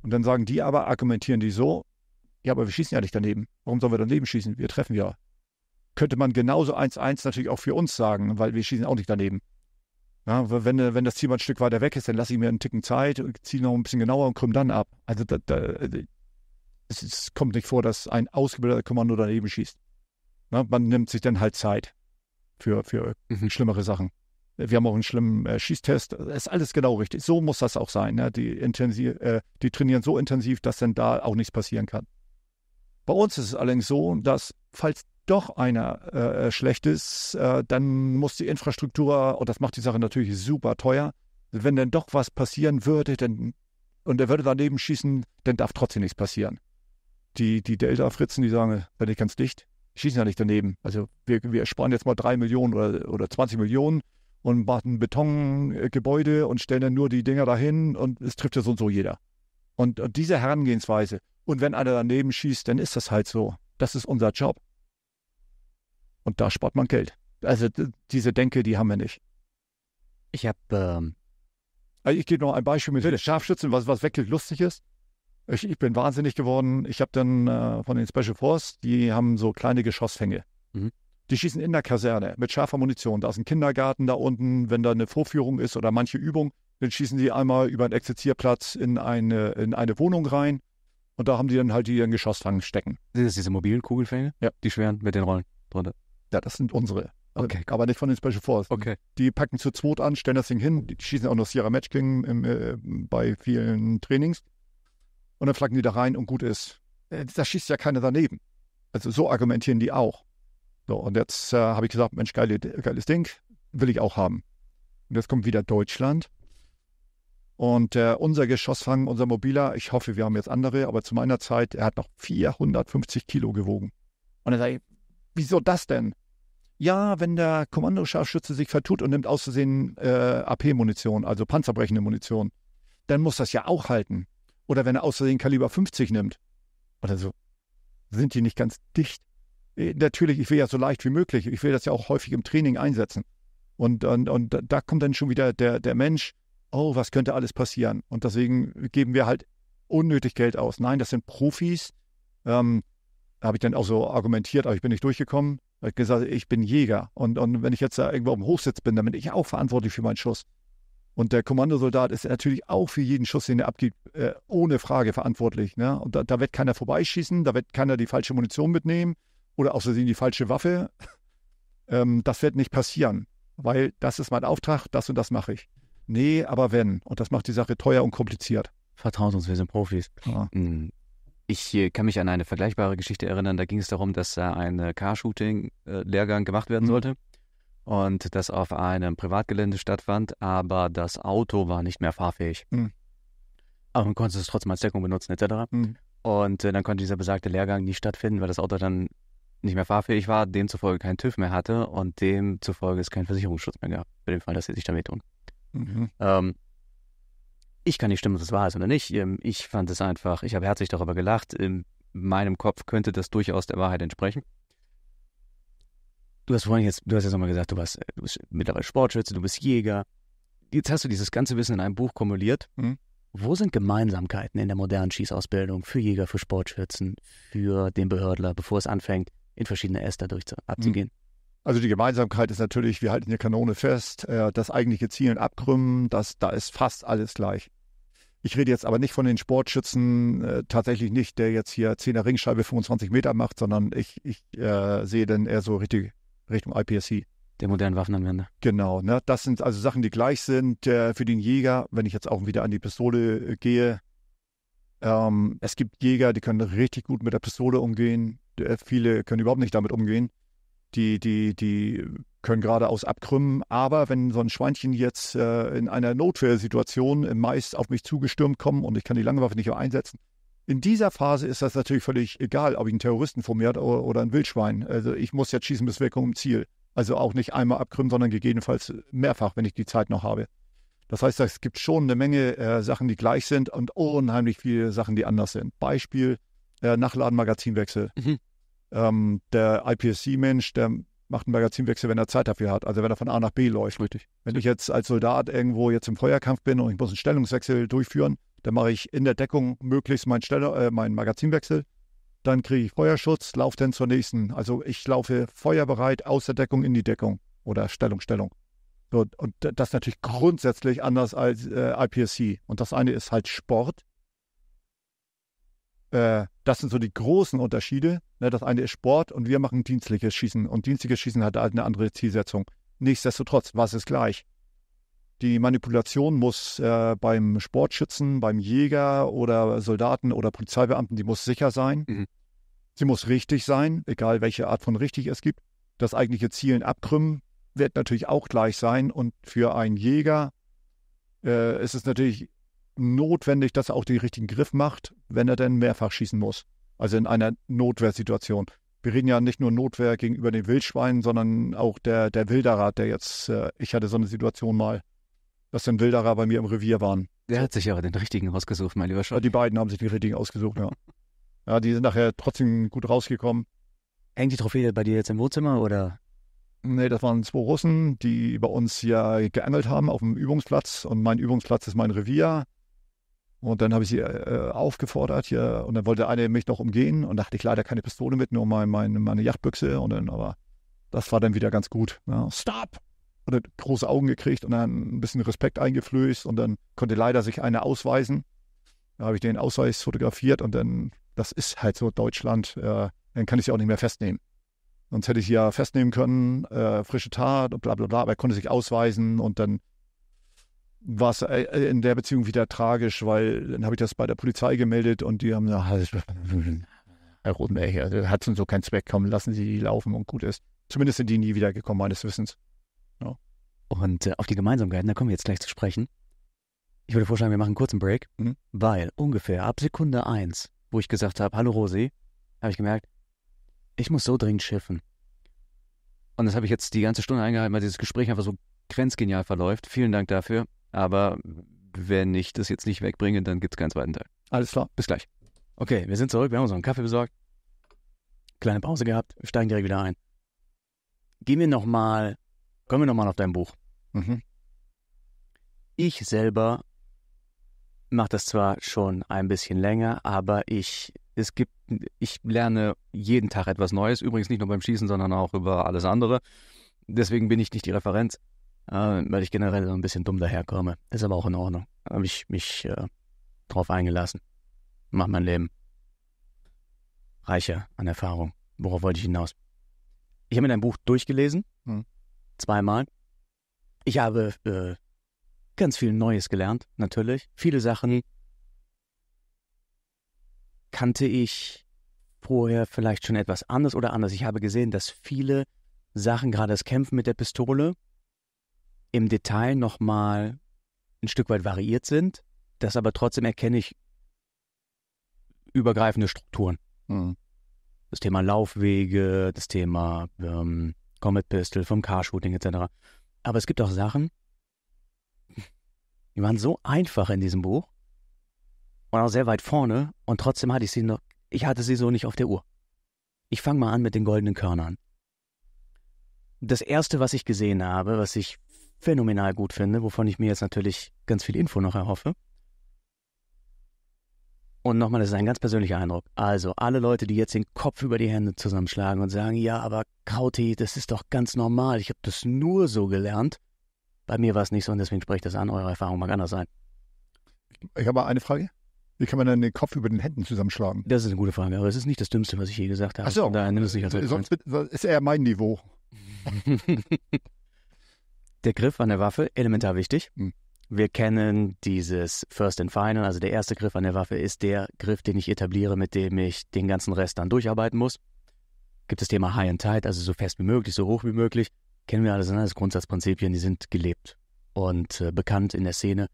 Und dann sagen die aber, argumentieren die so, ja, aber wir schießen ja nicht daneben. Warum sollen wir daneben schießen? Wir treffen ja. Könnte man genauso 1-1 natürlich auch für uns sagen, weil wir schießen auch nicht daneben. Ja, wenn, äh, wenn das Ziel mal ein Stück weiter weg ist, dann lasse ich mir einen Ticken Zeit und ziehe noch ein bisschen genauer und krümm dann ab. Also da, da, äh, es, es kommt nicht vor, dass ein ausgebildeter Kommando daneben schießt. Na, ne, man nimmt sich dann halt Zeit für, für mhm. schlimmere Sachen. Wir haben auch einen schlimmen äh, Schießtest. Ist alles genau richtig. So muss das auch sein. Ne? Die, intensiv, äh, die trainieren so intensiv, dass dann da auch nichts passieren kann. Bei uns ist es allerdings so, dass falls doch einer äh, äh, schlecht ist, äh, dann muss die Infrastruktur, und das macht die Sache natürlich super teuer, wenn dann doch was passieren würde, dann, und er würde daneben schießen, dann darf trotzdem nichts passieren die, die Delta-Fritzen, die sagen, wenn ich ganz dicht, schießen ja nicht daneben. Also wir, wir sparen jetzt mal drei Millionen oder, oder 20 Millionen und machen Betongebäude und stellen dann nur die Dinger dahin und es trifft ja so und so jeder. Und, und diese Herangehensweise. Und wenn einer daneben schießt, dann ist das halt so. Das ist unser Job. Und da spart man Geld. Also diese Denke, die haben wir nicht. Ich habe ähm also ich gebe noch ein Beispiel mit Scharfschützen, was, was wirklich lustig ist. Ich, ich bin wahnsinnig geworden. Ich habe dann äh, von den Special Force, die haben so kleine Geschossfänge. Mhm. Die schießen in der Kaserne mit scharfer Munition. Da ist ein Kindergarten da unten. Wenn da eine Vorführung ist oder manche Übung, dann schießen die einmal über einen Exerzierplatz in eine, in eine Wohnung rein. Und da haben die dann halt ihren Geschossfang stecken. Sind das diese mobilen Kugelfänge? Ja. Die schweren mit den Rollen drunter? Ja, das sind unsere. Okay. Cool. Aber nicht von den Special Force. Okay. Die packen zu zweit an, stellen das Ding hin, die schießen auch noch Sierra Match King im, äh, bei vielen Trainings und dann flacken die da rein und gut ist. Äh, da schießt ja keiner daneben. Also so argumentieren die auch. So, und jetzt äh, habe ich gesagt, Mensch, geile, geiles Ding, will ich auch haben. Und jetzt kommt wieder Deutschland. Und äh, unser Geschossfang, unser mobiler, ich hoffe, wir haben jetzt andere, aber zu meiner Zeit, er hat noch 450 Kilo gewogen. Und dann sage ich, wieso das denn? Ja, wenn der Kommandoscharfschütze sich vertut und nimmt auszusehen äh, AP-Munition, also panzerbrechende Munition, dann muss das ja auch halten. Oder wenn er außerdem Kaliber 50 nimmt. Oder so. Sind die nicht ganz dicht? Äh, natürlich, ich will ja so leicht wie möglich. Ich will das ja auch häufig im Training einsetzen. Und, und, und da kommt dann schon wieder der, der Mensch, oh, was könnte alles passieren? Und deswegen geben wir halt unnötig Geld aus. Nein, das sind Profis. Ähm, habe ich dann auch so argumentiert, aber ich bin nicht durchgekommen. Ich habe gesagt, ich bin Jäger. Und, und wenn ich jetzt da irgendwo auf dem Hochsitz bin, dann bin ich auch verantwortlich für meinen Schuss. Und der Kommandosoldat ist natürlich auch für jeden Schuss, den er abgibt, äh, ohne Frage verantwortlich. Ne? Und da, da, wird keiner vorbeischießen, da wird keiner die falsche Munition mitnehmen oder außerdem die falsche Waffe. ähm, das wird nicht passieren, weil das ist mein Auftrag, das und das mache ich. Nee, aber wenn. Und das macht die Sache teuer und kompliziert. Vertrauen uns, wir sind Profis. Ja. Hm. Ich äh, kann mich an eine vergleichbare Geschichte erinnern. Da ging es darum, dass da ein carshooting äh, äh, lehrgang gemacht werden mhm. sollte und das auf einem Privatgelände stattfand, aber das Auto war nicht mehr fahrfähig. Mhm. Aber man konnte es trotzdem als Deckung benutzen, etc. Mhm. Und äh, dann konnte dieser besagte Lehrgang nicht stattfinden, weil das Auto dann nicht mehr fahrfähig war, demzufolge keinen TÜV mehr hatte und demzufolge es keinen Versicherungsschutz mehr gab, für den Fall, dass sie sich damit tun. Mhm. Ähm, ich kann nicht stimmen, ob das wahr ist oder nicht. Ähm, ich fand es einfach, ich habe herzlich darüber gelacht. In meinem Kopf könnte das durchaus der Wahrheit entsprechen du hast vorhin jetzt, du hast jetzt nochmal gesagt, du, warst, äh, du bist mittlerweile Sportschütze, du bist Jäger. Jetzt hast du dieses ganze Wissen in einem Buch kumuliert. Mhm. Wo sind Gemeinsamkeiten in der modernen Schießausbildung für Jäger, für Sportschützen, für den Behördler, bevor es anfängt, in verschiedene Äste durch abzugehen? Hm. Also die Gemeinsamkeit ist natürlich, wir halten eine Kanone fest, äh, das eigentliche Zielen abkrümmen, das, da ist fast alles gleich. Ich rede jetzt aber nicht von den Sportschützen, äh, tatsächlich nicht, der jetzt hier 10er Ringscheibe 25 Meter macht, sondern ich, ich äh, sehe dann eher so richtig Richtung IPSC. Der modernen Waffenanwender. Genau, ne? das sind also Sachen, die gleich sind äh, für den Jäger, wenn ich jetzt auch wieder an die Pistole äh, gehe. Ähm, es gibt Jäger, die können richtig gut mit der Pistole umgehen. Äh, viele können überhaupt nicht damit umgehen. Die, die, die können geradeaus abkrümmen. Aber wenn so ein Schweinchen jetzt äh, in einer Notwehrsituation äh, Mais auf mich zugestürmt kommt und ich kann die Waffe nicht mehr einsetzen, in dieser Phase ist das natürlich völlig egal, ob ich einen Terroristen vor mir habe oder ein Wildschwein. Also ich muss jetzt schießen bis Wirkung im Ziel. Also auch nicht einmal abkrümmen, sondern gegebenenfalls mehrfach, wenn ich die Zeit noch habe. Das heißt, es gibt schon eine Menge äh, Sachen, die gleich sind und unheimlich viele Sachen, die anders sind. Beispiel äh, Nachladen-Magazinwechsel. Mhm. Ähm, der IPSC-Mensch, der macht einen Magazinwechsel, wenn er Zeit dafür hat, also wenn er von A nach B läuft. Richtig. Wenn ich jetzt als Soldat irgendwo jetzt im Feuerkampf bin und ich muss einen Stellungswechsel durchführen, dann mache ich in der Deckung möglichst meinen, Steller, äh, meinen Magazinwechsel. Dann kriege ich Feuerschutz, laufe dann zur nächsten. Also ich laufe feuerbereit aus der Deckung in die Deckung oder Stellung, Stellung. So, und das ist natürlich grundsätzlich anders als äh, IPSC. Und das eine ist halt Sport. Äh, das sind so die großen Unterschiede. Ne, das eine ist Sport und wir machen dienstliches Schießen. Und dienstliches Schießen hat halt eine andere Zielsetzung. Nichtsdestotrotz, was ist gleich? Die Manipulation muss äh, beim Sportschützen, beim Jäger oder Soldaten oder Polizeibeamten, die muss sicher sein. Mhm. Sie muss richtig sein, egal welche Art von richtig es gibt. Das eigentliche Zielen abkrümmen wird natürlich auch gleich sein. Und für einen Jäger äh, ist es natürlich notwendig, dass er auch den richtigen Griff macht, wenn er denn mehrfach schießen muss. Also in einer Notwehrsituation. Wir reden ja nicht nur Notwehr gegenüber den Wildschweinen, sondern auch der, der Wilderer, der jetzt, äh, ich hatte so eine Situation mal, dass dann Wilderer bei mir im Revier waren. Der hat sich aber den richtigen ausgesucht, mein lieber Schott. Ja, die beiden haben sich den richtigen ausgesucht, ja. ja, die sind nachher trotzdem gut rausgekommen. Hängt die Trophäe bei dir jetzt im Wohnzimmer oder? Nee, das waren zwei Russen, die bei uns ja geangelt haben auf dem Übungsplatz und mein Übungsplatz ist mein Revier. Und dann habe ich sie äh, aufgefordert hier und dann wollte eine mich noch umgehen und dachte ich leider keine Pistole mit, nur mein, mein meine Jachtbüchse. und dann aber das war dann wieder ganz gut. Ja. Stop! oder große Augen gekriegt und dann ein bisschen Respekt eingeflößt und dann konnte leider sich einer ausweisen. Da habe ich den Ausweis fotografiert und dann, das ist halt so Deutschland, äh, dann kann ich sie auch nicht mehr festnehmen. Sonst hätte ich ja festnehmen können, äh, frische Tat und bla bla bla, aber er konnte sich ausweisen und dann war es äh, in der Beziehung wieder tragisch, weil dann habe ich das bei der Polizei gemeldet und die haben gesagt, Herr Rotenberg, hat so keinen Zweck kommen, lassen Sie die laufen und gut ist. Zumindest sind die nie wiedergekommen, meines Wissens. Ja. Und äh, auf die Gemeinsamkeiten, da kommen wir jetzt gleich zu sprechen. Ich würde vorschlagen, wir machen einen kurzen Break, mhm. weil ungefähr ab Sekunde 1, wo ich gesagt habe, hallo Rosi, habe ich gemerkt, ich muss so dringend schiffen. Und das habe ich jetzt die ganze Stunde eingehalten, weil dieses Gespräch einfach so grenzgenial verläuft. Vielen Dank dafür. Aber wenn ich das jetzt nicht wegbringe, dann gibt es keinen zweiten Teil. Alles klar. Bis gleich. Okay, wir sind zurück. Wir haben unseren Kaffee besorgt. Kleine Pause gehabt. Wir steigen direkt wieder ein. Gehen wir nochmal Kommen wir nochmal auf dein Buch. Mhm. Ich selber mache das zwar schon ein bisschen länger, aber ich es gibt ich lerne jeden Tag etwas Neues. Übrigens nicht nur beim Schießen, sondern auch über alles andere. Deswegen bin ich nicht die Referenz, äh, weil ich generell so ein bisschen dumm daherkomme. Ist aber auch in Ordnung. Habe ich mich äh, drauf eingelassen. Mach mein Leben reicher an Erfahrung. Worauf wollte ich hinaus? Ich habe mir dein Buch durchgelesen. Hm zweimal. Ich habe äh, ganz viel Neues gelernt, natürlich. Viele Sachen kannte ich vorher vielleicht schon etwas anders oder anders. Ich habe gesehen, dass viele Sachen, gerade das Kämpfen mit der Pistole, im Detail nochmal ein Stück weit variiert sind. Das aber trotzdem erkenne ich übergreifende Strukturen. Mhm. Das Thema Laufwege, das Thema ähm, Comet Pistol, vom Carshooting etc. Aber es gibt auch Sachen, die waren so einfach in diesem Buch und auch sehr weit vorne und trotzdem hatte ich sie noch, ich hatte sie so nicht auf der Uhr. Ich fange mal an mit den goldenen Körnern. Das erste, was ich gesehen habe, was ich phänomenal gut finde, wovon ich mir jetzt natürlich ganz viel Info noch erhoffe, und nochmal, das ist ein ganz persönlicher Eindruck. Also, alle Leute, die jetzt den Kopf über die Hände zusammenschlagen und sagen, ja, aber Kauti, das ist doch ganz normal, ich habe das nur so gelernt. Bei mir war es nicht so und deswegen spreche ich das an, eure Erfahrung mag anders sein. Ich habe eine Frage. Wie kann man denn den Kopf über den Händen zusammenschlagen? Das ist eine gute Frage, aber es ist nicht das Dümmste, was ich je gesagt habe. Ach so. Da nimmst du dich als äh, Sonst ist eher mein Niveau. der Griff an der Waffe, elementar wichtig. Hm. Wir kennen dieses First and Final, also der erste Griff an der Waffe ist der Griff, den ich etabliere, mit dem ich den ganzen Rest dann durcharbeiten muss. Gibt das Thema High and Tight, also so fest wie möglich, so hoch wie möglich. Kennen wir alles, sind ne? alles Grundsatzprinzipien, die sind gelebt und äh, bekannt in der Szene.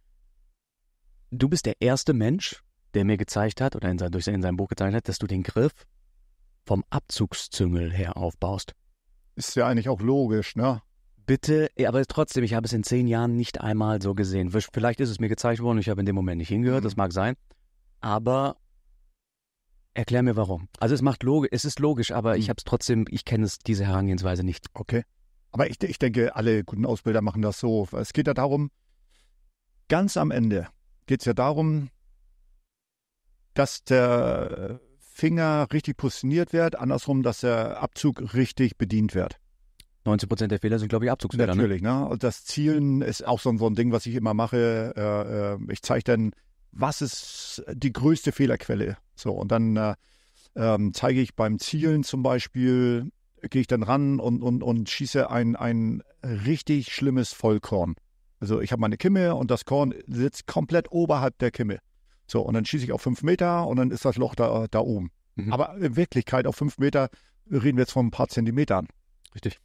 Du bist der erste Mensch, der mir gezeigt hat oder in sein, durch in seinem Buch gezeigt hat, dass du den Griff vom Abzugszüngel her aufbaust. Ist ja eigentlich auch logisch, ne? bitte, aber trotzdem, ich habe es in zehn Jahren nicht einmal so gesehen. Vielleicht ist es mir gezeigt worden, ich habe in dem Moment nicht hingehört, mhm. das mag sein. Aber erklär mir warum. Also es macht logisch, es ist logisch, aber mhm. ich habe es trotzdem, ich kenne es diese Herangehensweise nicht. Okay. Aber ich, ich denke, alle guten Ausbilder machen das so. Es geht ja darum, ganz am Ende geht es ja darum, dass der Finger richtig positioniert wird, andersrum, dass der Abzug richtig bedient wird. 90 Prozent der Fehler sind, glaube ich, Abzugsfehler. Ne? Natürlich, ne? Und das Zielen ist auch so, so ein Ding, was ich immer mache. Äh, äh, ich zeige dann, was ist die größte Fehlerquelle. So, und dann äh, ähm, zeige ich beim Zielen zum Beispiel, gehe ich dann ran und, und, und schieße ein, ein richtig schlimmes Vollkorn. Also ich habe meine Kimme und das Korn sitzt komplett oberhalb der Kimme. So, und dann schieße ich auf fünf Meter und dann ist das Loch da, da oben. Mhm. Aber in Wirklichkeit auf fünf Meter reden wir jetzt von ein paar Zentimetern. Richtig.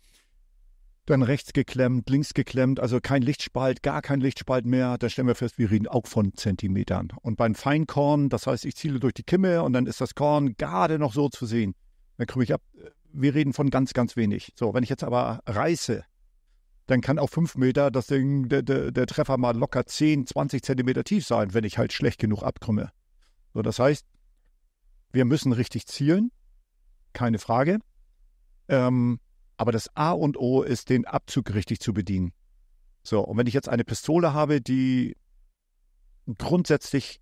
Dann rechts geklemmt, links geklemmt, also kein Lichtspalt, gar kein Lichtspalt mehr. Da stellen wir fest, wir reden auch von Zentimetern. Und beim Feinkorn, das heißt, ich ziele durch die Kimme und dann ist das Korn gerade noch so zu sehen. Dann krümme ich ab. Wir reden von ganz, ganz wenig. So, wenn ich jetzt aber reiße, dann kann auch fünf Meter das Ding, der, der, der Treffer mal locker 10, 20 Zentimeter tief sein, wenn ich halt schlecht genug abkrümme. So, das heißt, wir müssen richtig zielen, keine Frage. Ähm, aber das A und O ist, den Abzug richtig zu bedienen. So, und wenn ich jetzt eine Pistole habe, die grundsätzlich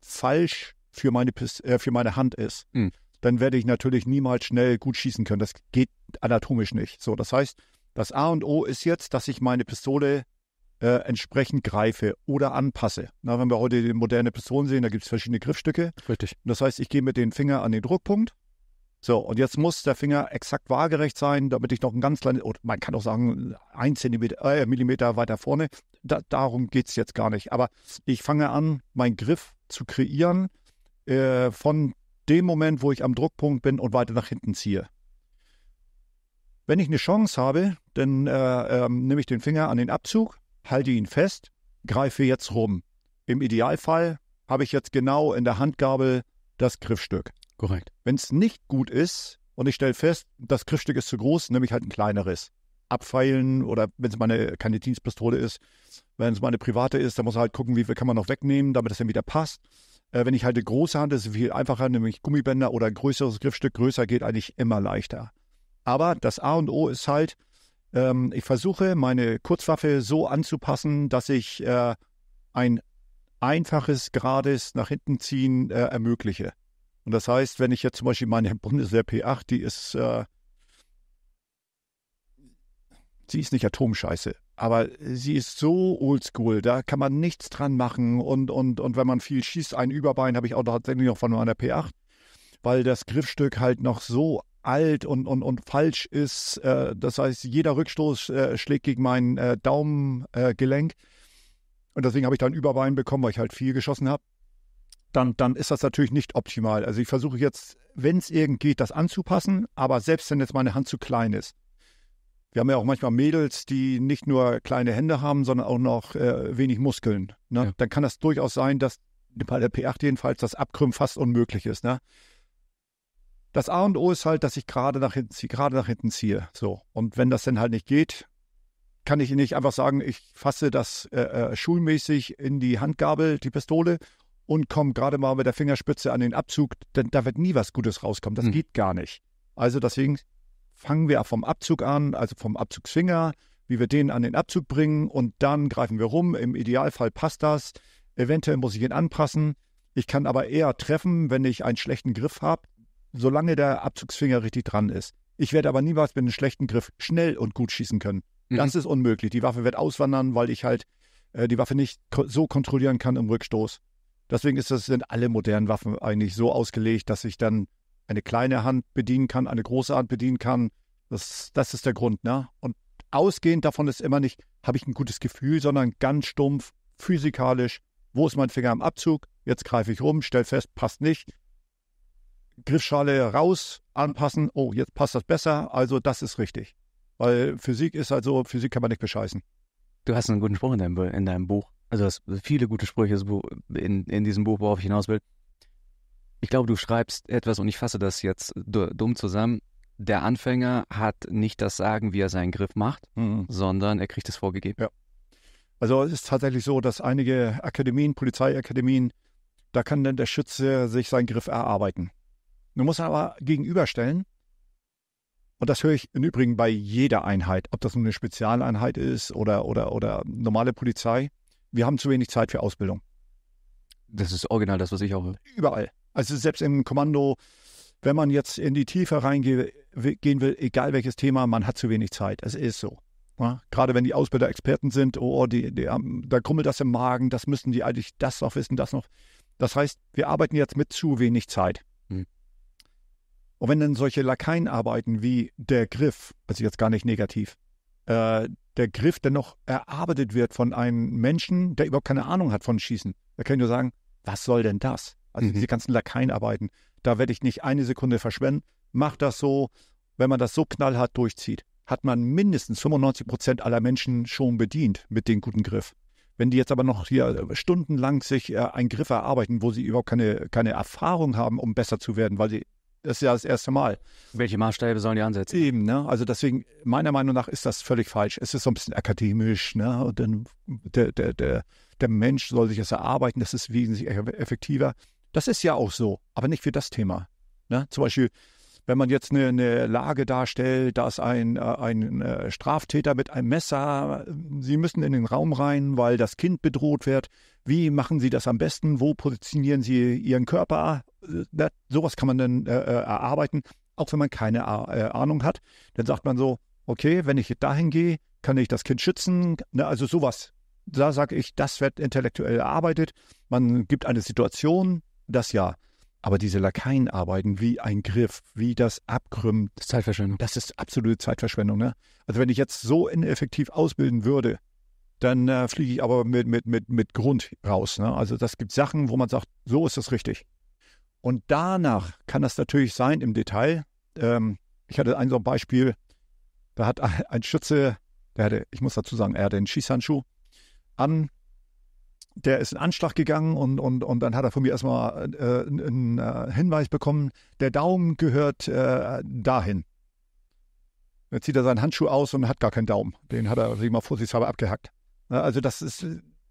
falsch für meine, Pist äh, für meine Hand ist, mhm. dann werde ich natürlich niemals schnell gut schießen können. Das geht anatomisch nicht. So, das heißt, das A und O ist jetzt, dass ich meine Pistole äh, entsprechend greife oder anpasse. Na, wenn wir heute die moderne Pistolen sehen, da gibt es verschiedene Griffstücke. Richtig. Das heißt, ich gehe mit dem Finger an den Druckpunkt so, und jetzt muss der Finger exakt waagerecht sein, damit ich noch ein ganz kleines, oder man kann auch sagen, ein Zentimeter, äh, Millimeter weiter vorne. Da, darum geht es jetzt gar nicht. Aber ich fange an, meinen Griff zu kreieren äh, von dem Moment, wo ich am Druckpunkt bin und weiter nach hinten ziehe. Wenn ich eine Chance habe, dann äh, ähm, nehme ich den Finger an den Abzug, halte ihn fest, greife jetzt rum. Im Idealfall habe ich jetzt genau in der Handgabel das Griffstück. Korrekt. Wenn es nicht gut ist und ich stelle fest, das Griffstück ist zu groß, nehme ich halt ein kleineres. Abfeilen oder wenn es meine keine Dienstpistole ist, wenn es meine private ist, dann muss man halt gucken, wie viel kann man noch wegnehmen, damit es dann wieder passt. Äh, wenn ich halt eine große Hand, das ist viel einfacher, nämlich Gummibänder oder ein größeres Griffstück. Größer geht eigentlich immer leichter. Aber das A und O ist halt, ähm, ich versuche meine Kurzwaffe so anzupassen, dass ich äh, ein einfaches, gerades nach hinten ziehen äh, ermögliche. Und das heißt, wenn ich jetzt zum Beispiel meine Bundeswehr P8, die ist, äh, sie ist nicht Atomscheiße, aber sie ist so oldschool, da kann man nichts dran machen. Und, und, und wenn man viel schießt, ein Überbein habe ich auch tatsächlich noch von meiner P8, weil das Griffstück halt noch so alt und, und, und falsch ist. Äh, das heißt, jeder Rückstoß äh, schlägt gegen mein äh, Daumengelenk. Und deswegen habe ich da ein Überbein bekommen, weil ich halt viel geschossen habe dann, dann ist das natürlich nicht optimal. Also ich versuche jetzt, wenn es irgend geht, das anzupassen, aber selbst wenn jetzt meine Hand zu klein ist. Wir haben ja auch manchmal Mädels, die nicht nur kleine Hände haben, sondern auch noch äh, wenig Muskeln. Ne? Ja. Dann kann das durchaus sein, dass bei der P8 jedenfalls das Abkrümmen fast unmöglich ist. Ne? Das A und O ist halt, dass ich gerade nach hinten ziehe, gerade nach hinten ziehe. So. Und wenn das dann halt nicht geht, kann ich nicht einfach sagen, ich fasse das äh, äh schulmäßig in die Handgabel, die Pistole und komme gerade mal mit der Fingerspitze an den Abzug, denn da wird nie was Gutes rauskommen. Das mhm. geht gar nicht. Also deswegen fangen wir vom Abzug an, also vom Abzugsfinger, wie wir den an den Abzug bringen und dann greifen wir rum. Im Idealfall passt das. Eventuell muss ich ihn anpassen. Ich kann aber eher treffen, wenn ich einen schlechten Griff habe, solange der Abzugsfinger richtig dran ist. Ich werde aber niemals mit einem schlechten Griff schnell und gut schießen können. Mhm. Das ist unmöglich. Die Waffe wird auswandern, weil ich halt äh, die Waffe nicht so kontrollieren kann im Rückstoß. Deswegen ist das, sind alle modernen Waffen eigentlich so ausgelegt, dass ich dann eine kleine Hand bedienen kann, eine große Hand bedienen kann. Das, das ist der Grund, ne? Und ausgehend davon ist immer nicht, habe ich ein gutes Gefühl, sondern ganz stumpf, physikalisch, wo ist mein Finger am Abzug? Jetzt greife ich rum, stell fest, passt nicht. Griffschale raus, anpassen, oh, jetzt passt das besser, also das ist richtig. Weil Physik ist also, Physik kann man nicht bescheißen. Du hast einen guten Spruch in deinem, in deinem Buch also das, viele gute Sprüche in, in diesem Buch, worauf ich hinaus will. Ich glaube, du schreibst etwas und ich fasse das jetzt dumm zusammen. Der Anfänger hat nicht das Sagen, wie er seinen Griff macht, mhm. sondern er kriegt es vorgegeben. Ja. Also es ist tatsächlich so, dass einige Akademien, Polizeiakademien, da kann dann der Schütze sich seinen Griff erarbeiten. Man muss aber gegenüberstellen, und das höre ich im Übrigen bei jeder Einheit, ob das nun eine Spezialeinheit ist oder, oder, oder normale Polizei, wir haben zu wenig Zeit für Ausbildung. Das ist original das, was ich auch höre. Überall. Also selbst im Kommando, wenn man jetzt in die Tiefe reingehen will, egal welches Thema, man hat zu wenig Zeit. Es ist so. Ja? Ne? Gerade wenn die Ausbilder Experten sind, oh, oh, die, die, da krummelt das im Magen, das müssen die eigentlich das noch wissen, das noch. Das heißt, wir arbeiten jetzt mit zu wenig Zeit. Hm. Und wenn dann solche Lakaien arbeiten wie der Griff, also jetzt gar nicht negativ, äh, der Griff, der noch erarbeitet wird von einem Menschen, der überhaupt keine Ahnung hat von Schießen. Da kann ich nur sagen, was soll denn das? Also mhm. diese ganzen Lakaienarbeiten, da werde ich nicht eine Sekunde verschwenden. Mach das so, wenn man das so knallhart durchzieht, hat man mindestens 95 Prozent aller Menschen schon bedient mit dem guten Griff. Wenn die jetzt aber noch hier stundenlang sich äh, einen Griff erarbeiten, wo sie überhaupt keine, keine Erfahrung haben, um besser zu werden, weil sie das ist ja das erste Mal. Welche Maßstäbe sollen die ansetzen? Eben, ne? Also deswegen, meiner Meinung nach ist das völlig falsch. Es ist so ein bisschen akademisch, ne? Und dann der, der, der, der Mensch soll sich das erarbeiten, das ist wesentlich effektiver. Das ist ja auch so, aber nicht für das Thema. Ne? Zum Beispiel, wenn man jetzt eine, eine Lage darstellt, dass ein, äh, ein äh, Straftäter mit einem Messer, äh, Sie müssen in den Raum rein, weil das Kind bedroht wird. Wie machen Sie das am besten? Wo positionieren Sie Ihren Körper? Das, sowas kann man dann äh, erarbeiten, auch wenn man keine Ahnung hat. Dann sagt man so, okay, wenn ich dahin gehe, kann ich das Kind schützen? Ne, also sowas. Da sage ich, das wird intellektuell erarbeitet. Man gibt eine Situation, das ja. Aber diese Lakaien arbeiten wie ein Griff, wie das Abkrümmt. Das ist Zeitverschwendung. Das ist absolute Zeitverschwendung. Ne? Also wenn ich jetzt so ineffektiv ausbilden würde, dann äh, fliege ich aber mit, mit, mit, mit Grund raus. Ne? Also das gibt Sachen, wo man sagt, so ist das richtig. Und danach kann das natürlich sein im Detail. Ähm, ich hatte ein so ein Beispiel, da hat ein Schütze, der hatte, ich muss dazu sagen, er hatte einen Schießhandschuh an der ist in Anschlag gegangen und, und, und dann hat er von mir erstmal äh, einen äh, Hinweis bekommen, der Daumen gehört äh, dahin. Jetzt zieht er seinen Handschuh aus und hat gar keinen Daumen. Den hat er sich mal vorsichtshalber abgehackt. Ne, also das ist,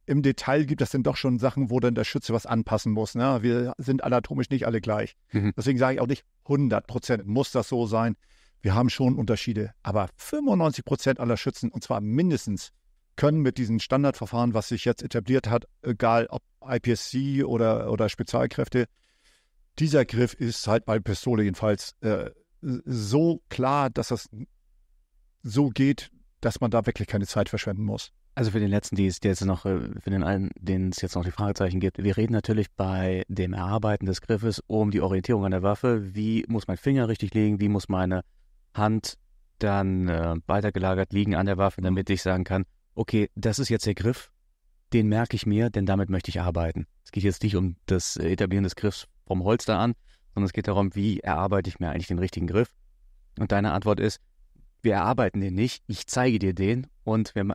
im Detail gibt es dann doch schon Sachen, wo dann der Schütze was anpassen muss. Ne? Wir sind anatomisch nicht alle gleich. Mhm. Deswegen sage ich auch nicht 100 Prozent muss das so sein. Wir haben schon Unterschiede, aber 95 Prozent aller Schützen, und zwar mindestens können mit diesen Standardverfahren, was sich jetzt etabliert hat, egal ob IPSC oder, oder Spezialkräfte, dieser Griff ist halt bei Pistole jedenfalls äh, so klar, dass das so geht, dass man da wirklich keine Zeit verschwenden muss. Also für den letzten, die es jetzt noch, äh, für den einen, den es jetzt noch die Fragezeichen gibt, wir reden natürlich bei dem Erarbeiten des Griffes um die Orientierung an der Waffe. Wie muss mein Finger richtig liegen? Wie muss meine Hand dann äh, weitergelagert liegen an der Waffe, mhm. damit ich sagen kann, okay, das ist jetzt der Griff, den merke ich mir, denn damit möchte ich arbeiten. Es geht jetzt nicht um das Etablieren des Griffs vom Holster an, sondern es geht darum, wie erarbeite ich mir eigentlich den richtigen Griff. Und deine Antwort ist, wir erarbeiten den nicht, ich zeige dir den und wir,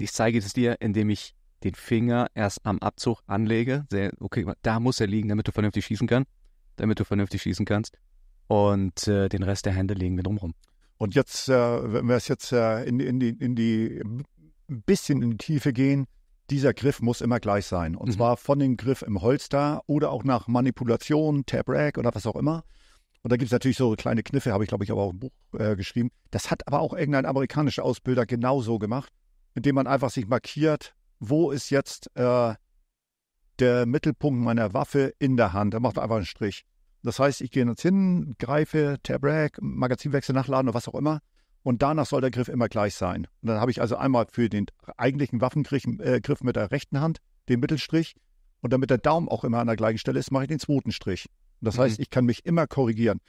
ich zeige es dir, indem ich den Finger erst am Abzug anlege. Okay, da muss er liegen, damit du vernünftig schießen kannst. Damit du vernünftig schießen kannst. Und äh, den Rest der Hände legen wir drumherum. Und jetzt, äh, wenn wir es jetzt äh, in, in, die, in die ein bisschen in die Tiefe gehen, dieser Griff muss immer gleich sein. Und mhm. zwar von dem Griff im Holster oder auch nach Manipulation, Tab Rack oder was auch immer. Und da gibt es natürlich so kleine Kniffe, habe ich glaube ich aber auch im Buch äh, geschrieben. Das hat aber auch irgendein amerikanischer Ausbilder genauso gemacht, indem man einfach sich markiert, wo ist jetzt äh, der Mittelpunkt meiner Waffe in der Hand. Da macht man einfach einen Strich. Das heißt, ich gehe jetzt hin, greife, Tab Rack, Magazinwechsel nachladen oder was auch immer und danach soll der Griff immer gleich sein. Und dann habe ich also einmal für den eigentlichen Waffengriff äh, mit der rechten Hand den Mittelstrich und damit der Daumen auch immer an der gleichen Stelle ist, mache ich den zweiten Strich. Und das mhm. heißt, ich kann mich immer korrigieren.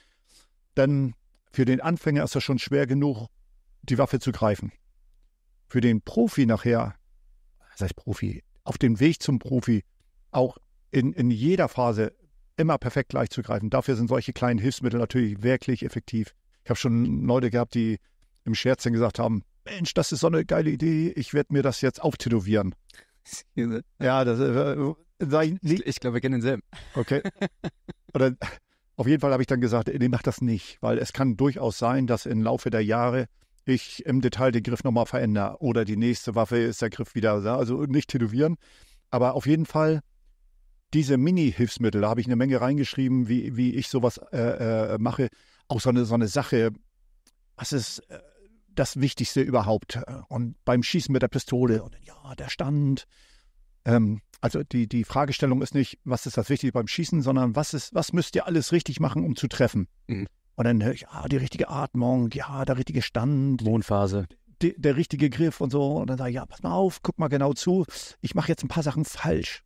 Denn für den Anfänger ist das schon schwer genug, die Waffe zu greifen. Für den Profi nachher, das heißt Profi, auf dem Weg zum Profi auch in, in jeder Phase immer perfekt gleich zu greifen. Dafür sind solche kleinen Hilfsmittel natürlich wirklich effektiv. Ich habe schon Leute gehabt, die im Scherz gesagt haben, Mensch, das ist so eine geile Idee, ich werde mir das jetzt auftätowieren. ja, das, äh, äh ich, ich glaube, wir kennen denselben. Okay. Oder auf jeden Fall habe ich dann gesagt, nee, mach das nicht, weil es kann durchaus sein, dass im Laufe der Jahre ich im Detail den Griff nochmal verändere oder die nächste Waffe ist der Griff wieder, da. also nicht tätowieren. Aber auf jeden Fall diese Mini-Hilfsmittel, da habe ich eine Menge reingeschrieben, wie, wie ich sowas äh, äh, mache. Auch so eine, so eine Sache, was ist, äh, das Wichtigste überhaupt. Und beim Schießen mit der Pistole, und ja, der Stand. Ähm, also die, die Fragestellung ist nicht, was ist das Wichtige beim Schießen, sondern was ist, was müsst ihr alles richtig machen, um zu treffen? Mhm. Und dann höre ich, ah, die richtige Atmung, ja, der richtige Stand. Mondphase. Die, der richtige Griff und so. Und dann sage ich, ja, pass mal auf, guck mal genau zu. Ich mache jetzt ein paar Sachen falsch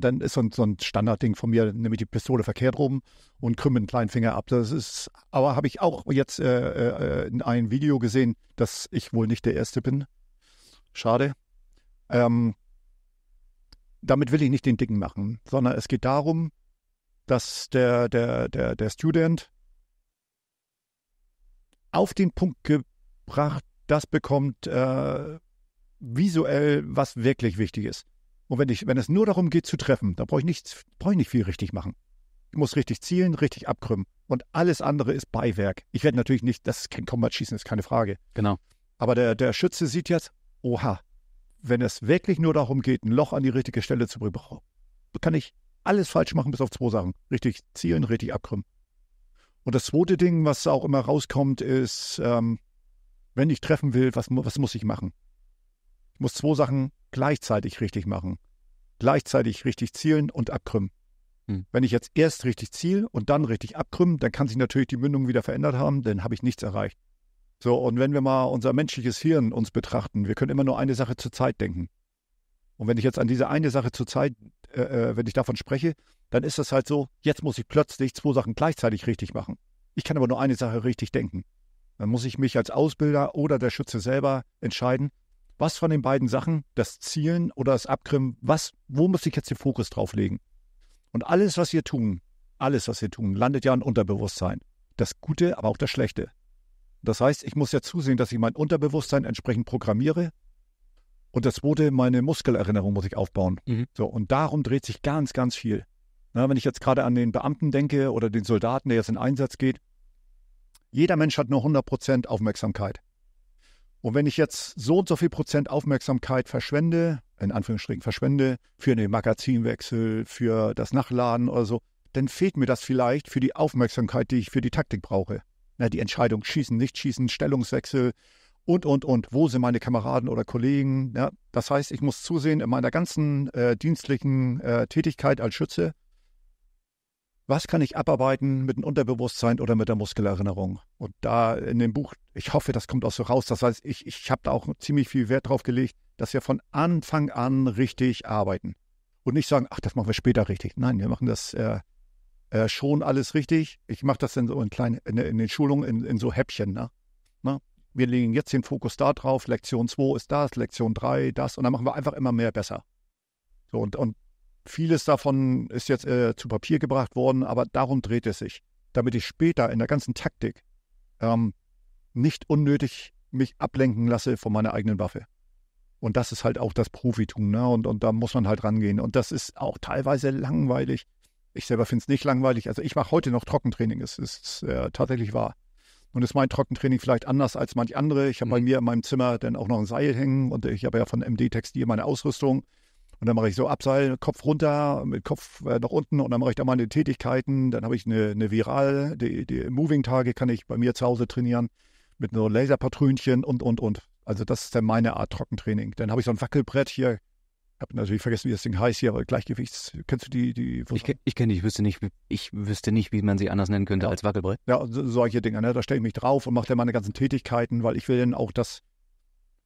dann ist so ein, so ein Standardding von mir, nehme ich die Pistole verkehrt rum und krümme einen kleinen Finger ab. Das ist, aber habe ich auch jetzt äh, äh, in einem Video gesehen, dass ich wohl nicht der Erste bin. Schade. Ähm, damit will ich nicht den Dicken machen, sondern es geht darum, dass der, der, der, der Student auf den Punkt gebracht das bekommt, äh, visuell, was wirklich wichtig ist. Und wenn, ich, wenn es nur darum geht zu treffen, dann brauche ich, nichts, ich nicht viel richtig machen. Ich muss richtig zielen, richtig abkrümmen. Und alles andere ist Beiwerk. Ich werde natürlich nicht, das ist kein Combat-Schießen, ist keine Frage. Genau. Aber der, der Schütze sieht jetzt, oha, wenn es wirklich nur darum geht, ein Loch an die richtige Stelle zu bringen, kann ich alles falsch machen, bis auf zwei Sachen. Richtig zielen, richtig abkrümmen. Und das zweite Ding, was auch immer rauskommt, ist, ähm, wenn ich treffen will, was, was muss ich machen? muss zwei Sachen gleichzeitig richtig machen. Gleichzeitig richtig zielen und abkrümmen. Hm. Wenn ich jetzt erst richtig ziel und dann richtig abkrümmen, dann kann sich natürlich die Mündung wieder verändert haben, dann habe ich nichts erreicht. So, und wenn wir mal unser menschliches Hirn uns betrachten, wir können immer nur eine Sache zur Zeit denken. Und wenn ich jetzt an diese eine Sache zur Zeit, äh, äh wenn ich davon spreche, dann ist das halt so, jetzt muss ich plötzlich zwei Sachen gleichzeitig richtig machen. Ich kann aber nur eine Sache richtig denken. Dann muss ich mich als Ausbilder oder der Schütze selber entscheiden, was von den beiden Sachen, das Zielen oder das Abgrimmen, was, wo muss ich jetzt den Fokus drauf legen? Und alles, was wir tun, alles, was wir tun, landet ja im Unterbewusstsein. Das Gute, aber auch das Schlechte. Das heißt, ich muss ja zusehen, dass ich mein Unterbewusstsein entsprechend programmiere. Und das zweite, meine Muskelerinnerung muss ich aufbauen. Mhm. So, und darum dreht sich ganz, ganz viel. Na, wenn ich jetzt gerade an den Beamten denke oder den Soldaten, der jetzt in Einsatz geht, jeder Mensch hat nur 100% Aufmerksamkeit. Und wenn ich jetzt so und so viel Prozent Aufmerksamkeit verschwende, in Anführungsstrichen verschwende, für einen Magazinwechsel, für das Nachladen oder so, dann fehlt mir das vielleicht für die Aufmerksamkeit, die ich für die Taktik brauche. Na, die Entscheidung, schießen, nicht schießen, Stellungswechsel und, und, und. Wo sind meine Kameraden oder Kollegen? Ja, das heißt, ich muss zusehen in meiner ganzen äh, dienstlichen äh, Tätigkeit als Schütze, was kann ich abarbeiten mit dem Unterbewusstsein oder mit der Muskelerinnerung? Und da in dem Buch, ich hoffe, das kommt auch so raus. Das heißt, ich, ich habe da auch ziemlich viel Wert drauf gelegt, dass wir von Anfang an richtig arbeiten. Und nicht sagen, ach, das machen wir später richtig. Nein, wir machen das äh, äh, schon alles richtig. Ich mache das dann so in, kleinen, in, in, den Schulungen in, in so Häppchen. Ne? Na? Ne? Wir legen jetzt den Fokus da drauf. Lektion 2 ist das, Lektion 3 das. Und dann machen wir einfach immer mehr besser. So, und, und Vieles davon ist jetzt äh, zu Papier gebracht worden, aber darum dreht es sich, damit ich später in der ganzen Taktik ähm, nicht unnötig mich ablenken lasse von meiner eigenen Waffe. Und das ist halt auch das Profitum, ne? Und, und da muss man halt rangehen. Und das ist auch teilweise langweilig. Ich selber finde es nicht langweilig. Also ich mache heute noch Trockentraining. Es ist äh, tatsächlich wahr. Und ist mein Trockentraining vielleicht anders als manch andere. Ich habe mhm. bei mir in meinem Zimmer dann auch noch ein Seil hängen und ich habe ja von MD Textil meine Ausrüstung. Und dann mache ich so Abseil, Kopf runter, mit Kopf äh, nach unten und dann mache ich da meine Tätigkeiten. Dann habe ich eine, eine Viral, die, die Moving-Tage kann ich bei mir zu Hause trainieren mit so Laserpatrönchen und, und, und. Also das ist dann meine Art Trockentraining. Dann habe ich so ein Wackelbrett hier. Ich habe natürlich vergessen, wie das Ding heißt hier, aber Gleichgewichts. Kennst du die? die ich, ich kenne die, ich wüsste nicht, ich wüsste nicht, wie man sie anders nennen könnte ja. als Wackelbrett. Ja, so, solche Dinge, ne? Da stelle ich mich drauf und mache dann meine ganzen Tätigkeiten, weil ich will dann auch das,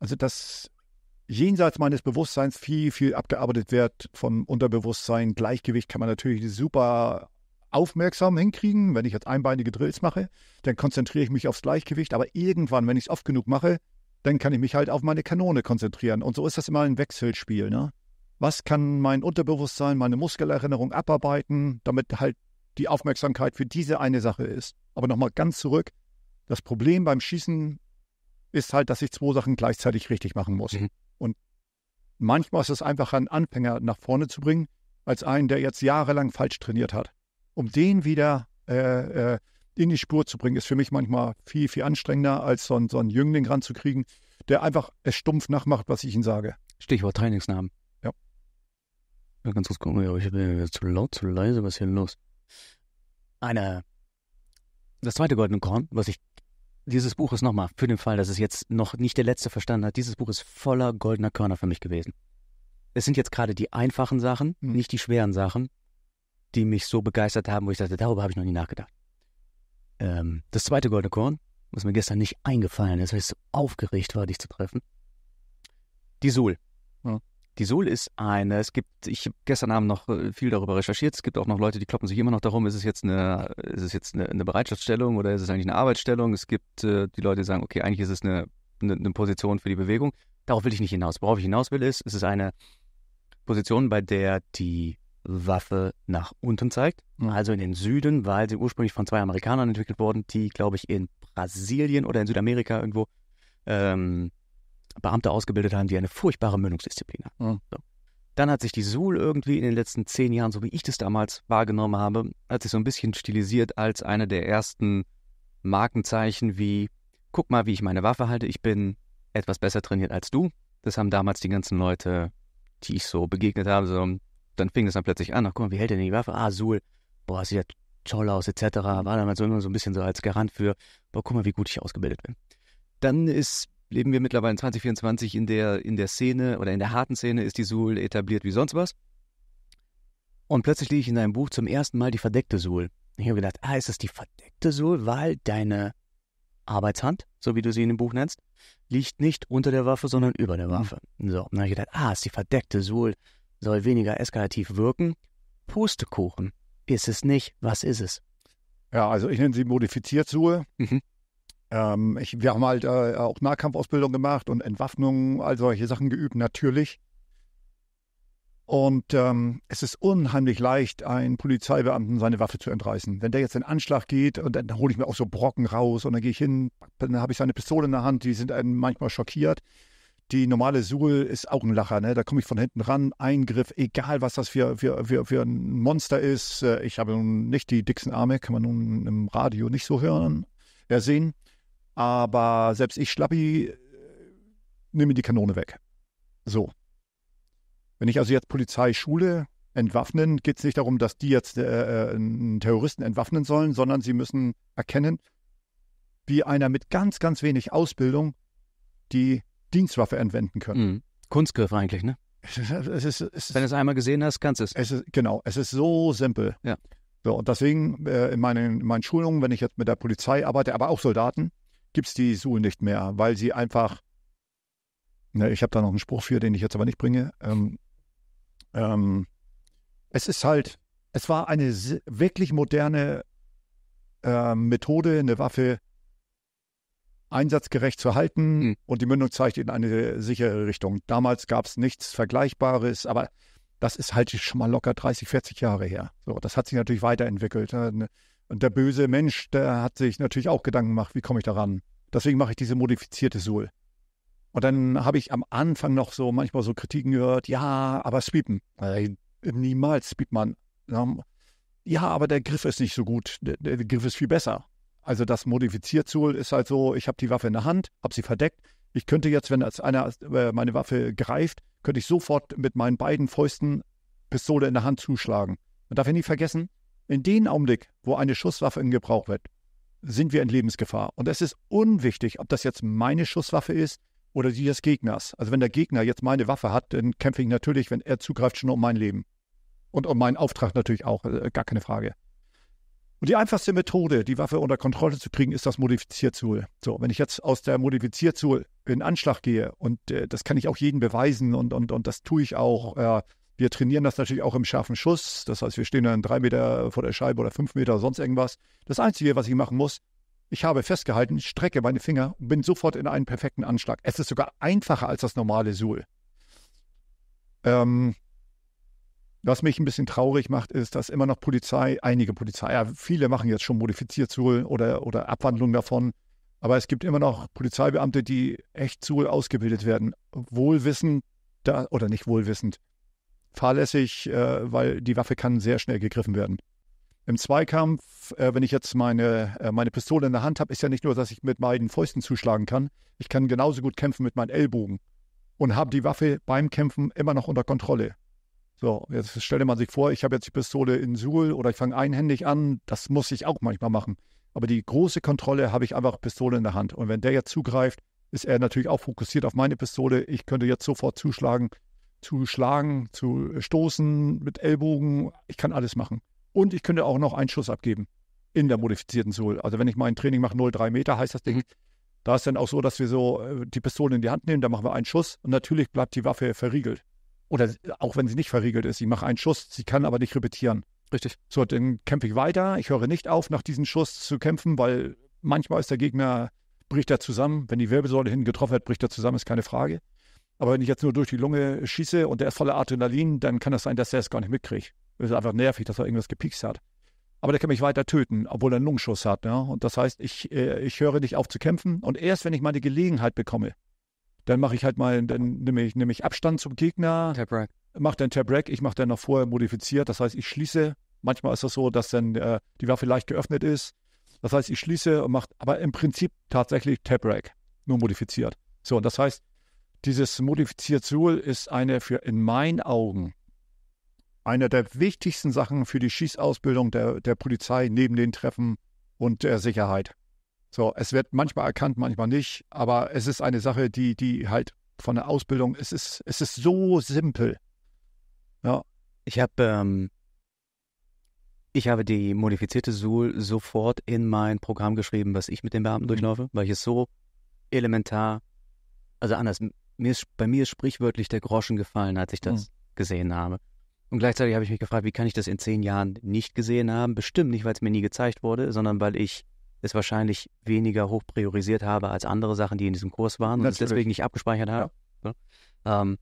also das jenseits meines Bewusstseins viel, viel abgearbeitet wird vom Unterbewusstsein. Gleichgewicht kann man natürlich super aufmerksam hinkriegen. Wenn ich jetzt einbeinige Drills mache, dann konzentriere ich mich aufs Gleichgewicht. Aber irgendwann, wenn ich es oft genug mache, dann kann ich mich halt auf meine Kanone konzentrieren. Und so ist das immer ein Wechselspiel. Ne? Was kann mein Unterbewusstsein, meine Muskelerinnerung abarbeiten, damit halt die Aufmerksamkeit für diese eine Sache ist? Aber nochmal ganz zurück. Das Problem beim Schießen ist halt, dass ich zwei Sachen gleichzeitig richtig machen muss. Mhm. Und manchmal ist es einfacher, einen Anfänger nach vorne zu bringen, als einen, der jetzt jahrelang falsch trainiert hat. Um den wieder äh, äh, in die Spur zu bringen, ist für mich manchmal viel, viel anstrengender, als so, ein, so einen Jüngling ranzukriegen, der einfach es stumpf nachmacht, was ich ihm sage. Stichwort Trainingsnamen. Ja. ja ganz kurz gucken, ich bin zu laut, zu leise, was ist hier los? Eine, das zweite goldene Korn, was ich dieses Buch ist nochmal, für den Fall, dass es jetzt noch nicht der Letzte verstanden hat, dieses Buch ist voller goldener Körner für mich gewesen. Es sind jetzt gerade die einfachen Sachen, mhm. nicht die schweren Sachen, die mich so begeistert haben, wo ich dachte, darüber habe ich noch nie nachgedacht. Ähm, das zweite goldene Korn, was mir gestern nicht eingefallen ist, weil ich so aufgeregt war, dich zu treffen. Die Suhl. Ja. Die Sohle ist eine, es gibt, ich habe gestern Abend noch äh, viel darüber recherchiert, es gibt auch noch Leute, die kloppen sich immer noch darum, ist es jetzt eine, ist es jetzt eine, eine Bereitschaftsstellung oder ist es eigentlich eine Arbeitsstellung? Es gibt äh, die Leute, die sagen, okay, eigentlich ist es eine, eine, eine Position für die Bewegung. Darauf will ich nicht hinaus. Worauf ich hinaus will, ist, es ist eine Position, bei der die Waffe nach unten zeigt, mhm. also in den Süden, weil sie ursprünglich von zwei Amerikanern entwickelt wurden, die, glaube ich, in Brasilien oder in Südamerika irgendwo ähm, Beamte ausgebildet haben, die eine furchtbare Mündungsdisziplin haben. Mhm. So. Dann hat sich die Suhl irgendwie in den letzten zehn Jahren, so wie ich das damals wahrgenommen habe, hat sich so ein bisschen stilisiert als eine der ersten Markenzeichen wie, guck mal, wie ich meine Waffe halte, ich bin etwas besser trainiert als du. Das haben damals die ganzen Leute, die ich so begegnet habe, so, dann fing das dann plötzlich an, ach guck mal, wie hält er denn die Waffe? Ah, Suhl, boah, sieht ja toll aus, etc. War damals immer so ein bisschen so als Garant für, boah, guck mal, wie gut ich ausgebildet bin. Dann ist leben wir mittlerweile in 2024 in der, in der Szene oder in der harten Szene ist die Suhl etabliert wie sonst was. Und plötzlich liege ich in deinem Buch zum ersten Mal die verdeckte Suhl. Ich habe gedacht, ah, ist das die verdeckte Suhl, weil deine Arbeitshand, so wie du sie in dem Buch nennst, liegt nicht unter der Waffe, sondern über der mhm. Waffe. Mhm. So, dann habe ich gedacht, ah, ist die verdeckte Suhl, soll weniger eskalativ wirken. Pustekuchen ist es nicht, was ist es? Ja, also ich nenne sie modifiziert Suhl. Mhm. Ähm, ich, wir haben halt äh, auch Nahkampfausbildung gemacht und Entwaffnung, all solche Sachen geübt, natürlich. Und ähm, es ist unheimlich leicht, einen Polizeibeamten seine Waffe zu entreißen. Wenn der jetzt in Anschlag geht und dann hole ich mir auch so Brocken raus und dann gehe ich hin, dann habe ich seine Pistole in der Hand, die sind einen manchmal schockiert. Die normale Suhl ist auch ein Lacher, ne? Da komme ich von hinten ran, Eingriff, egal was das für, für, für, für ein Monster ist. Äh, ich habe nun nicht die dicksten Arme, kann man nun im Radio nicht so hören, äh, sehen. Aber selbst ich, Schlappi, äh, nehme die Kanone weg. So. Wenn ich also jetzt Polizei schule, entwaffnen, geht es nicht darum, dass die jetzt äh, äh, einen Terroristen entwaffnen sollen, sondern sie müssen erkennen, wie einer mit ganz, ganz wenig Ausbildung die Dienstwaffe entwenden können. Mhm. Kunstgriff eigentlich, ne? Es ist, es ist, Wenn du es einmal gesehen hast, kannst du es. es ist, genau, es ist so simpel. Ja. So, und deswegen äh, in, meinen, in meinen Schulungen, wenn ich jetzt mit der Polizei arbeite, aber auch Soldaten, gibt es die Suhl nicht mehr, weil sie einfach, na, ne, ich habe da noch einen Spruch für, den ich jetzt aber nicht bringe. Ähm, ähm, es ist halt, es war eine wirklich moderne äh, Methode, eine Waffe einsatzgerecht zu halten mhm. und die Mündung zeigt in eine sichere Richtung. Damals gab es nichts Vergleichbares, aber das ist halt schon mal locker 30, 40 Jahre her. So, das hat sich natürlich weiterentwickelt. Eine ne. Und der böse Mensch, der hat sich natürlich auch Gedanken gemacht, wie komme ich da ran? Deswegen mache ich diese modifizierte Soul. Und dann habe ich am Anfang noch so manchmal so Kritiken gehört, ja, aber sweepen. Äh, niemals sweept man. Ne? Ja, aber der Griff ist nicht so gut. Der, der Griff ist viel besser. Also das modifizierte Soul ist halt so, ich habe die Waffe in der Hand, habe sie verdeckt. Ich könnte jetzt, wenn als einer äh, meine Waffe greift, könnte ich sofort mit meinen beiden Fäusten Pistole in der Hand zuschlagen. Man darf ja nie vergessen, in dem Augenblick, wo eine Schusswaffe in Gebrauch wird, sind wir in Lebensgefahr. Und es ist unwichtig, ob das jetzt meine Schusswaffe ist oder die des Gegners. Also wenn der Gegner jetzt meine Waffe hat, dann kämpfe ich natürlich, wenn er zugreift, schon um mein Leben. Und um meinen Auftrag natürlich auch, äh, gar keine Frage. Und die einfachste Methode, die Waffe unter Kontrolle zu kriegen, ist das Modifiziertool. So, wenn ich jetzt aus der Modifiziertool in Anschlag gehe, und äh, das kann ich auch jedem beweisen und, und, und das tue ich auch, äh, wir trainieren das natürlich auch im scharfen Schuss. Das heißt, wir stehen dann drei Meter vor der Scheibe oder fünf Meter oder sonst irgendwas. Das Einzige, was ich machen muss, ich habe festgehalten, strecke meine Finger und bin sofort in einen perfekten Anschlag. Es ist sogar einfacher als das normale Suhl. Ähm, was mich ein bisschen traurig macht, ist, dass immer noch Polizei, einige Polizei, ja, viele machen jetzt schon modifiziert Suhl oder, oder Abwandlung davon. Aber es gibt immer noch Polizeibeamte, die echt Suhl ausgebildet werden. Wohlwissend, da, oder nicht wohlwissend, fahrlässig, äh, weil die Waffe kann sehr schnell gegriffen werden. Im Zweikampf, äh, wenn ich jetzt meine, äh, meine Pistole in der Hand habe, ist ja nicht nur, dass ich mit meinen Fäusten zuschlagen kann. Ich kann genauso gut kämpfen mit meinen Ellbogen und habe die Waffe beim Kämpfen immer noch unter Kontrolle. So, jetzt stelle man sich vor, ich habe jetzt die Pistole in Suhl oder ich fange einhändig an. Das muss ich auch manchmal machen. Aber die große Kontrolle habe ich einfach Pistole in der Hand. Und wenn der jetzt zugreift, ist er natürlich auch fokussiert auf meine Pistole. Ich könnte jetzt sofort zuschlagen zu schlagen, zu stoßen mit Ellbogen. Ich kann alles machen. Und ich könnte auch noch einen Schuss abgeben in der modifizierten Sohle. Also wenn ich mein Training mache, 0,3 Meter heißt das Ding. Da ist dann auch so, dass wir so äh, die Pistole in die Hand nehmen, da machen wir einen Schuss und natürlich bleibt die Waffe verriegelt. Oder äh, auch wenn sie nicht verriegelt ist, ich mache einen Schuss, sie kann aber nicht repetieren. Richtig. So, dann kämpfe ich weiter. Ich höre nicht auf, nach diesem Schuss zu kämpfen, weil manchmal ist der Gegner, bricht er zusammen. Wenn die Wirbelsäule hinten getroffen wird, bricht er zusammen, ist keine Frage. Aber wenn ich jetzt nur durch die Lunge schieße und der ist voller Adrenalin, dann kann das sein, dass er es gar nicht mitkriegt. Es ist einfach nervig, dass er irgendwas gepikst hat. Aber der kann mich weiter töten, obwohl er einen Lungenschuss hat. Ja? Und das heißt, ich, äh, ich höre nicht auf zu kämpfen. Und erst wenn ich meine Gelegenheit bekomme, dann mache ich halt mal, dann nehme ich, nehme ich Abstand zum Gegner. Tap Rack. Mach dann Tap Rack. Ich mache dann noch vorher modifiziert. Das heißt, ich schließe. Manchmal ist das so, dass dann äh, die Waffe leicht geöffnet ist. Das heißt, ich schließe und mache, aber im Prinzip tatsächlich Tap Rack, nur modifiziert. So, und das heißt, dieses modifizierte Suhl ist eine für in meinen Augen einer der wichtigsten Sachen für die Schießausbildung der, der Polizei neben den Treffen und der Sicherheit. So, es wird manchmal erkannt, manchmal nicht, aber es ist eine Sache, die, die halt von der Ausbildung, es ist, es ist so simpel. Ja. Ich habe ähm, ich die modifizierte Suhl sofort in mein Programm geschrieben, was ich mit den Beamten mhm. durchlaufe, weil ich es so elementar, also anders, mir ist, bei mir ist sprichwörtlich der Groschen gefallen, als ich das mhm. gesehen habe. Und gleichzeitig habe ich mich gefragt, wie kann ich das in zehn Jahren nicht gesehen haben? Bestimmt nicht, weil es mir nie gezeigt wurde, sondern weil ich es wahrscheinlich weniger hoch priorisiert habe als andere Sachen, die in diesem Kurs waren und es deswegen nicht abgespeichert habe. Ja. So. Ähm,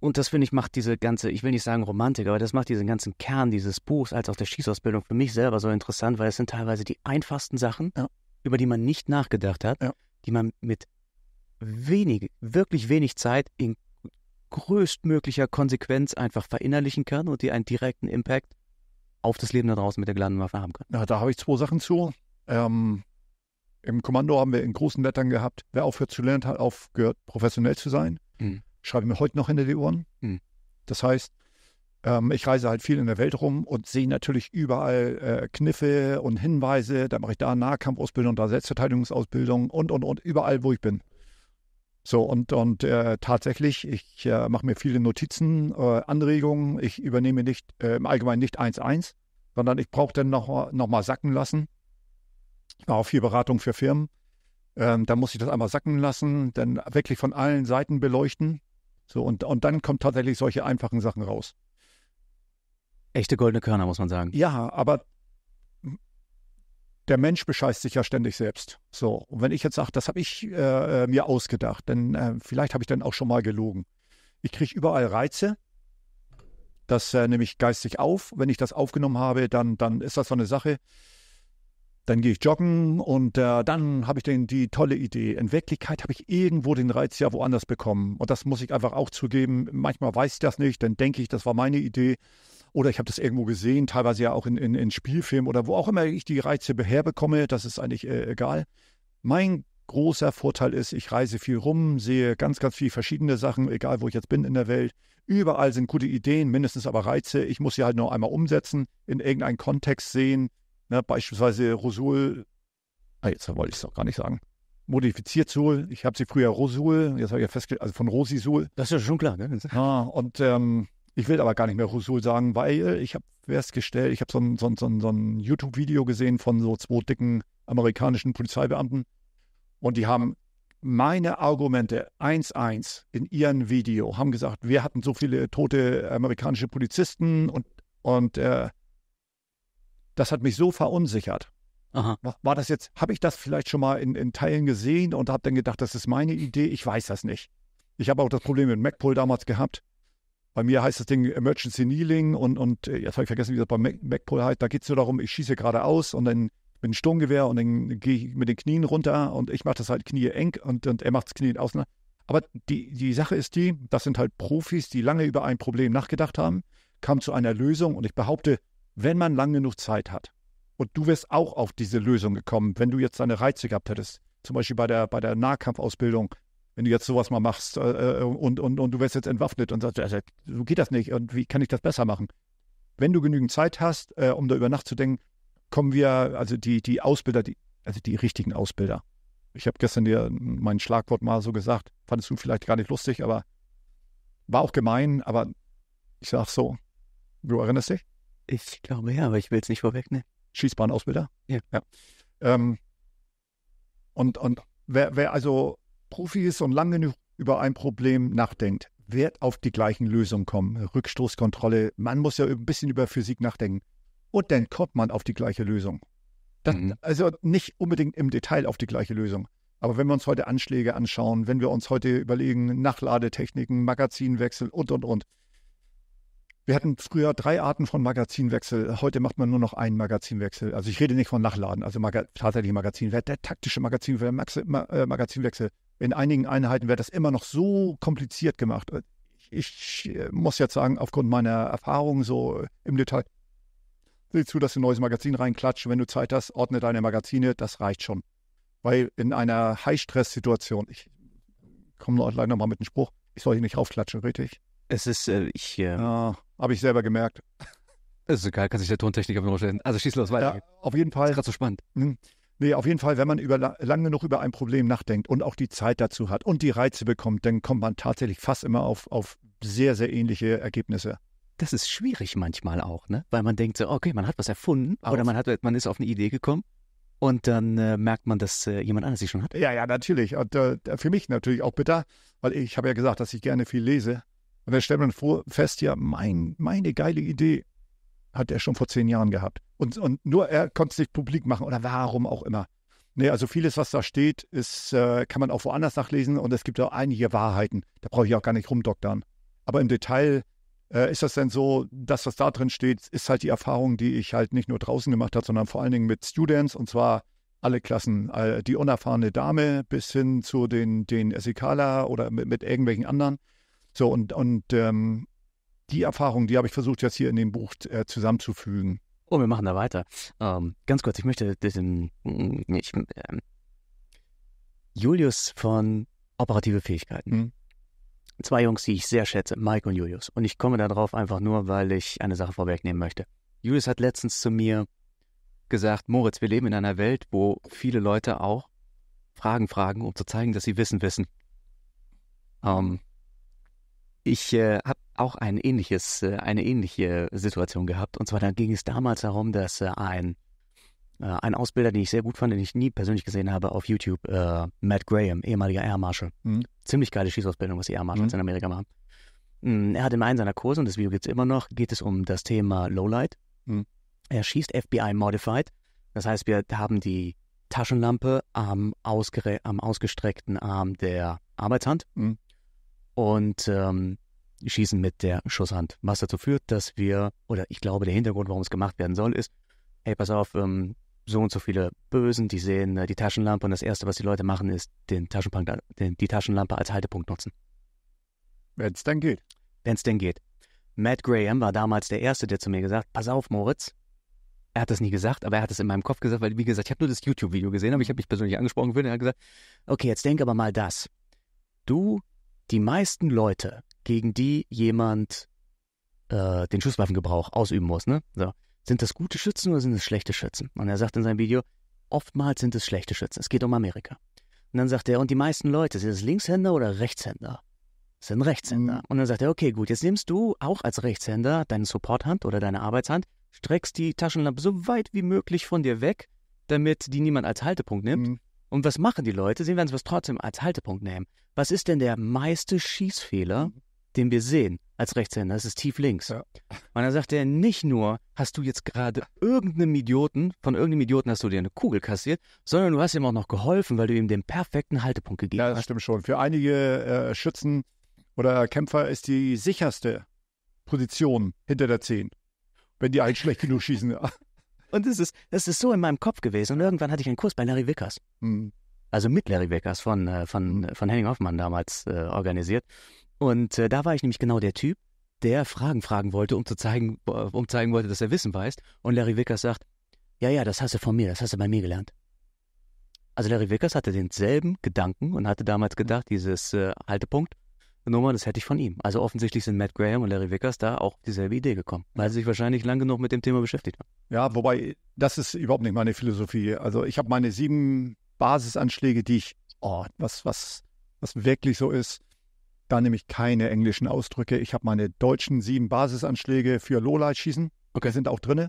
und das finde ich macht diese ganze, ich will nicht sagen Romantik, aber das macht diesen ganzen Kern dieses Buchs als auch der Schießausbildung für mich selber so interessant, weil es sind teilweise die einfachsten Sachen, ja. über die man nicht nachgedacht hat, ja. die man mit wenig, wirklich wenig Zeit in größtmöglicher Konsequenz einfach verinnerlichen kann und die einen direkten Impact auf das Leben da draußen mit der Waffe haben kann. Ja, da habe ich zwei Sachen zu. Ähm, Im Kommando haben wir in großen Lettern gehabt, wer aufhört zu lernen, hat aufgehört, professionell zu sein. Mhm. Schreibe ich mir heute noch hinter die Ohren. Mhm. Das heißt, ähm, ich reise halt viel in der Welt rum und sehe natürlich überall äh, Kniffe und Hinweise. Da mache ich da Nahkampfausbildung, da Selbstverteidigungsausbildung und, und, und, überall, wo ich bin. So, und, und äh, tatsächlich, ich äh, mache mir viele Notizen, äh, Anregungen. Ich übernehme nicht äh, im Allgemeinen nicht 1-1, sondern ich brauche dann noch, noch mal sacken lassen. Ich mache auch viel Beratung für Firmen. Ähm, da muss ich das einmal sacken lassen, dann wirklich von allen Seiten beleuchten. So, und, und dann kommen tatsächlich solche einfachen Sachen raus. Echte goldene Körner, muss man sagen. Ja, aber der Mensch bescheißt sich ja ständig selbst. So, und wenn ich jetzt sage, das habe ich äh, äh, mir ausgedacht, dann äh, vielleicht habe ich dann auch schon mal gelogen. Ich kriege überall Reize, das äh, nehme ich geistig auf. Wenn ich das aufgenommen habe, dann, dann ist das so eine Sache. Dann gehe ich joggen und äh, dann habe ich den, die tolle Idee. In Wirklichkeit habe ich irgendwo den Reiz ja woanders bekommen. Und das muss ich einfach auch zugeben. Manchmal weiß ich das nicht, dann denke ich, das war meine Idee oder ich habe das irgendwo gesehen, teilweise ja auch in, in, in, Spielfilmen oder wo auch immer ich die Reize herbekomme, das ist eigentlich äh, egal. Mein großer Vorteil ist, ich reise viel rum, sehe ganz, ganz viele verschiedene Sachen, egal wo ich jetzt bin in der Welt. Überall sind gute Ideen, mindestens aber Reize. Ich muss sie halt nur einmal umsetzen, in irgendeinen Kontext sehen. Ne, beispielsweise Rosul, ah, jetzt wollte ich es doch gar nicht sagen modifiziert Suhl. Ich habe sie früher Rosul, jetzt habe ich ja festgestellt, also von Rosi Suhl. Das ist ja schon klar, ne? Ah, und ähm, ich will aber gar nicht mehr Rousseau sagen, weil ich habe festgestellt, ich habe so ein, so ein, so ein, so ein YouTube-Video gesehen von so zwei dicken amerikanischen Polizeibeamten und die haben meine Argumente 1-1 in ihrem Video, haben gesagt, wir hatten so viele tote amerikanische Polizisten und, und äh, das hat mich so verunsichert. Aha. War das jetzt, habe ich das vielleicht schon mal in, in Teilen gesehen und habe dann gedacht, das ist meine Idee? Ich weiß das nicht. Ich habe auch das Problem mit MacPool damals gehabt. Bei mir heißt das Ding Emergency Kneeling und, und äh, jetzt habe ich vergessen, wie das bei MacPool heißt. Da geht es nur darum, ich schieße geradeaus und dann mit dem Sturmgewehr und dann gehe ich mit den Knien runter und ich mache das halt Knie eng und, und er macht das Knie außen. Aber die, die Sache ist die, das sind halt Profis, die lange über ein Problem nachgedacht haben, kamen zu einer Lösung und ich behaupte, wenn man lange genug Zeit hat und du wärst auch auf diese Lösung gekommen, wenn du jetzt deine Reize gehabt hättest, zum Beispiel bei der, bei der Nahkampfausbildung, wenn du jetzt sowas mal machst äh, äh, und, und, und du wirst jetzt entwaffnet und sagst, so geht das nicht und wie kann ich das besser machen? Wenn du genügend Zeit hast, äh, um darüber nachzudenken, kommen wir, also die, die Ausbilder, die, also die richtigen Ausbilder. Ich habe gestern dir mein Schlagwort mal so gesagt, fandest du vielleicht gar nicht lustig, aber war auch gemein, aber ich sag so, du erinnerst dich? Ich glaube ja, aber ich will es nicht vorwegnehmen. Schießbahnausbilder? Ja. ja. Ähm, und, und wer, wer also Profi ist und lang genug über ein Problem nachdenkt, wird auf die gleichen Lösungen kommen. Rückstoßkontrolle, man muss ja ein bisschen über Physik nachdenken. Und dann kommt man auf die gleiche Lösung. Das, mhm. Also nicht unbedingt im Detail auf die gleiche Lösung. Aber wenn wir uns heute Anschläge anschauen, wenn wir uns heute überlegen, Nachladetechniken, Magazinwechsel und, und, und. Wir hatten früher drei Arten von Magazinwechsel. Heute macht man nur noch einen Magazinwechsel. Also ich rede nicht von Nachladen, also Maga tatsächlich Magazinwechsel. Der taktische Magazinwechsel, äh, Magazinwechsel in einigen Einheiten wird das immer noch so kompliziert gemacht. Äh, ich, äh, muss jetzt sagen, aufgrund meiner Erfahrung so äh, im Detail, sieh zu, dass du ein neues Magazin reinklatscht. Wenn du Zeit hast, ordne deine Magazine, das reicht schon. Weil in einer High-Stress-Situation, ich komme gleich nochmal mit einem Spruch, ich soll hier nicht raufklatschen, richtig? Es ist, äh, ich. Äh, ja, habe ich selber gemerkt. Es ist egal, kann sich der Tontechniker noch stellen. Also schieß los, weiter. Ja, auf jeden Fall. Das ist gerade so spannend. Mh. Hm. Nee, auf jeden Fall, wenn man über, lang genug über ein Problem nachdenkt und auch die Zeit dazu hat und die Reize bekommt, dann kommt man tatsächlich fast immer auf, auf sehr, sehr ähnliche Ergebnisse. Das ist schwierig manchmal auch, ne? Weil man denkt so, okay, man hat was erfunden auch. oder man, hat, man ist auf eine Idee gekommen und dann äh, merkt man, dass äh, jemand anders sie schon hat. Ja, ja, natürlich. Und äh, für mich natürlich auch bitter, weil ich habe ja gesagt, dass ich gerne viel lese. Und dann stellt man vor, fest, ja, mein, meine geile Idee hat er schon vor zehn Jahren gehabt. Und, und nur er konnte es nicht publik machen oder warum auch immer. Nee, also vieles, was da steht, ist, äh, kann man auch woanders nachlesen und es gibt auch einige Wahrheiten. Da brauche ich auch gar nicht rumdoktern. Aber im Detail äh, ist das denn so, das, was da drin steht, ist halt die Erfahrung, die ich halt nicht nur draußen gemacht habe, sondern vor allen Dingen mit Students und zwar alle Klassen. Äh, die unerfahrene Dame bis hin zu den, den SEKler oder mit, mit, irgendwelchen anderen. So und, und ähm, die Erfahrung, die habe ich versucht, jetzt hier in dem Buch äh, zusammenzufügen. Oh, wir machen da weiter. Ähm, ganz kurz, ich möchte diesen. Ich, ähm, ähm, Julius von Operative Fähigkeiten. Mhm. Zwei Jungs, die ich sehr schätze, Mike und Julius. Und ich komme darauf einfach nur, weil ich eine Sache vorwegnehmen möchte. Julius hat letztens zu mir gesagt, Moritz, wir leben in einer Welt, wo viele Leute auch Fragen fragen, um zu zeigen, dass sie wissen, wissen. Ähm, ich äh, habe auch ein ähnliches, äh, eine ähnliche Situation gehabt. Und zwar dann ging es damals darum, dass äh, ein, äh, ein Ausbilder, den ich sehr gut fand, den ich nie persönlich gesehen habe, auf YouTube, äh, Matt Graham, ehemaliger Air Marshal. Mhm. Ziemlich geile Schießausbildung, was die Air Marshals mhm. in Amerika machen. Mm, er hat in einem seiner Kurse, und das Video gibt es immer noch, geht es um das Thema Lowlight. Mhm. Er schießt FBI Modified. Das heißt, wir haben die Taschenlampe am, am ausgestreckten Arm der Arbeitshand. Mhm und ähm, schießen mit der Schusshand. Was dazu führt, dass wir, oder ich glaube, der Hintergrund, warum es gemacht werden soll, ist, hey, pass auf, ähm, so und so viele Bösen, die sehen äh, die Taschenlampe und das Erste, was die Leute machen, ist den Taschenpunkt, äh, den, die Taschenlampe als Haltepunkt nutzen. Wenn es denn geht. Wenn es denn geht. Matt Graham war damals der Erste, der zu mir gesagt, pass auf, Moritz. Er hat das nie gesagt, aber er hat es in meinem Kopf gesagt, weil, wie gesagt, ich habe nur das YouTube-Video gesehen, aber ich habe mich persönlich angesprochen und er hat gesagt, okay, jetzt denk aber mal das. Du die meisten Leute, gegen die jemand äh, den Schusswaffengebrauch ausüben muss, ne? So. Sind das gute Schützen oder sind es schlechte Schützen? Und er sagt in seinem Video, oftmals sind es schlechte Schützen. Es geht um Amerika. Und dann sagt er, und die meisten Leute, sind es Linkshänder oder Rechtshänder? Sind Rechtshänder. Mhm. Und dann sagt er, okay, gut, jetzt nimmst du auch als Rechtshänder deine Supporthand oder deine Arbeitshand, streckst die Taschenlampe so weit wie möglich von dir weg, damit die niemand als Haltepunkt nimmt. Mhm. Und was machen die Leute? Sie werden es was trotzdem als Haltepunkt nehmen. Was ist denn der meiste Schießfehler, mhm. den wir sehen als Rechtshänder? Das ist tief links. Ja. Und dann sagt er, nicht nur hast du jetzt gerade irgendeinem Idioten, von irgendeinem Idioten hast du dir eine Kugel kassiert, sondern du hast ihm auch noch geholfen, weil du ihm den perfekten Haltepunkt gegeben hast. Ja, das stimmt schon. Für einige äh, Schützen oder Kämpfer ist die sicherste Position hinter der 10, wenn die eigentlich schlecht genug schießen. Und das ist, das ist so in meinem Kopf gewesen. Und irgendwann hatte ich einen Kurs bei Larry Wickers. Mhm. Also mit Larry Wickers von, äh, von, mhm. äh, von Henning Hoffmann damals äh, organisiert. Und äh, da war ich nämlich genau der Typ, der Fragen fragen wollte, um zu zeigen, äh, um zeigen wollte, dass er Wissen weiß. Und Larry Wickers sagt, ja, ja, das hast du von mir, das hast du bei mir gelernt. Also Larry Wickers hatte denselben Gedanken und hatte damals gedacht, dieses äh, Haltepunkt, Nummer, das hätte ich von ihm. Also offensichtlich sind Matt Graham und Larry Vickers da auch dieselbe Idee gekommen, weil sie sich wahrscheinlich lang genug mit dem Thema beschäftigt haben. Ja, wobei das ist überhaupt nicht meine Philosophie. Also ich habe meine sieben Basisanschläge, die ich, oh, was, was, was wirklich so ist. Da nehme ich keine englischen Ausdrücke. Ich habe meine deutschen sieben Basisanschläge für Lowlight-Schießen. Okay. Sind auch drin.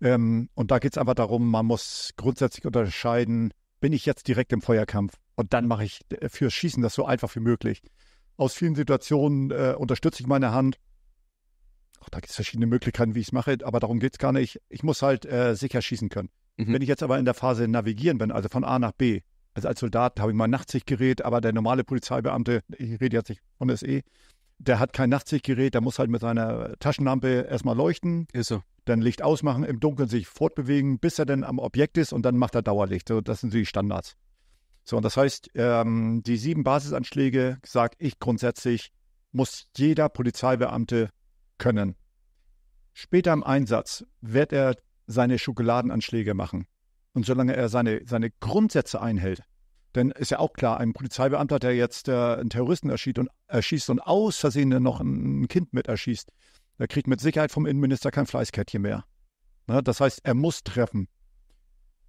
Ähm, und da geht es einfach darum, man muss grundsätzlich unterscheiden, bin ich jetzt direkt im Feuerkampf? Und dann mache ich äh, fürs Schießen das so einfach wie möglich aus vielen Situationen äh, unterstütze ich meine Hand. Auch da gibt es verschiedene Möglichkeiten, wie ich es mache, aber darum geht es gar nicht. Ich muss halt äh, sicher schießen können. Mhm. Wenn ich jetzt aber in der Phase navigieren bin, also von A nach B, also als Soldat habe ich mein Nachtsichtgerät, aber der normale Polizeibeamte, ich rede jetzt nicht von SE, der hat kein Nachtsichtgerät, der muss halt mit seiner Taschenlampe erstmal leuchten. Ist so. Dann Licht ausmachen, im Dunkeln sich fortbewegen, bis er dann am Objekt ist und dann macht er Dauerlicht. So, das sind so die Standards. So, und das heißt, ähm, die sieben Basisanschläge, sage ich grundsätzlich, muss jeder Polizeibeamte können. Später im Einsatz wird er seine Schokoladenanschläge machen. Und solange er seine, seine Grundsätze einhält, denn ist ja auch klar, ein Polizeibeamter, der jetzt äh, einen Terroristen erschießt und, erschießt und aus Versehen dann noch ein Kind mit erschießt, der kriegt mit Sicherheit vom Innenminister kein Fleißkettchen mehr. Na, ne, das heißt, er muss treffen.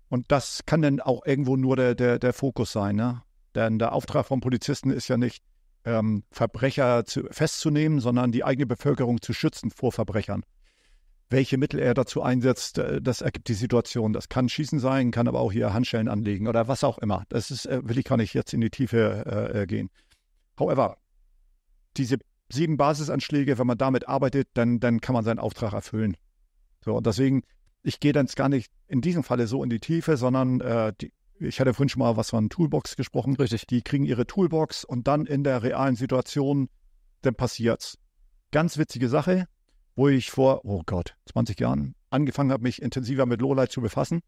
Und das kann dann auch irgendwo nur der, der, der Fokus sein. Ne? Denn der Auftrag von Polizisten ist ja nicht, ähm, Verbrecher zu, festzunehmen, sondern die eigene Bevölkerung zu schützen vor Verbrechern. Welche Mittel er dazu einsetzt, äh, das ergibt die Situation. Das kann Schießen sein, kann aber auch hier Handschellen anlegen oder was auch immer. Das ist, äh, will ich gar nicht jetzt in die Tiefe äh, äh, gehen. However, diese sieben Basisanschläge, wenn man damit arbeitet, dann, dann kann man seinen Auftrag erfüllen. So, und deswegen ich gehe dann gar nicht in diesem Falle so in die Tiefe, sondern äh, die, ich hatte vorhin schon mal was von Toolbox gesprochen. Richtig. Die kriegen ihre Toolbox und dann in der realen Situation, dann passiert es. Ganz witzige Sache, wo ich vor, oh Gott, 20 Jahren angefangen habe, mich intensiver mit Lowlight zu befassen.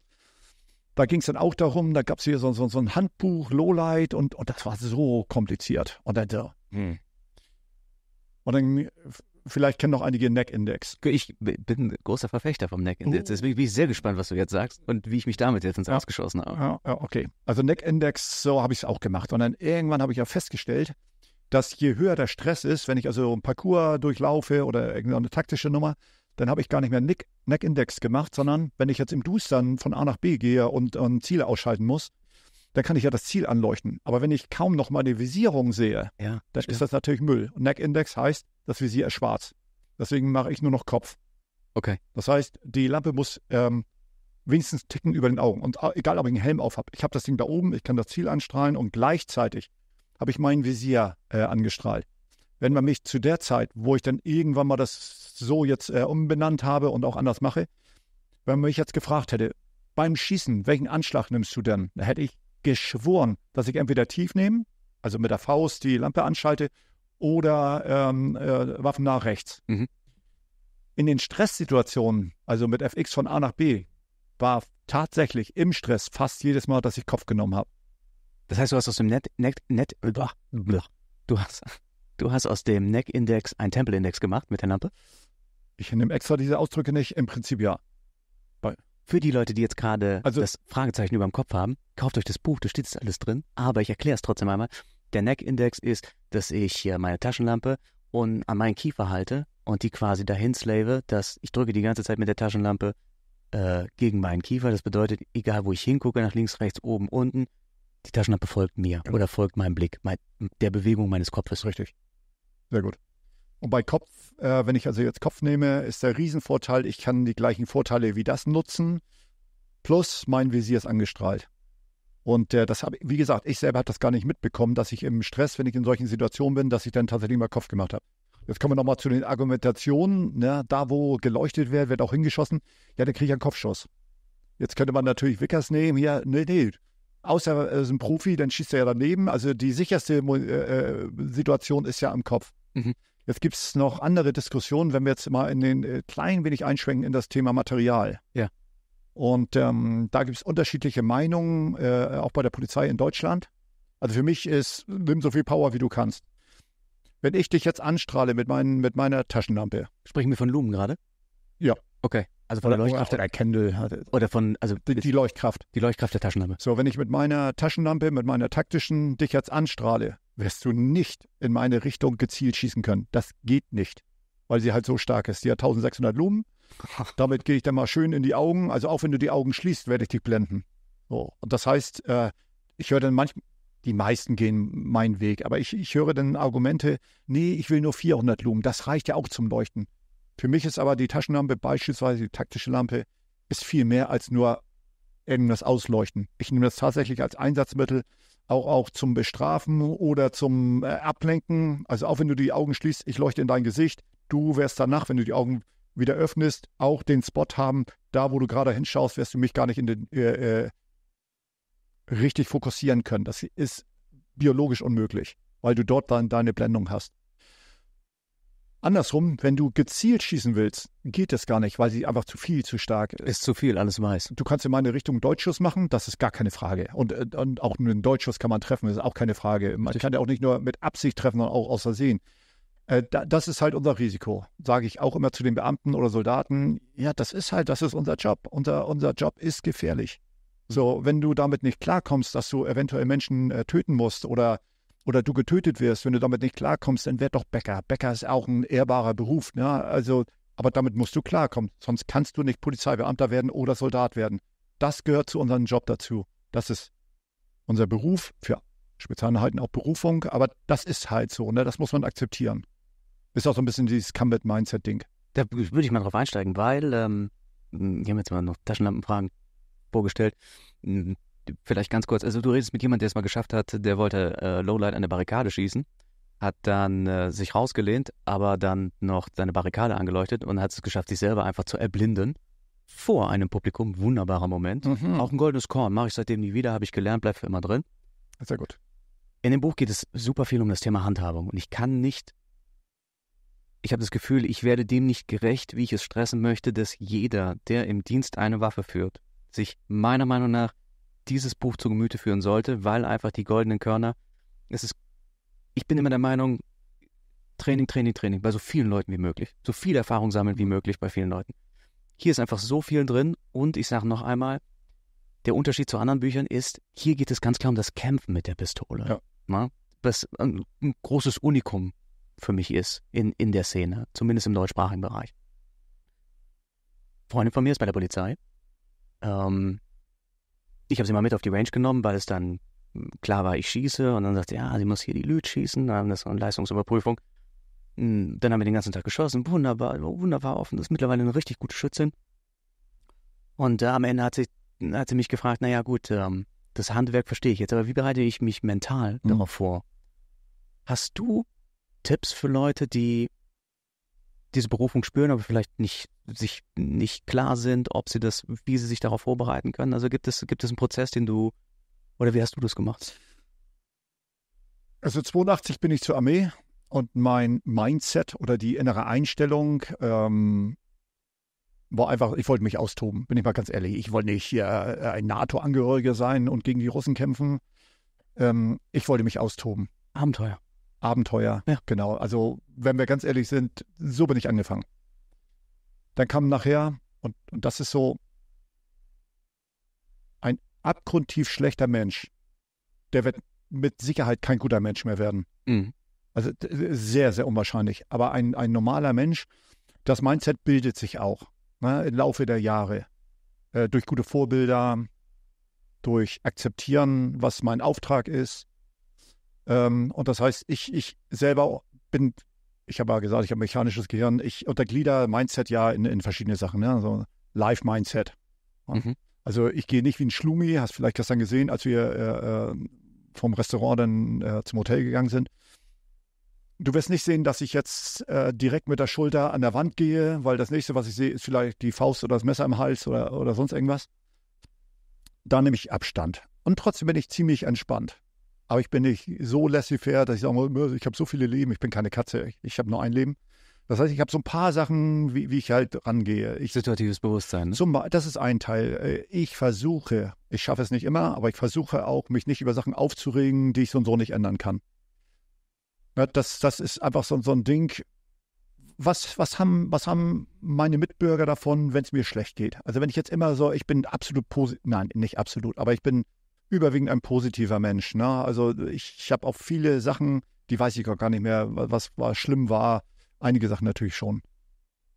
Da ging es dann auch darum, da gab es hier so, so, so, ein Handbuch, Lowlight und, und das war so kompliziert. Und dann, hm. und dann äh, vielleicht kennen noch einige Neck Index. Ich bin großer Verfechter vom Neck Index. Oh. Deswegen bin ich sehr gespannt, was du jetzt sagst und wie ich mich damit jetzt ins ja. Herz habe. Ja, ja, okay. Also Neck Index, so habe ich es auch gemacht. Und dann irgendwann habe ich ja festgestellt, dass je höher der Stress ist, wenn ich also ein Parcours durchlaufe oder irgendeine taktische Nummer, dann habe ich gar nicht mehr Neck, Index gemacht, sondern wenn ich jetzt im Dustern von A nach B gehe und, und Ziele ausschalten muss, dann kann ich ja das Ziel anleuchten. Aber wenn ich kaum noch mal meine Visierung sehe, ja, dann stimmt. ist das natürlich Müll. Und Neck Index heißt, das Visier ist schwarz. Deswegen mache ich nur noch Kopf. Okay. Das heißt, die Lampe muss ähm, wenigstens ticken über den Augen. Und äh, egal, ob ich einen Helm auf habe, ich habe das Ding da oben, ich kann das Ziel anstrahlen und gleichzeitig habe ich mein Visier äh, angestrahlt. Wenn man mich zu der Zeit, wo ich dann irgendwann mal das so jetzt äh, umbenannt habe und auch anders mache, wenn man mich jetzt gefragt hätte, beim Schießen, welchen Anschlag nimmst du denn? Da hätte ich geschworen, dass ich entweder tief nehme, also mit der Faust die Lampe anschalte, oder ähm, äh, Waffen nach rechts. Mhm. In den Stresssituationen, also mit FX von A nach B, war tatsächlich im Stress fast jedes Mal, dass ich Kopf genommen habe. Das heißt, du hast aus dem Net, Net, Net, blah, Du, hast, du hast aus dem Neck-Index einen Tempelindex gemacht mit der Lampe? Ich nehme extra diese Ausdrücke nicht, im Prinzip ja. Für die Leute, die jetzt gerade also, das Fragezeichen über dem Kopf haben, kauft euch das Buch, da steht es alles drin. Aber ich erkläre es trotzdem einmal. Der Neck-Index ist, dass ich hier meine Taschenlampe und an meinen Kiefer halte und die quasi dahin slave, dass ich drücke die ganze Zeit mit der Taschenlampe äh, gegen meinen Kiefer. Das bedeutet, egal wo ich hingucke, nach links, rechts, oben, unten, die Taschenlampe folgt mir ja. oder folgt meinem Blick, mein, der Bewegung meines Kopfes. Richtig. Sehr gut. Und bei Kopf, äh, wenn ich also jetzt Kopf nehme, ist der Riesenvorteil, ich kann die gleichen Vorteile wie das nutzen, plus mein Visier ist angestrahlt. Und äh, das habe wie gesagt, ich selber habe das gar nicht mitbekommen, dass ich im Stress, wenn ich in solchen Situationen bin, dass ich dann tatsächlich mal Kopf gemacht habe. Jetzt kommen wir nochmal zu den Argumentationen. Ne? Da, wo geleuchtet wird, wird auch hingeschossen. Ja, dann kriege ich einen Kopfschuss. Jetzt könnte man natürlich Wickers nehmen. Ja, nee, nee. Außer äh, er ist ein Profi, dann schießt er ja daneben. Also die sicherste äh, äh, Situation ist ja am Kopf. Mhm. Jetzt gibt es noch andere Diskussionen, wenn wir jetzt mal in den äh, klein wenig einschwenken in das Thema Material. Ja. Und ähm, da gibt es unterschiedliche Meinungen, äh, auch bei der Polizei in Deutschland. Also für mich ist, nimm so viel Power, wie du kannst. Wenn ich dich jetzt anstrahle mit, mein, mit meiner Taschenlampe. Sprechen wir von Lumen gerade? Ja. Okay. Also von oder, der Leuchtkraft oder, der Candle. Oder von, also die, die, Leuchtkraft. Die Leuchtkraft der Taschenlampe. So, wenn ich mit meiner Taschenlampe, mit meiner taktischen dich jetzt anstrahle, wirst du nicht in meine Richtung gezielt schießen können. Das geht nicht, weil sie halt so stark ist. Die hat 1600 Lumen. Damit gehe ich dann mal schön in die Augen. Also auch wenn du die Augen schließt, werde ich dich blenden. So. Und das heißt, äh, ich höre dann manchmal, die meisten gehen meinen Weg, aber ich, ich höre dann Argumente, nee, ich will nur 400 Lumen. Das reicht ja auch zum Leuchten. Für mich ist aber die Taschenlampe, beispielsweise die taktische Lampe, ist viel mehr als nur irgendwas ausleuchten. Ich nehme das tatsächlich als Einsatzmittel, auch, auch zum Bestrafen oder zum äh, Ablenken. Also auch wenn du die Augen schließt, ich leuchte in dein Gesicht, du wirst danach, wenn du die Augen wieder öffnest, auch den Spot haben, da wo du gerade hinschaust, wirst du mich gar nicht in den, äh, äh, richtig fokussieren können. Das ist biologisch unmöglich, weil du dort dann deine Blendung hast. Andersrum, wenn du gezielt schießen willst, geht das gar nicht, weil sie einfach zu viel, zu stark ist. Ist zu viel, alles weiß. Du kannst in meine Richtung Deutschschuss machen, das ist gar keine Frage. Und, äh, und auch einen Deutschschuss kann man treffen, das ist auch keine Frage. Man Richtig. kann ja auch nicht nur mit Absicht treffen, sondern auch außersehen. Äh, da, das ist halt unser Risiko, sage ich auch immer zu den Beamten oder Soldaten. Ja, das ist halt, das ist unser Job. Unser, unser Job ist gefährlich. So, wenn du damit nicht klarkommst, dass du eventuell Menschen äh, töten musst oder oder du getötet wirst, wenn du damit nicht klarkommst, dann werd doch Bäcker. Bäcker ist auch ein ehrbarer Beruf. Ne? Also, aber damit musst du klarkommen. Sonst kannst du nicht Polizeibeamter werden oder Soldat werden. Das gehört zu unserem Job dazu. Das ist unser Beruf, für Spezialeinheiten auch Berufung, aber das ist halt so, ne? das muss man akzeptieren. Ist auch so ein bisschen dieses Combat-Mindset-Ding. Da würde ich mal drauf einsteigen, weil, ähm, hier haben jetzt mal noch Taschenlampenfragen vorgestellt. Hm, vielleicht ganz kurz, also du redest mit jemandem, der es mal geschafft hat, der wollte äh, Lowlight an der Barrikade schießen, hat dann äh, sich rausgelehnt, aber dann noch seine Barrikade angeleuchtet und hat es geschafft, sich selber einfach zu erblinden. Vor einem Publikum, wunderbarer Moment. Mhm. Auch ein goldenes Korn, mache ich seitdem nie wieder, habe ich gelernt, bleib für immer drin. Sehr gut. In dem Buch geht es super viel um das Thema Handhabung und ich kann nicht, ich habe das Gefühl, ich werde dem nicht gerecht, wie ich es stressen möchte, dass jeder, der im Dienst eine Waffe führt, sich meiner Meinung nach dieses Buch zu Gemüte führen sollte, weil einfach die goldenen Körner, es ist, ich bin immer der Meinung, Training, Training, Training, bei so vielen Leuten wie möglich, so viel Erfahrung sammeln wie möglich bei vielen Leuten. Hier ist einfach so viel drin und ich sage noch einmal, der Unterschied zu anderen Büchern ist, hier geht es ganz klar um das Kämpfen mit der Pistole. Ja. Ne? Was ein, ein großes Unikum für mich ist in, in der Szene, zumindest im deutschsprachigen Bereich. Freundin von mir ist bei der Polizei. Ähm, ich habe sie mal mit auf die Range genommen, weil es dann hm, klar war, ich schieße. Und dann sagte ja, sie muss hier die Lüt schießen. Dann haben das eine Leistungsüberprüfung. Hm, dann haben wir den ganzen Tag geschossen. Wunderbar, wunderbar offen. Das ist mittlerweile eine richtig gute Schützin. Und äh, am Ende hat sie, hat sie mich gefragt, naja gut, ähm, das Handwerk verstehe ich jetzt, aber wie bereite ich mich mental mhm. darauf vor? Hast du Tipps für Leute, die diese Berufung spüren, aber vielleicht nicht sich nicht klar sind, ob sie das, wie sie sich darauf vorbereiten können. Also gibt es, gibt es einen Prozess, den du, oder wie hast du das gemacht? Also 82 bin ich zur Armee und mein Mindset oder die innere Einstellung ähm, war einfach, ich wollte mich austoben, bin ich mal ganz ehrlich. Ich wollte nicht äh, ein NATO-Angehöriger sein und gegen die Russen kämpfen. Ähm, ich wollte mich austoben. Abenteuer. Abenteuer, ja. genau. Also wenn wir ganz ehrlich sind, so bin ich angefangen. Dann kam nachher, und, und das ist so ein abgrundtief schlechter Mensch, der wird mit Sicherheit kein guter Mensch mehr werden. Mhm. Also sehr, sehr unwahrscheinlich. Aber ein, ein normaler Mensch, das Mindset bildet sich auch ne, im Laufe der Jahre. Äh, durch gute Vorbilder, durch Akzeptieren, was mein Auftrag ist. Ähm, und das heißt, ich, ich selber bin ich habe ja gesagt, ich habe mechanisches Gehirn. Ich unterglieder Mindset ja in, in verschiedene Sachen, ne? also Live-Mindset. Ja. Mhm. Also ich gehe nicht wie ein Schlumi, hast vielleicht gestern gesehen, als wir äh, äh, vom Restaurant dann äh, zum Hotel gegangen sind. Du wirst nicht sehen, dass ich jetzt äh, direkt mit der Schulter an der Wand gehe, weil das nächste, was ich sehe, ist vielleicht die Faust oder das Messer im Hals oder, oder sonst irgendwas. Da nehme ich Abstand. Und trotzdem bin ich ziemlich entspannt. Aber ich bin nicht so laissez-faire, dass ich sage, ich habe so viele Leben, ich bin keine Katze, ich habe nur ein Leben. Das heißt, ich habe so ein paar Sachen, wie, wie ich halt rangehe. Ich, Situatives Bewusstsein. Ne? Zum, das ist ein Teil. Äh, ich versuche, ich schaffe es nicht immer, aber ich versuche auch, mich nicht über Sachen aufzuregen, die ich so und so nicht ändern kann. Ja, das, das ist einfach so, so ein Ding. Was, was, haben, was haben meine Mitbürger davon, wenn es mir schlecht geht? Also wenn ich jetzt immer so, ich bin absolut positiv, nein, nicht absolut, aber ich bin überwiegend ein positiver Mensch. Ne? Also ich, ich habe auch viele Sachen, die weiß ich gar nicht mehr, was war schlimm war. Einige Sachen natürlich schon.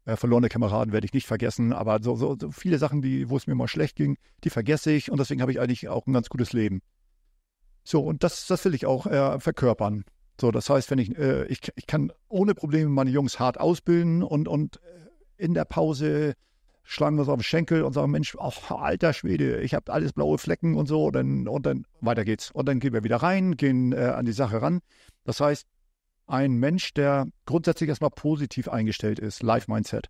Äh, verlorene Kameraden werde ich nicht vergessen, aber so, so, so viele Sachen, die, wo es mir mal schlecht ging, die vergesse ich und deswegen habe ich eigentlich auch ein ganz gutes Leben. So, und das, das will ich auch äh, verkörpern. So, das heißt, wenn ich, äh, ich, ich kann ohne Probleme meine Jungs hart ausbilden und, und äh, in der Pause schlagen wir uns auf den Schenkel und sagen, Mensch, ach, alter Schwede, ich habe alles blaue Flecken und so. Und dann, und dann weiter geht's. Und dann gehen wir wieder rein, gehen äh, an die Sache ran. Das heißt, ein Mensch, der grundsätzlich erstmal positiv eingestellt ist, life mindset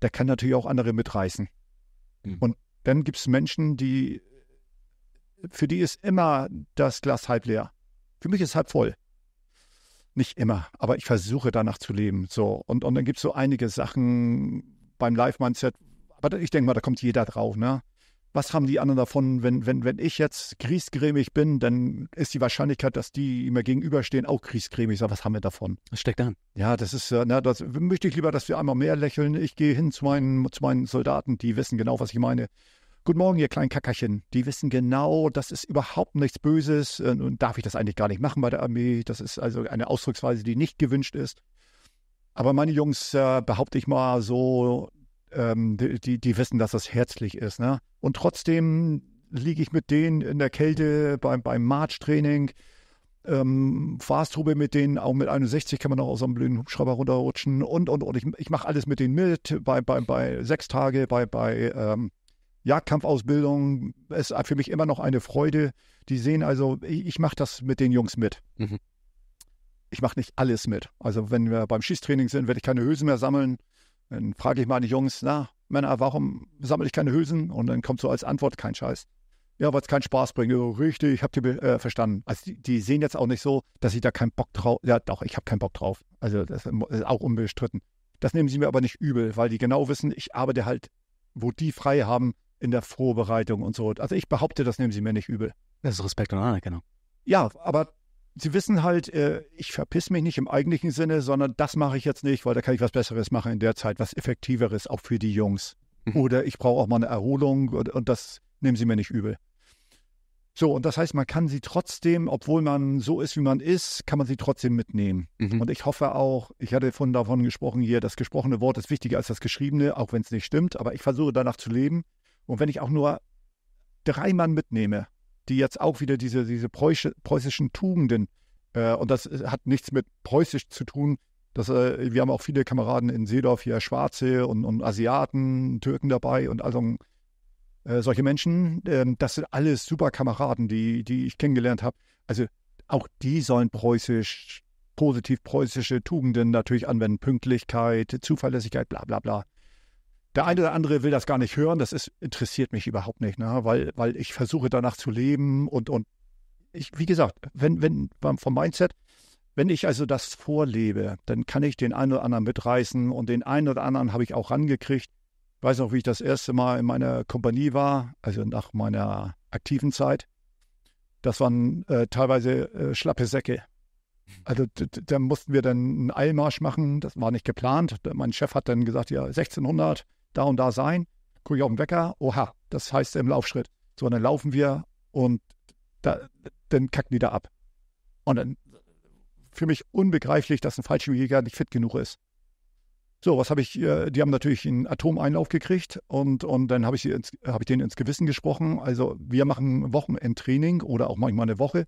der kann natürlich auch andere mitreißen. Mhm. Und dann gibt es Menschen, die, für die ist immer das Glas halb leer. Für mich ist es halb voll. Nicht immer, aber ich versuche danach zu leben. So. Und, und dann gibt es so einige Sachen, beim Live-Mindset, aber ich denke mal, da kommt jeder drauf, ne? Was haben die anderen davon, wenn, wenn, wenn ich jetzt griesgrämig bin, dann ist die Wahrscheinlichkeit, dass die mir gegenüberstehen, auch griesgrämig. Sag, was haben wir davon? Das steckt an. Ja, das ist, äh, ne, das möchte ich lieber, dass wir einmal mehr lächeln. Ich gehe hin zu meinen, zu meinen Soldaten, die wissen genau, was ich meine. Guten Morgen, ihr kleinen Kackerchen. Die wissen genau, das ist überhaupt nichts Böses. Äh, und darf ich das eigentlich gar nicht machen bei der Armee? Das ist also eine Ausdrucksweise, die nicht gewünscht ist. Aber meine Jungs, äh, behaupte ich mal so, ähm, die, die wissen, dass das herzlich ist. Ne? Und trotzdem liege ich mit denen in der Kälte beim, beim March-Training. Ähm, Fahrstrube mit denen, auch mit 61 kann man noch aus einem blöden Hubschrauber runterrutschen und, und, und. Ich, ich mache alles mit denen mit, bei, bei, bei sechs Tage, bei, bei ähm, Jagdkampfausbildung. Es ist für mich immer noch eine Freude. Die sehen also, ich, ich mache das mit den Jungs mit. Mhm ich mache nicht alles mit. Also wenn wir beim Schießtraining sind, werde ich keine Hülsen mehr sammeln. Dann frage ich meine Jungs, na, Männer, warum sammle ich keine Hülsen? Und dann kommt so als Antwort kein Scheiß. Ja, weil es keinen Spaß bringt. Oh, richtig, habt ihr äh, verstanden. Also die, die, sehen jetzt auch nicht so, dass ich da keinen Bock drauf. Ja, doch, ich habe keinen Bock drauf. Also das ist auch unbestritten. Das nehmen sie mir aber nicht übel, weil die genau wissen, ich arbeite halt, wo die frei haben, in der Vorbereitung und so. Also ich behaupte, das nehmen sie mir nicht übel. Das ist Respekt und Anerkennung. Ja, aber sie wissen halt, äh, ich verpiss mich nicht im eigentlichen Sinne, sondern das mache ich jetzt nicht, weil da kann ich was Besseres machen in der Zeit, was Effektiveres, auch für die Jungs. Mhm. Oder ich brauche auch mal eine Erholung und, und das nehmen sie mir nicht übel. So, und das heißt, man kann sie trotzdem, obwohl man so ist, wie man ist, kann man sie trotzdem mitnehmen. Mhm. Und ich hoffe auch, ich hatte von davon gesprochen hier, das gesprochene Wort ist wichtiger als das geschriebene, auch wenn es nicht stimmt, aber ich versuche danach zu leben. Und wenn ich auch nur drei Mann mitnehme, die jetzt auch wieder diese, diese preußischen Tugenden, äh, und das hat nichts mit preußisch zu tun, das, äh, wir haben auch viele Kameraden in Seedorf hier, Schwarze und, und Asiaten, Türken dabei und also äh, solche Menschen. Äh, das sind alles super Kameraden, die, die ich kennengelernt habe. Also auch die sollen preußisch, positiv preußische Tugenden natürlich anwenden. Pünktlichkeit, Zuverlässigkeit, bla bla bla. Der eine oder andere will das gar nicht hören, das ist, interessiert mich überhaupt nicht, ne? weil, weil ich versuche danach zu leben und, und ich, wie gesagt, wenn, wenn vom Mindset, wenn ich also das vorlebe, dann kann ich den einen oder anderen mitreißen und den einen oder anderen habe ich auch rangekriegt. Ich weiß noch, wie ich das erste Mal in meiner Kompanie war, also nach meiner aktiven Zeit. Das waren äh, teilweise äh, schlappe Säcke. Also da mussten wir dann einen Eilmarsch machen, das war nicht geplant. Mein Chef hat dann gesagt, ja, 1600 da und da sein, gucke ich auf den Wecker, oha, das heißt im Laufschritt. So, und dann laufen wir und da, dann kacken die da ab. Und dann für mich unbegreiflich, dass ein Fallschirmjäger nicht fit genug ist. So, was habe ich, äh, die haben natürlich einen Atomeinlauf gekriegt und, und dann habe ich, hab ich denen ins Gewissen gesprochen. Also wir machen Wochenendtraining oder auch manchmal eine Woche.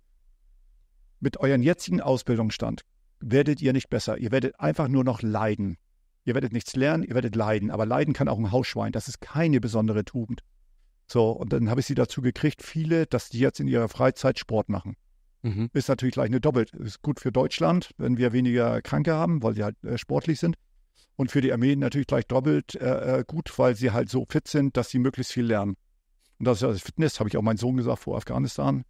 Mit eurem jetzigen Ausbildungsstand werdet ihr nicht besser. Ihr werdet einfach nur noch leiden. Ihr werdet nichts lernen, ihr werdet leiden. Aber leiden kann auch ein Hausschwein. Das ist keine besondere Tugend. So, und dann habe ich sie dazu gekriegt, viele, dass die jetzt in ihrer Freizeit Sport machen. Mhm. Ist natürlich gleich eine Doppelt. Ist gut für Deutschland, wenn wir weniger Kranke haben, weil sie halt äh, sportlich sind. Und für die Armeen natürlich gleich doppelt äh, äh, gut, weil sie halt so fit sind, dass sie möglichst viel lernen. Und das ist also Fitness, habe ich auch meinen Sohn gesagt vor Afghanistan.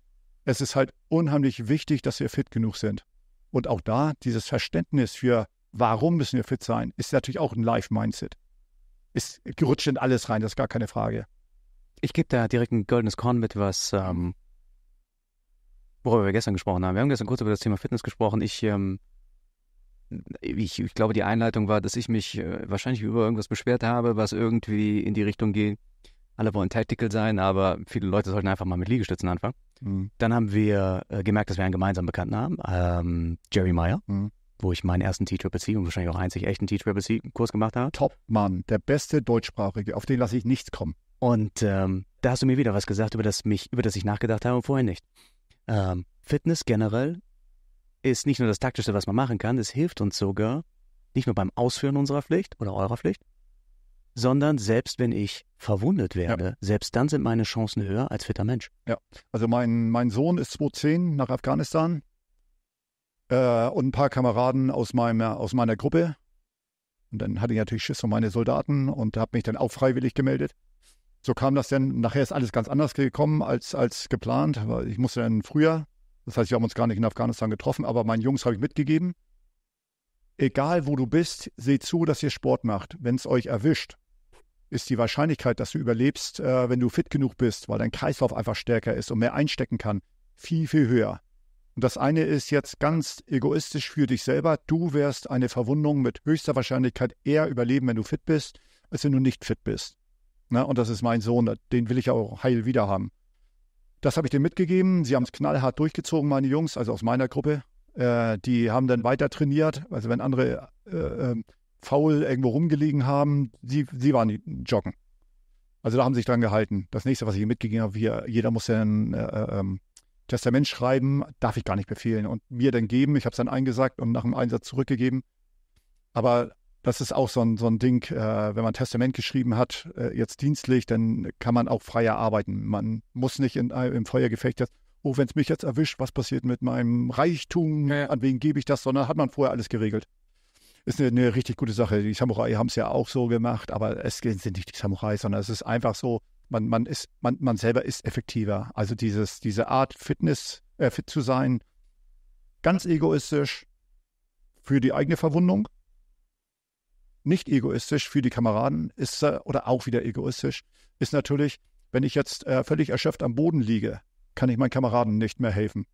Es ist halt unheimlich wichtig, dass wir fit genug sind. Und auch da dieses Verständnis für warum müssen wir fit sein, ist natürlich auch ein life mindset Ist gerutscht in alles rein, das ist gar keine Frage. Ich gebe da direkt ein goldenes Korn mit, was ähm, worüber wir gestern gesprochen haben. Wir haben gestern kurz über das Thema Fitness gesprochen. Ich, ähm, ich, ich, glaube, die Einleitung war, dass ich mich äh, wahrscheinlich über irgendwas beschwert habe, was irgendwie in die Richtung geht. Alle wollen tactical sein, aber viele Leute sollten einfach mal mit Liegestützen anfangen. Mhm. Dann haben wir äh, gemerkt, dass wir einen gemeinsamen Bekannten haben, ähm, Jerry Meyer. Mhm wo ich meinen ersten T-Triple-C und wahrscheinlich auch einzig echten t triple kurs gemacht habe. Top, Mann, der beste deutschsprachige, auf den lasse ich nichts kommen. Und ähm, da hast du mir wieder was gesagt, über das, mich, über das ich nachgedacht habe und vorher nicht. Ähm, Fitness generell ist nicht nur das Taktischste, was man machen kann, es hilft uns sogar, nicht nur beim Ausführen unserer Pflicht oder eurer Pflicht, sondern selbst wenn ich verwundet werde, ja. selbst dann sind meine Chancen höher als fitter Mensch. Ja, also mein, mein Sohn ist 2010 nach Afghanistan äh, und ein paar Kameraden aus, meinem, aus meiner Gruppe. Und dann hatte ich natürlich Schiss um meine Soldaten und habe mich dann auch freiwillig gemeldet. So kam das dann. Nachher ist alles ganz anders gekommen als, als geplant. Ich musste dann früher, das heißt, wir haben uns gar nicht in Afghanistan getroffen, aber meinen Jungs habe ich mitgegeben. Egal wo du bist, seht zu, dass ihr Sport macht. Wenn es euch erwischt, ist die Wahrscheinlichkeit, dass du überlebst, äh, wenn du fit genug bist, weil dein Kreislauf einfach stärker ist und mehr einstecken kann, viel, viel höher. Und das eine ist jetzt ganz egoistisch für dich selber. Du wirst eine Verwundung mit höchster Wahrscheinlichkeit eher überleben, wenn du fit bist, als wenn du nicht fit bist. Na, und das ist mein Sohn, den will ich auch heil wieder haben. Das habe ich denen mitgegeben. Sie haben es knallhart durchgezogen, meine Jungs, also aus meiner Gruppe. Äh, die haben dann weiter trainiert. Also wenn andere äh, äh, faul irgendwo rumgelegen haben, sie, sie waren joggen. Also da haben sie sich dran gehalten. Das nächste, was ich ihnen mitgegeben habe, jeder muss ja einen äh, ähm, Testament schreiben darf ich gar nicht befehlen und mir dann geben. Ich habe es dann eingesagt und nach dem Einsatz zurückgegeben. Aber das ist auch so ein, so ein Ding, äh, wenn man Testament geschrieben hat, äh, jetzt dienstlich, dann kann man auch freier arbeiten. Man muss nicht in, äh, im Feuergefecht jetzt, oh, wenn es mich jetzt erwischt, was passiert mit meinem Reichtum, ja, an wen gebe ich das, sondern hat man vorher alles geregelt. Ist eine, eine richtig gute Sache. Die Samurai haben es ja auch so gemacht, aber es sind nicht die Samurai, sondern es ist einfach so, man, man ist, man, man selber ist effektiver. Also dieses, diese Art, Fitness, äh, fit zu sein, ganz egoistisch für die eigene Verwundung, nicht egoistisch für die Kameraden ist, oder auch wieder egoistisch, ist natürlich, wenn ich jetzt äh, völlig erschöpft am Boden liege, kann ich meinen Kameraden nicht mehr helfen.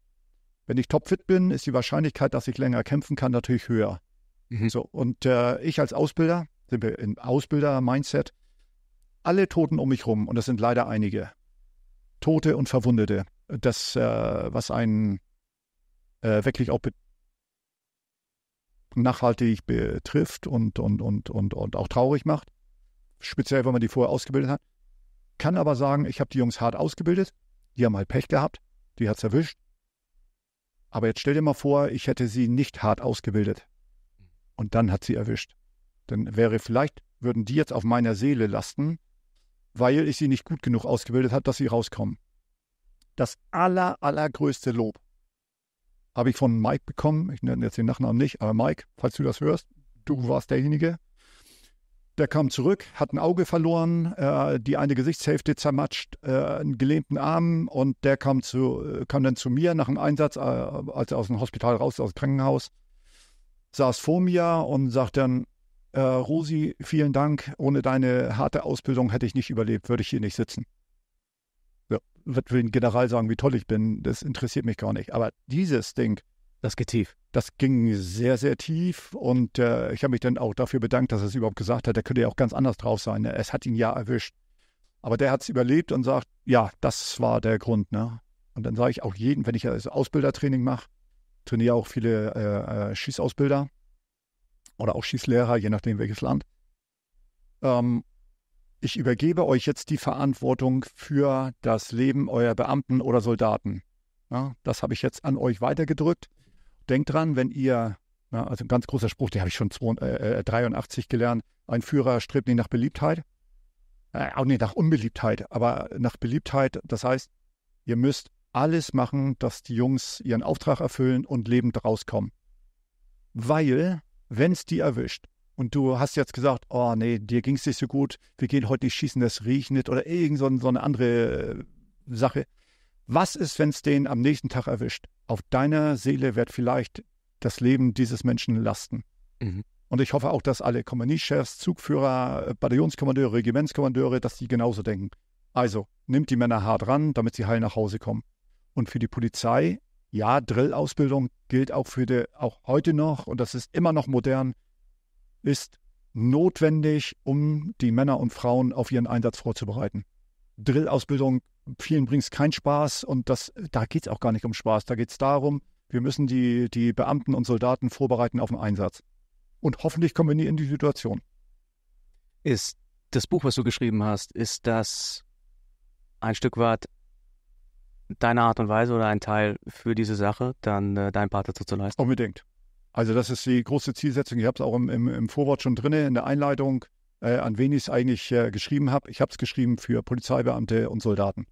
Wenn ich topfit bin, ist die Wahrscheinlichkeit, dass ich länger kämpfen kann, natürlich höher. Mhm. So, und äh, ich als Ausbilder, sind wir im Ausbilder-Mindset, alle Toten um mich rum, und das sind leider einige, Tote und Verwundete, das, äh, was einen äh, wirklich auch nachhaltig betrifft und, und, und, und, und auch traurig macht, speziell wenn man die vorher ausgebildet hat. Kann aber sagen, ich habe die Jungs hart ausgebildet, die haben halt Pech gehabt, die hat es erwischt. Aber jetzt stell dir mal vor, ich hätte sie nicht hart ausgebildet. Und dann hat sie erwischt. Dann wäre vielleicht, würden die jetzt auf meiner Seele lasten weil ich sie nicht gut genug ausgebildet habe, dass sie rauskommen. Das aller, allergrößte Lob habe ich von Mike bekommen. Ich nenne jetzt den Nachnamen nicht, aber Mike, falls du das hörst, du warst derjenige. Der kam zurück, hat ein Auge verloren, äh, die eine Gesichtshälfte zermatscht, äh, einen gelähmten Arm und der kam, zu, äh, kam dann zu mir nach dem Einsatz, äh, als er aus dem Hospital raus, aus dem Krankenhaus, saß vor mir und sagt dann, äh, Rosi, vielen Dank. Ohne deine harte Ausbildung hätte ich nicht überlebt, würde ich hier nicht sitzen. Ja, wird für ein General sagen, wie toll ich bin, das interessiert mich gar nicht. Aber dieses Ding. Das geht tief. Das ging sehr, sehr tief und äh, ich habe mich dann auch dafür bedankt, dass er es überhaupt gesagt hat. Der könnte ja auch ganz anders drauf sein. Ne? Es hat ihn ja erwischt. Aber der hat es überlebt und sagt, ja, das war der Grund. Ne? Und dann sage ich auch jeden, wenn ich also Ausbildertraining mache, trainiere auch viele äh, äh Schießausbilder oder auch Schießlehrer, je nachdem welches Land. Ähm, ich übergebe euch jetzt die Verantwortung für das Leben eurer Beamten oder Soldaten. Ja, das habe ich jetzt an euch weitergedrückt. Denkt dran, wenn ihr, na, also ein ganz großer Spruch, den habe ich schon 82, äh, 83 äh, gelernt, ein Führer strebt nicht nach Beliebtheit, äh, auch nicht nach Unbeliebtheit, aber nach Beliebtheit. Das heißt, ihr müsst alles machen, dass die Jungs ihren Auftrag erfüllen und lebend rauskommen. Weil wenn es die erwischt und du hast jetzt gesagt, oh nee, dir ging es nicht so gut, wir gehen heute nicht schießen, das riecht nicht oder irgend so, eine andere äh, Sache. Was ist, wenn es den am nächsten Tag erwischt? Auf deiner Seele wird vielleicht das Leben dieses Menschen lasten. Mhm. Und ich hoffe auch, dass alle Kompaniechefs, Zugführer, Bataillonskommandeure, Regimentskommandeure, dass die genauso denken. Also, nimmt die Männer hart ran, damit sie heil nach Hause kommen. Und für die Polizei ja, Drillausbildung gilt auch für die, auch heute noch und das ist immer noch modern, ist notwendig, um die Männer und Frauen auf ihren Einsatz vorzubereiten. Drillausbildung, vielen bringt es keinen Spaß und das, da geht es auch gar nicht um Spaß. Da geht es darum, wir müssen die, die Beamten und Soldaten vorbereiten auf den Einsatz. Und hoffentlich kommen wir nie in die Situation. Ist das Buch, was du geschrieben hast, ist das ein Stück weit deine Art und Weise oder einen Teil für diese Sache, dann äh, deinen Part dazu zu leisten? Unbedingt. Also das ist die große Zielsetzung. Ich habe es auch im, im, im, Vorwort schon drin, in der Einleitung, äh, an wen ich es eigentlich äh, geschrieben habe. Ich habe es geschrieben für Polizeibeamte und Soldaten.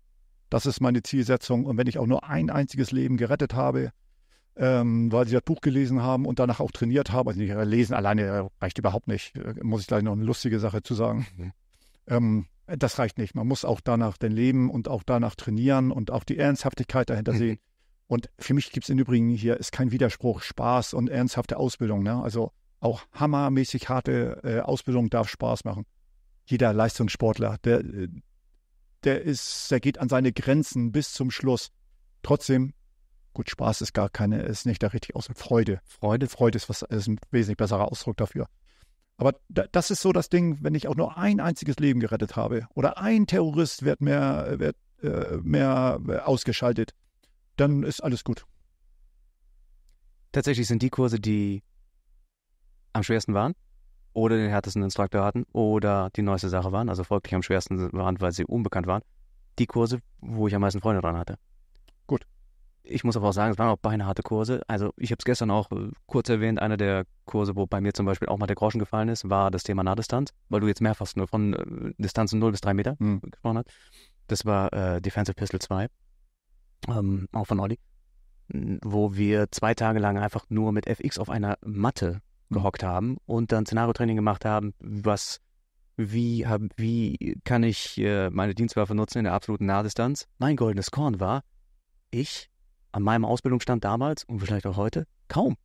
Das ist meine Zielsetzung. Und wenn ich auch nur ein einziges Leben gerettet habe, ähm, weil sie das Buch gelesen haben und danach auch trainiert haben, also nicht äh, lesen alleine reicht überhaupt nicht, äh, muss ich gleich noch eine lustige Sache zu sagen. Mhm. Ähm, äh, das reicht nicht. Man muss auch danach denn leben und auch danach trainieren und auch die Ernsthaftigkeit dahinter mhm. sehen. Und für mich gibt es im Übrigen hier ist kein Widerspruch, Spaß und ernsthafte Ausbildung. Ne? Also auch hammermäßig harte äh, Ausbildung darf Spaß machen. Jeder Leistungssportler, der, äh, der ist, der geht an seine Grenzen bis zum Schluss. Trotzdem, gut, Spaß ist gar keine, ist nicht der richtige Ausdruck. Freude. Freude. Freude ist was ist ein wesentlich besserer Ausdruck dafür. Aber das ist so das Ding, wenn ich auch nur ein einziges Leben gerettet habe oder ein Terrorist wird mehr, wird, äh, mehr äh, ausgeschaltet, dann ist alles gut. Tatsächlich sind die Kurse, die am schwersten waren oder den härtesten Instruktor hatten oder die neueste Sache waren, also folglich am schwersten waren, weil sie unbekannt waren, die Kurse, wo ich am meisten Freunde dran hatte ich muss aber auch sagen, es waren auch beinharte Kurse. Also ich habe es gestern auch äh, kurz erwähnt, einer der Kurse, wo bei mir zum Beispiel auch mal der Groschen gefallen ist, war das Thema Nahdistanz, weil du jetzt mehrfach nur von äh, Distanzen 0 bis 3 Meter mhm. gesprochen hast. Das war äh, Defensive Pistol 2, ähm, auch von Olli, wo wir zwei Tage lang einfach nur mit FX auf einer Matte gehockt haben und dann Szenario-Training gemacht haben, was wie, hab, wie kann ich äh, meine Dienstwaffe nutzen in der absoluten Nahdistanz? Mein goldenes Korn war, ich an meinem Ausbildungsstand damals und vielleicht auch heute kaum.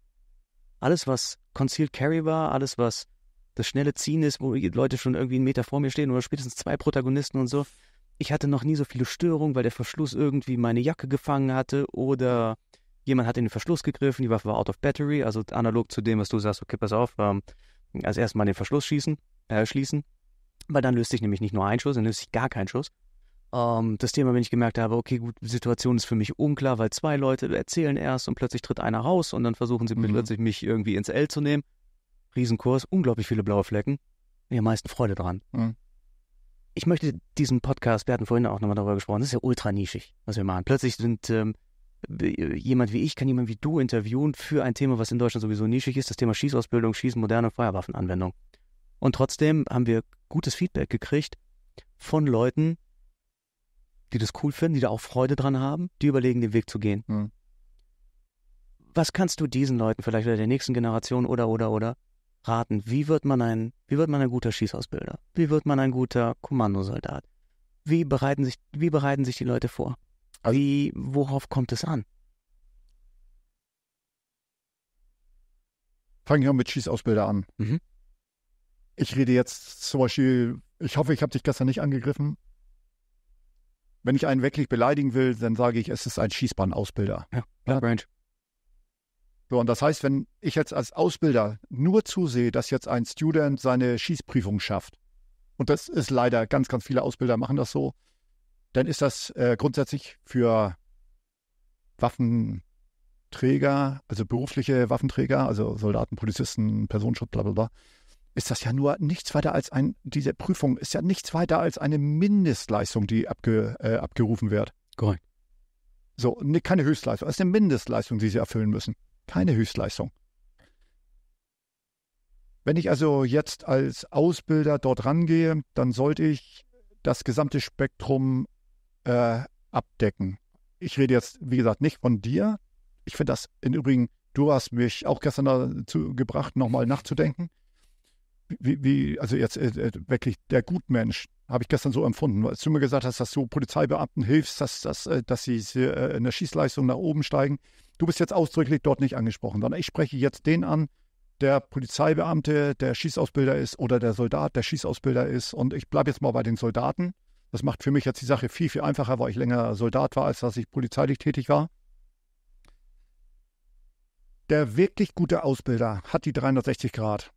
Alles, was Concealed Carry war, alles, was das schnelle Ziehen ist, wo Leute schon irgendwie einen Meter vor mir stehen oder spätestens zwei Protagonisten und so. Ich hatte noch nie so viele Störungen, weil der Verschluss irgendwie meine Jacke gefangen hatte oder jemand hat in den Verschluss gegriffen, die Waffe war out of battery, also analog zu dem, was du sagst, okay, pass auf, ähm, als erstmal den Verschluss schießen, äh, schließen, weil dann löst sich nämlich nicht nur ein Schuss, dann löst sich gar kein Schuss. Ähm, das Thema, wenn ich gemerkt habe, okay, gut, die Situation ist für mich unklar, weil zwei Leute erzählen erst und plötzlich tritt einer raus und dann versuchen sie mhm. plötzlich mich irgendwie ins L zu nehmen. Riesenkurs, unglaublich viele blaue Flecken. Ich am meisten Freude dran. Mhm. Ich möchte diesen Podcast, wir hatten vorhin auch nochmal darüber gesprochen, das ist ja ultra nischig, was wir machen. Plötzlich sind ähm, jemand wie ich kann jemand wie du interviewen für ein Thema, was in Deutschland sowieso nischig ist, das Thema Schießausbildung, Schießen, moderne Feuerwaffenanwendung. Und trotzdem haben wir gutes Feedback gekriegt von Leuten, die das cool finden, die da auch Freude dran haben, die überlegen, den Weg zu gehen. Mhm. Was kannst du diesen Leuten vielleicht oder der nächsten Generation oder oder oder raten? Wie wird man ein, wie wird man ein guter Schießausbilder? Wie wird man ein guter Kommandosoldat? Wie bereiten sich, wie bereiten sich die Leute vor? Also, wie, worauf kommt es an? Fangen wir mit Schießausbilder an. Mhm. Ich rede jetzt zum Beispiel, ich hoffe, ich habe dich gestern nicht angegriffen. Wenn ich einen wirklich beleidigen will, dann sage ich, es ist ein Schießbahnausbilder. Ja, ja. So, und das heißt, wenn ich jetzt als Ausbilder nur zusehe, dass jetzt ein Student seine Schießprüfung schafft, und das ist leider ganz, ganz viele Ausbilder machen das so, dann ist das äh, grundsätzlich für Waffenträger, also berufliche Waffenträger, also Soldaten, Polizisten, Personenschutz, bla bla bla, ist das ja nur nichts weiter als ein, diese Prüfung ist ja nichts weiter als eine Mindestleistung, die abge, äh, abgerufen wird. Korrekt. So, ne, keine Höchstleistung, das ist eine Mindestleistung, die sie erfüllen müssen. Keine Höchstleistung. Wenn ich also jetzt als Ausbilder dort rangehe, dann sollte ich das gesamte Spektrum äh, abdecken. Ich rede jetzt, wie gesagt, nicht von dir. Ich finde das im Übrigen, du hast mich auch gestern dazu gebracht, nochmal nachzudenken wie, wie also jetzt äh, äh, wirklich der Gutmensch, habe ich gestern so empfunden. weil du mir gesagt hast, dass du Polizeibeamten hilfst, dass, dass, äh, dass sie äh, in der Schießleistung nach oben steigen. Du bist jetzt ausdrücklich dort nicht angesprochen, sondern ich spreche jetzt den an, der Polizeibeamte, der Schießausbilder ist oder der Soldat, der Schießausbilder ist. Und ich bleibe jetzt mal bei den Soldaten. Das macht für mich jetzt die Sache viel, viel einfacher, weil ich länger Soldat war, als dass ich polizeilich tätig war. Der wirklich gute Ausbilder hat die 360 Grad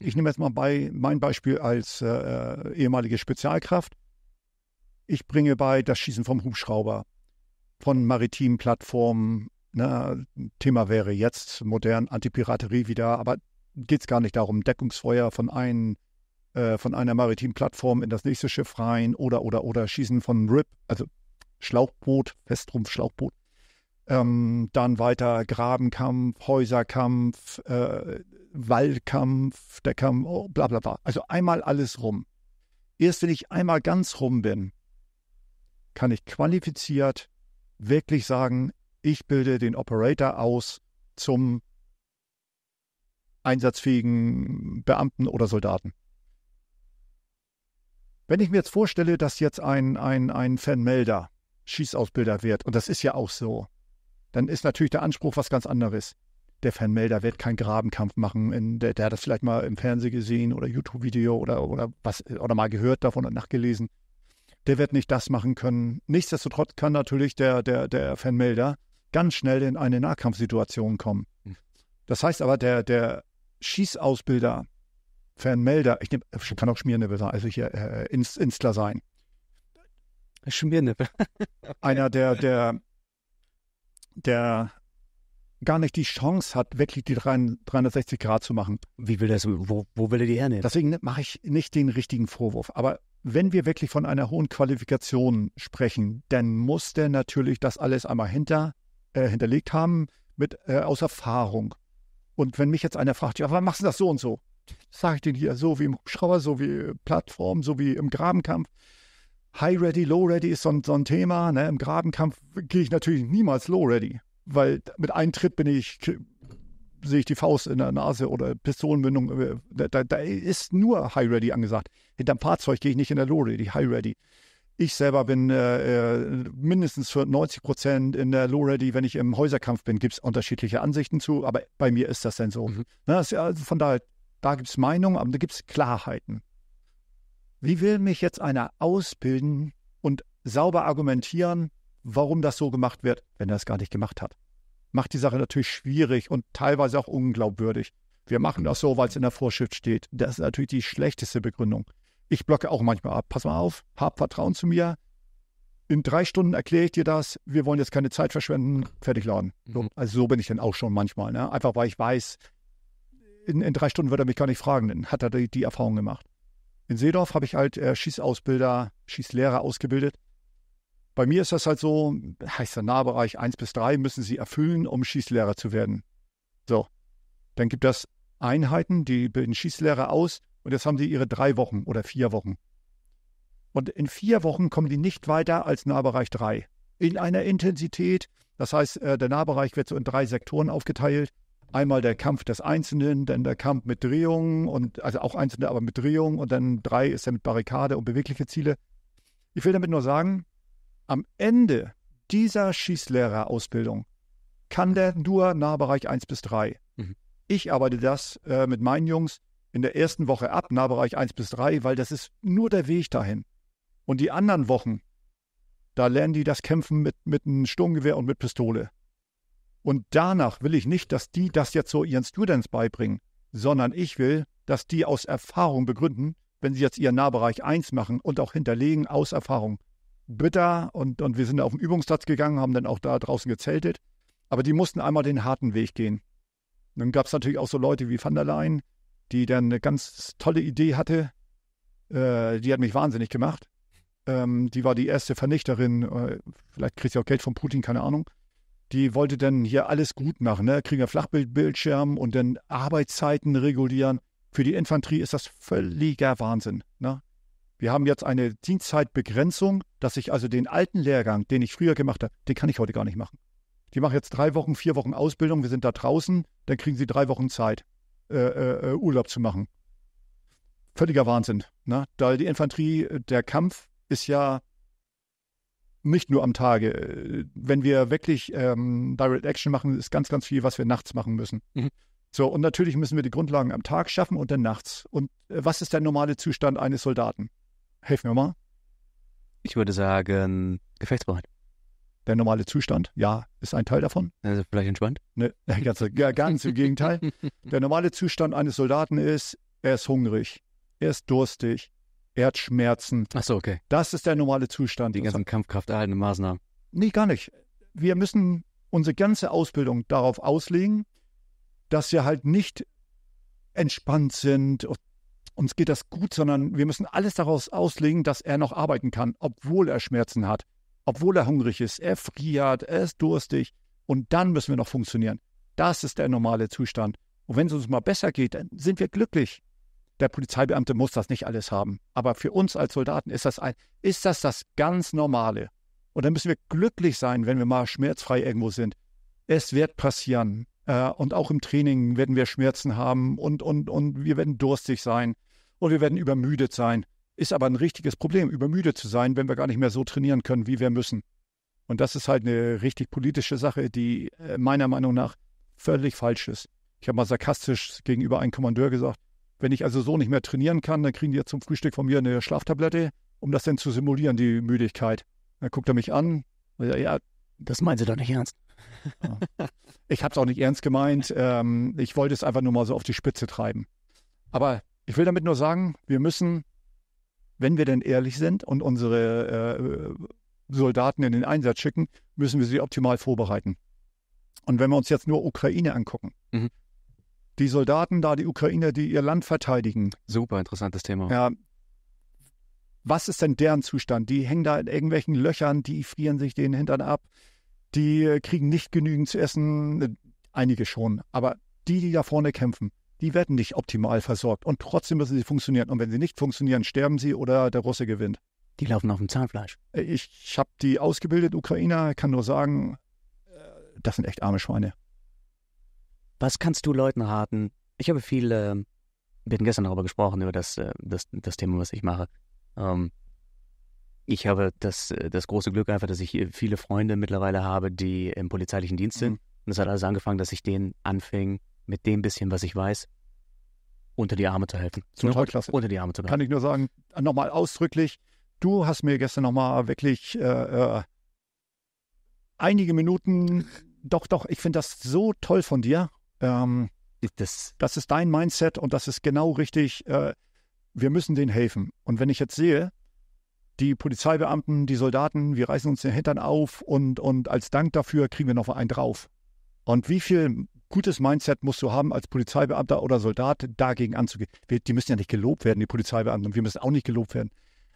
ich nehme jetzt mal bei, mein Beispiel als äh, äh, ehemalige Spezialkraft. Ich bringe bei das Schießen vom Hubschrauber, von maritimen Plattformen. Ne? Thema wäre jetzt modern Antipiraterie wieder, aber geht es gar nicht darum, Deckungsfeuer von, ein, äh, von einer maritimen Plattform in das nächste Schiff rein oder oder oder Schießen von RIP, also Schlauchboot, Festrumpfschlauchboot. Ähm, dann weiter Grabenkampf, Häuserkampf, äh, Waldkampf, der Kampf, oh, bla bla bla. Also einmal alles rum. Erst wenn ich einmal ganz rum bin, kann ich qualifiziert wirklich sagen, ich bilde den Operator aus zum einsatzfähigen Beamten oder Soldaten. Wenn ich mir jetzt vorstelle, dass jetzt ein, ein, ein Fanmelder Schießausbilder wird, und das ist ja auch so, dann ist natürlich der Anspruch was ganz anderes der Fanmelder wird keinen Grabenkampf machen. In, der, der, hat das vielleicht mal im Fernsehen gesehen oder YouTube-Video oder, oder was oder mal gehört davon und nachgelesen. Der wird nicht das machen können. Nichtsdestotrotz kann natürlich der, der, der Fanmelder ganz schnell in eine Nahkampfsituation kommen. Hm. Das heißt aber, der, der Schießausbilder, Fanmelder, ich, nehm, ich kann auch Schmiernippel sein, also hier äh, äh Instler sein. Schmiernippel. okay. Einer, der, der, der gar nicht die Chance hat, wirklich die 360 Grad zu machen. Wie will das, wo, wo will er die hernehmen? Deswegen mache ich nicht den richtigen Vorwurf. Aber wenn wir wirklich von einer hohen Qualifikation sprechen, dann muss der natürlich das alles einmal hinter, äh, hinterlegt haben mit, äh, aus Erfahrung. Und wenn mich jetzt einer fragt, ja, wann machst du das so und so? Sage ich den hier, so wie im Hubschrauber, so wie Plattform, so wie im Grabenkampf. High Ready, Low Ready ist so ein, so ein Thema. Ne? Im Grabenkampf gehe ich natürlich niemals Low Ready weil mit einem Tritt bin ich, sehe ich die Faust in der Nase oder Pistolenmündung. Äh, da, da, da ist nur High Ready angesagt. Hinterm Fahrzeug gehe ich nicht in der Low Ready, High Ready. Ich selber bin äh, äh mindestens für 90 Prozent in der Low Ready, wenn ich im Häuserkampf bin, gibt es unterschiedliche Ansichten zu, aber bei mir ist das denn so. Mhm. Na, ist, also von daher, da gibt es Meinungen, aber da gibt es Klarheiten. Wie will mich jetzt einer ausbilden und sauber argumentieren, warum das so gemacht wird, wenn er es gar nicht gemacht hat. Macht die Sache natürlich schwierig und teilweise auch unglaubwürdig. Wir machen das so, weil es in der Vorschrift steht. Das ist natürlich die schlechteste Begründung. Ich blocke auch manchmal ab. Pass mal auf, hab Vertrauen zu mir. In drei Stunden erkläre ich dir das. Wir wollen jetzt keine Zeit verschwenden. Fertig laden. So, mhm. also so bin ich dann auch schon manchmal. Ne? Einfach weil ich weiß, in, in, drei Stunden wird er mich gar nicht fragen. Dann hat er die, die Erfahrung gemacht. In Seedorf habe ich halt äh, Schießausbilder, Schießlehrer ausgebildet. Bei mir ist das halt so, heißt der Nahbereich 1 bis 3 müssen sie erfüllen, um Schießlehrer zu werden. So, dann gibt das Einheiten, die bilden Schießlehrer aus und jetzt haben sie ihre drei Wochen oder vier Wochen. Und in vier Wochen kommen die nicht weiter als Nahbereich 3. In einer Intensität, das heißt, äh, der Nahbereich wird so in drei Sektoren aufgeteilt. Einmal der Kampf des Einzelnen, dann der Kampf mit Drehungen und also auch Einzelne, aber mit Drehungen und dann drei ist er mit Barrikade und bewegliche Ziele. Ich will damit nur sagen, am Ende dieser Schießlehrerausbildung kann der nur Nahbereich 1 bis 3. Mhm. Ich arbeite das äh, mit meinen Jungs in der ersten Woche ab, Nahbereich 1 bis 3, weil das ist nur der Weg dahin. Und die anderen Wochen, da lernen die das Kämpfen mit, mit einem Sturmgewehr und mit Pistole. Und danach will ich nicht, dass die das jetzt so ihren Students beibringen, sondern ich will, dass die aus Erfahrung begründen, wenn sie jetzt ihren Nahbereich 1 machen und auch hinterlegen aus Erfahrung bitter und, und wir sind auf den Übungsplatz gegangen, haben dann auch da draußen gezeltet. Aber die mussten einmal den harten Weg gehen. dann gab es natürlich auch so Leute wie Van der Leyen, die dann eine ganz tolle Idee hatte. Äh, die hat mich wahnsinnig gemacht. Ähm, die war die erste Vernichterin. Äh, vielleicht kriegt sie auch Geld von Putin, keine Ahnung. Die wollte dann hier alles gut machen. Ne? Kriegen wir Flachbildschirm und dann Arbeitszeiten regulieren. Für die Infanterie ist das völliger Wahnsinn. Ne? Wir haben jetzt eine Dienstzeitbegrenzung, dass ich also den alten Lehrgang, den ich früher gemacht habe, den kann ich heute gar nicht machen. Die machen jetzt drei Wochen, vier Wochen Ausbildung, wir sind da draußen, dann kriegen sie drei Wochen Zeit, äh, äh, äh Urlaub zu machen. Völliger Wahnsinn. Ne? Da die Infanterie, äh, der Kampf ist ja nicht nur am Tage. Äh, wenn wir wirklich ähm, Direct Action machen, ist ganz, ganz viel, was wir nachts machen müssen. Mhm. So, und natürlich müssen wir die Grundlagen am Tag schaffen und dann nachts. Und äh, was ist der normale Zustand eines Soldaten? Helf mir mal. Ich würde sagen, gefechtsbereit. Der normale Zustand, ja, ist ein Teil davon. Also vielleicht entspannt? Ne, ganz, ganz im Gegenteil. Der normale Zustand eines Soldaten ist, er ist hungrig, er ist durstig, er hat Schmerzen. Achso, okay. Das ist der normale Zustand. Die ganzen kampfkrafterhaltenden Maßnahmen. Nee, gar nicht. Wir müssen unsere ganze Ausbildung darauf auslegen, dass wir halt nicht entspannt sind, uns geht das gut, sondern wir müssen alles daraus auslegen, dass er noch arbeiten kann, obwohl er Schmerzen hat, obwohl er hungrig ist, er friert, er ist durstig und dann müssen wir noch funktionieren. Das ist der normale Zustand. Und wenn es uns mal besser geht, dann sind wir glücklich. Der Polizeibeamte muss das nicht alles haben. Aber für uns als Soldaten ist das, ein, ist das das ganz Normale. Und dann müssen wir glücklich sein, wenn wir mal schmerzfrei irgendwo sind. Es wird passieren. Äh, und auch im Training werden wir Schmerzen haben und, und, und wir werden durstig sein und wir werden übermüdet sein. Ist aber ein richtiges Problem, übermüdet zu sein, wenn wir gar nicht mehr so trainieren können, wie wir müssen. Und das ist halt eine richtig politische Sache, die äh, meiner Meinung nach völlig falsch ist. Ich habe mal sarkastisch gegenüber einem Kommandeur gesagt, wenn ich also so nicht mehr trainieren kann, dann kriegen die ja zum Frühstück von mir eine Schlaftablette, um das dann zu simulieren, die Müdigkeit. Dann guckt er mich an und sagt, ja. Das meinen Sie doch nicht ernst. ich habe es auch nicht ernst gemeint. Ähm, ich wollte es einfach nur mal so auf die Spitze treiben. Aber ich will damit nur sagen, wir müssen, wenn wir denn ehrlich sind und unsere äh, Soldaten in den Einsatz schicken, müssen wir sie optimal vorbereiten. Und wenn wir uns jetzt nur Ukraine angucken, mhm. die Soldaten da, die Ukrainer, die ihr Land verteidigen. Super interessantes Thema. Ja. Was ist denn deren Zustand? Die hängen da in irgendwelchen Löchern, die frieren sich den Hintern ab, die äh, kriegen nicht genügend zu essen, äh, einige schon, aber die, die da vorne kämpfen, die werden nicht optimal versorgt. Und trotzdem müssen sie funktionieren. Und wenn sie nicht funktionieren, sterben sie oder der Russe gewinnt. Die laufen auf dem Zahnfleisch. Äh, ich, habe die ausgebildeten Ukrainer, kann nur sagen, äh, das sind echt arme Schweine. Was kannst du Leuten raten? Ich habe viel, äh, wir hatten gestern darüber gesprochen, über das, äh, das, das Thema, was ich mache. Ähm, ich habe das, äh, das große Glück einfach, dass ich viele Freunde mittlerweile habe, die im polizeilichen Dienst sind. Mhm. Und das hat alles angefangen, dass ich denen anfing, mit dem bisschen, was ich weiß, unter die Arme zu helfen. Total klasse. Unter die Arme zu helfen. Kann ich nur sagen, nochmal ausdrücklich, du hast mir gestern nochmal wirklich äh, äh einige Minuten, doch, doch, ich finde das so toll von dir. Ähm, das, das ist dein Mindset und das ist genau richtig. Äh, wir müssen denen helfen. Und wenn ich jetzt sehe, die Polizeibeamten, die Soldaten, wir reißen uns den Hintern auf und, und als Dank dafür kriegen wir noch einen drauf. Und wie viel gutes Mindset musst du haben als Polizeibeamter oder Soldat, dagegen anzugehen. Wir, die müssen ja nicht gelobt werden, die Polizeibeamten, wir müssen auch nicht gelobt werden.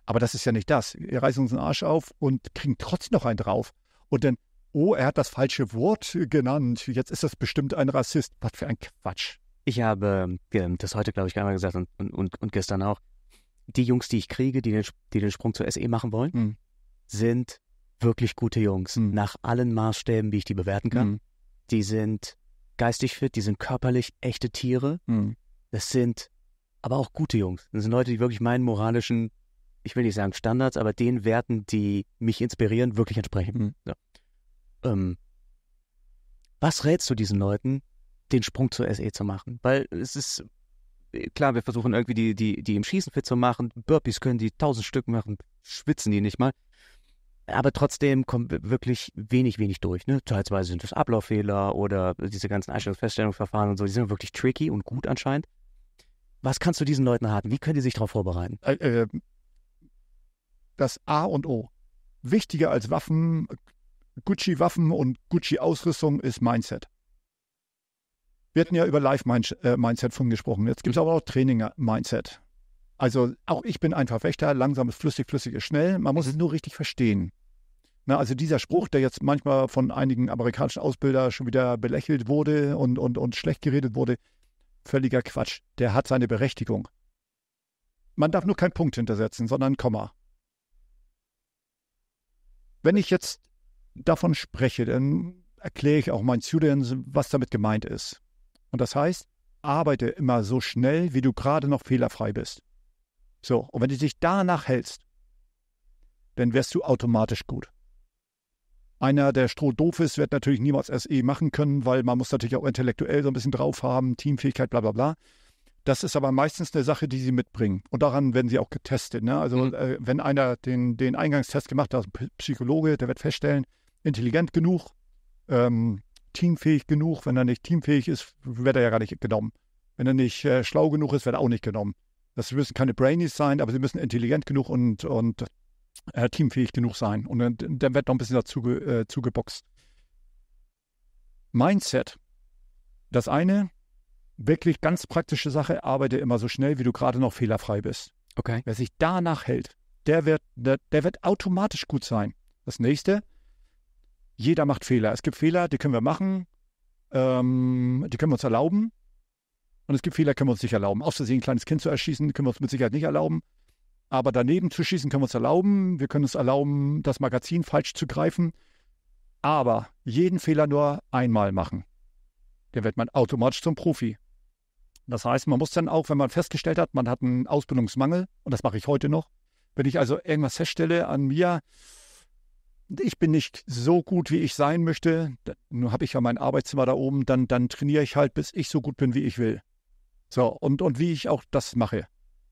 Aber das ist ja nicht das. Wir reißen uns den Arsch auf und kriegen trotzdem noch einen drauf. Und dann, oh, er hat das falsche Wort genannt. Jetzt ist das bestimmt ein Rassist. Was für ein Quatsch. Ich habe das heute, glaube ich, einmal gesagt und, und, und gestern auch. Die Jungs, die ich kriege, die den, die den Sprung zur SE machen wollen, mhm. sind wirklich gute Jungs. Mhm. Nach allen Maßstäben, wie ich die bewerten kann. Mhm. Die sind geistig fit, die sind körperlich echte Tiere. Mhm. Das sind aber auch gute Jungs. Das sind Leute, die wirklich meinen moralischen, ich will nicht sagen Standards, aber den Werten, die mich inspirieren, wirklich entsprechen. Mhm. Ja. Ähm, was rätst du diesen Leuten, den Sprung zur SE zu machen? Weil es ist äh, klar, wir versuchen irgendwie die, die, die im Schießen fit zu machen. Burpees können die tausend Stück machen, schwitzen die nicht mal aber trotzdem kommt wirklich wenig, wenig durch. Ne? Teilweise sind das Ablauffehler oder diese ganzen Einstellungsfeststellungsverfahren und so, die sind wirklich tricky und gut anscheinend. Was kannst du diesen Leuten raten? Wie können die sich darauf vorbereiten? Äh, äh das A und O. Wichtiger als Waffen, Gucci-Waffen und Gucci-Ausrüstung ist Mindset. Wir hatten ja über Live-Mindset äh, von gesprochen. Jetzt gibt es mhm. aber auch Training-Mindset. Also auch ich bin ein Verfechter, langsam ist flüssig, flüssig ist schnell. Man muss mhm. es nur richtig verstehen. Na, also dieser Spruch, der jetzt manchmal von einigen amerikanischen Ausbildern schon wieder belächelt wurde und, und, und schlecht geredet wurde, völliger Quatsch. Der hat seine Berechtigung. Man darf nur keinen Punkt hintersetzen, sondern ein Komma. Wenn ich jetzt davon spreche, dann erkläre ich auch meinen Students, was damit gemeint ist. Und das heißt, arbeite immer so schnell, wie du gerade noch fehlerfrei bist. So, und wenn du dich danach hältst, dann wirst du automatisch gut. Einer, der strohdoof ist, wird natürlich niemals SE eh machen können, weil man muss natürlich auch intellektuell so ein bisschen drauf haben, Teamfähigkeit, bla bla bla. Das ist aber meistens eine Sache, die sie mitbringen. Und daran werden sie auch getestet. Ne? Also mhm. äh, wenn einer den, den Eingangstest gemacht hat, ein Psychologe, der wird feststellen, intelligent genug, ähm, teamfähig genug. Wenn er nicht teamfähig ist, wird er ja gar nicht genommen. Wenn er nicht äh, schlau genug ist, wird er auch nicht genommen. Das müssen keine Brainies sein, aber sie müssen intelligent genug und, und äh, teamfähig genug sein. Und dann, dann, wird noch ein bisschen dazu äh, zugeboxt. Mindset. Das eine, wirklich ganz praktische Sache, arbeite immer so schnell, wie du gerade noch fehlerfrei bist. Okay. Wer sich danach hält, der wird, der, der wird automatisch gut sein. Das nächste, jeder macht Fehler. Es gibt Fehler, die können wir machen, ähm, die können wir uns erlauben. Und es gibt Fehler, können wir uns nicht erlauben. Aus Versehen ein kleines Kind zu erschießen, können wir uns mit Sicherheit nicht erlauben. Aber daneben zu schießen können wir uns erlauben. Wir können uns erlauben, das Magazin falsch zu greifen. Aber jeden Fehler nur einmal machen. Dann wird man automatisch zum Profi. Das heißt, man muss dann auch, wenn man festgestellt hat, man hat einen Ausbildungsmangel, und das mache ich heute noch, wenn ich also irgendwas feststelle an mir, ich bin nicht so gut, wie ich sein möchte, nur habe ich ja mein Arbeitszimmer da oben, dann, dann trainiere ich halt, bis ich so gut bin, wie ich will. So, und, und wie ich auch das mache.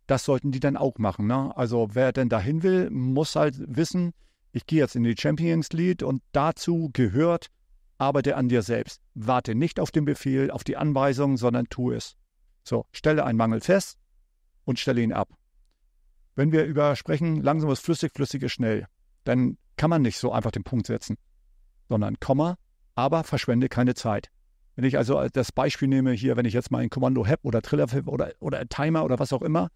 Das sollten die dann auch machen. Ne? Also wer denn dahin will, muss halt wissen, ich gehe jetzt in die Champions League und dazu gehört, arbeite an dir selbst. Warte nicht auf den Befehl, auf die Anweisung, sondern tu es. So, stelle einen Mangel fest und stelle ihn ab. Wenn wir über sprechen, langsam ist flüssig, flüssig ist schnell, dann kann man nicht so einfach den Punkt setzen, sondern Komma, aber verschwende keine Zeit. Wenn ich also das Beispiel nehme hier, wenn ich jetzt mein Kommando HEP oder Triller oder, oder Timer oder was auch immer,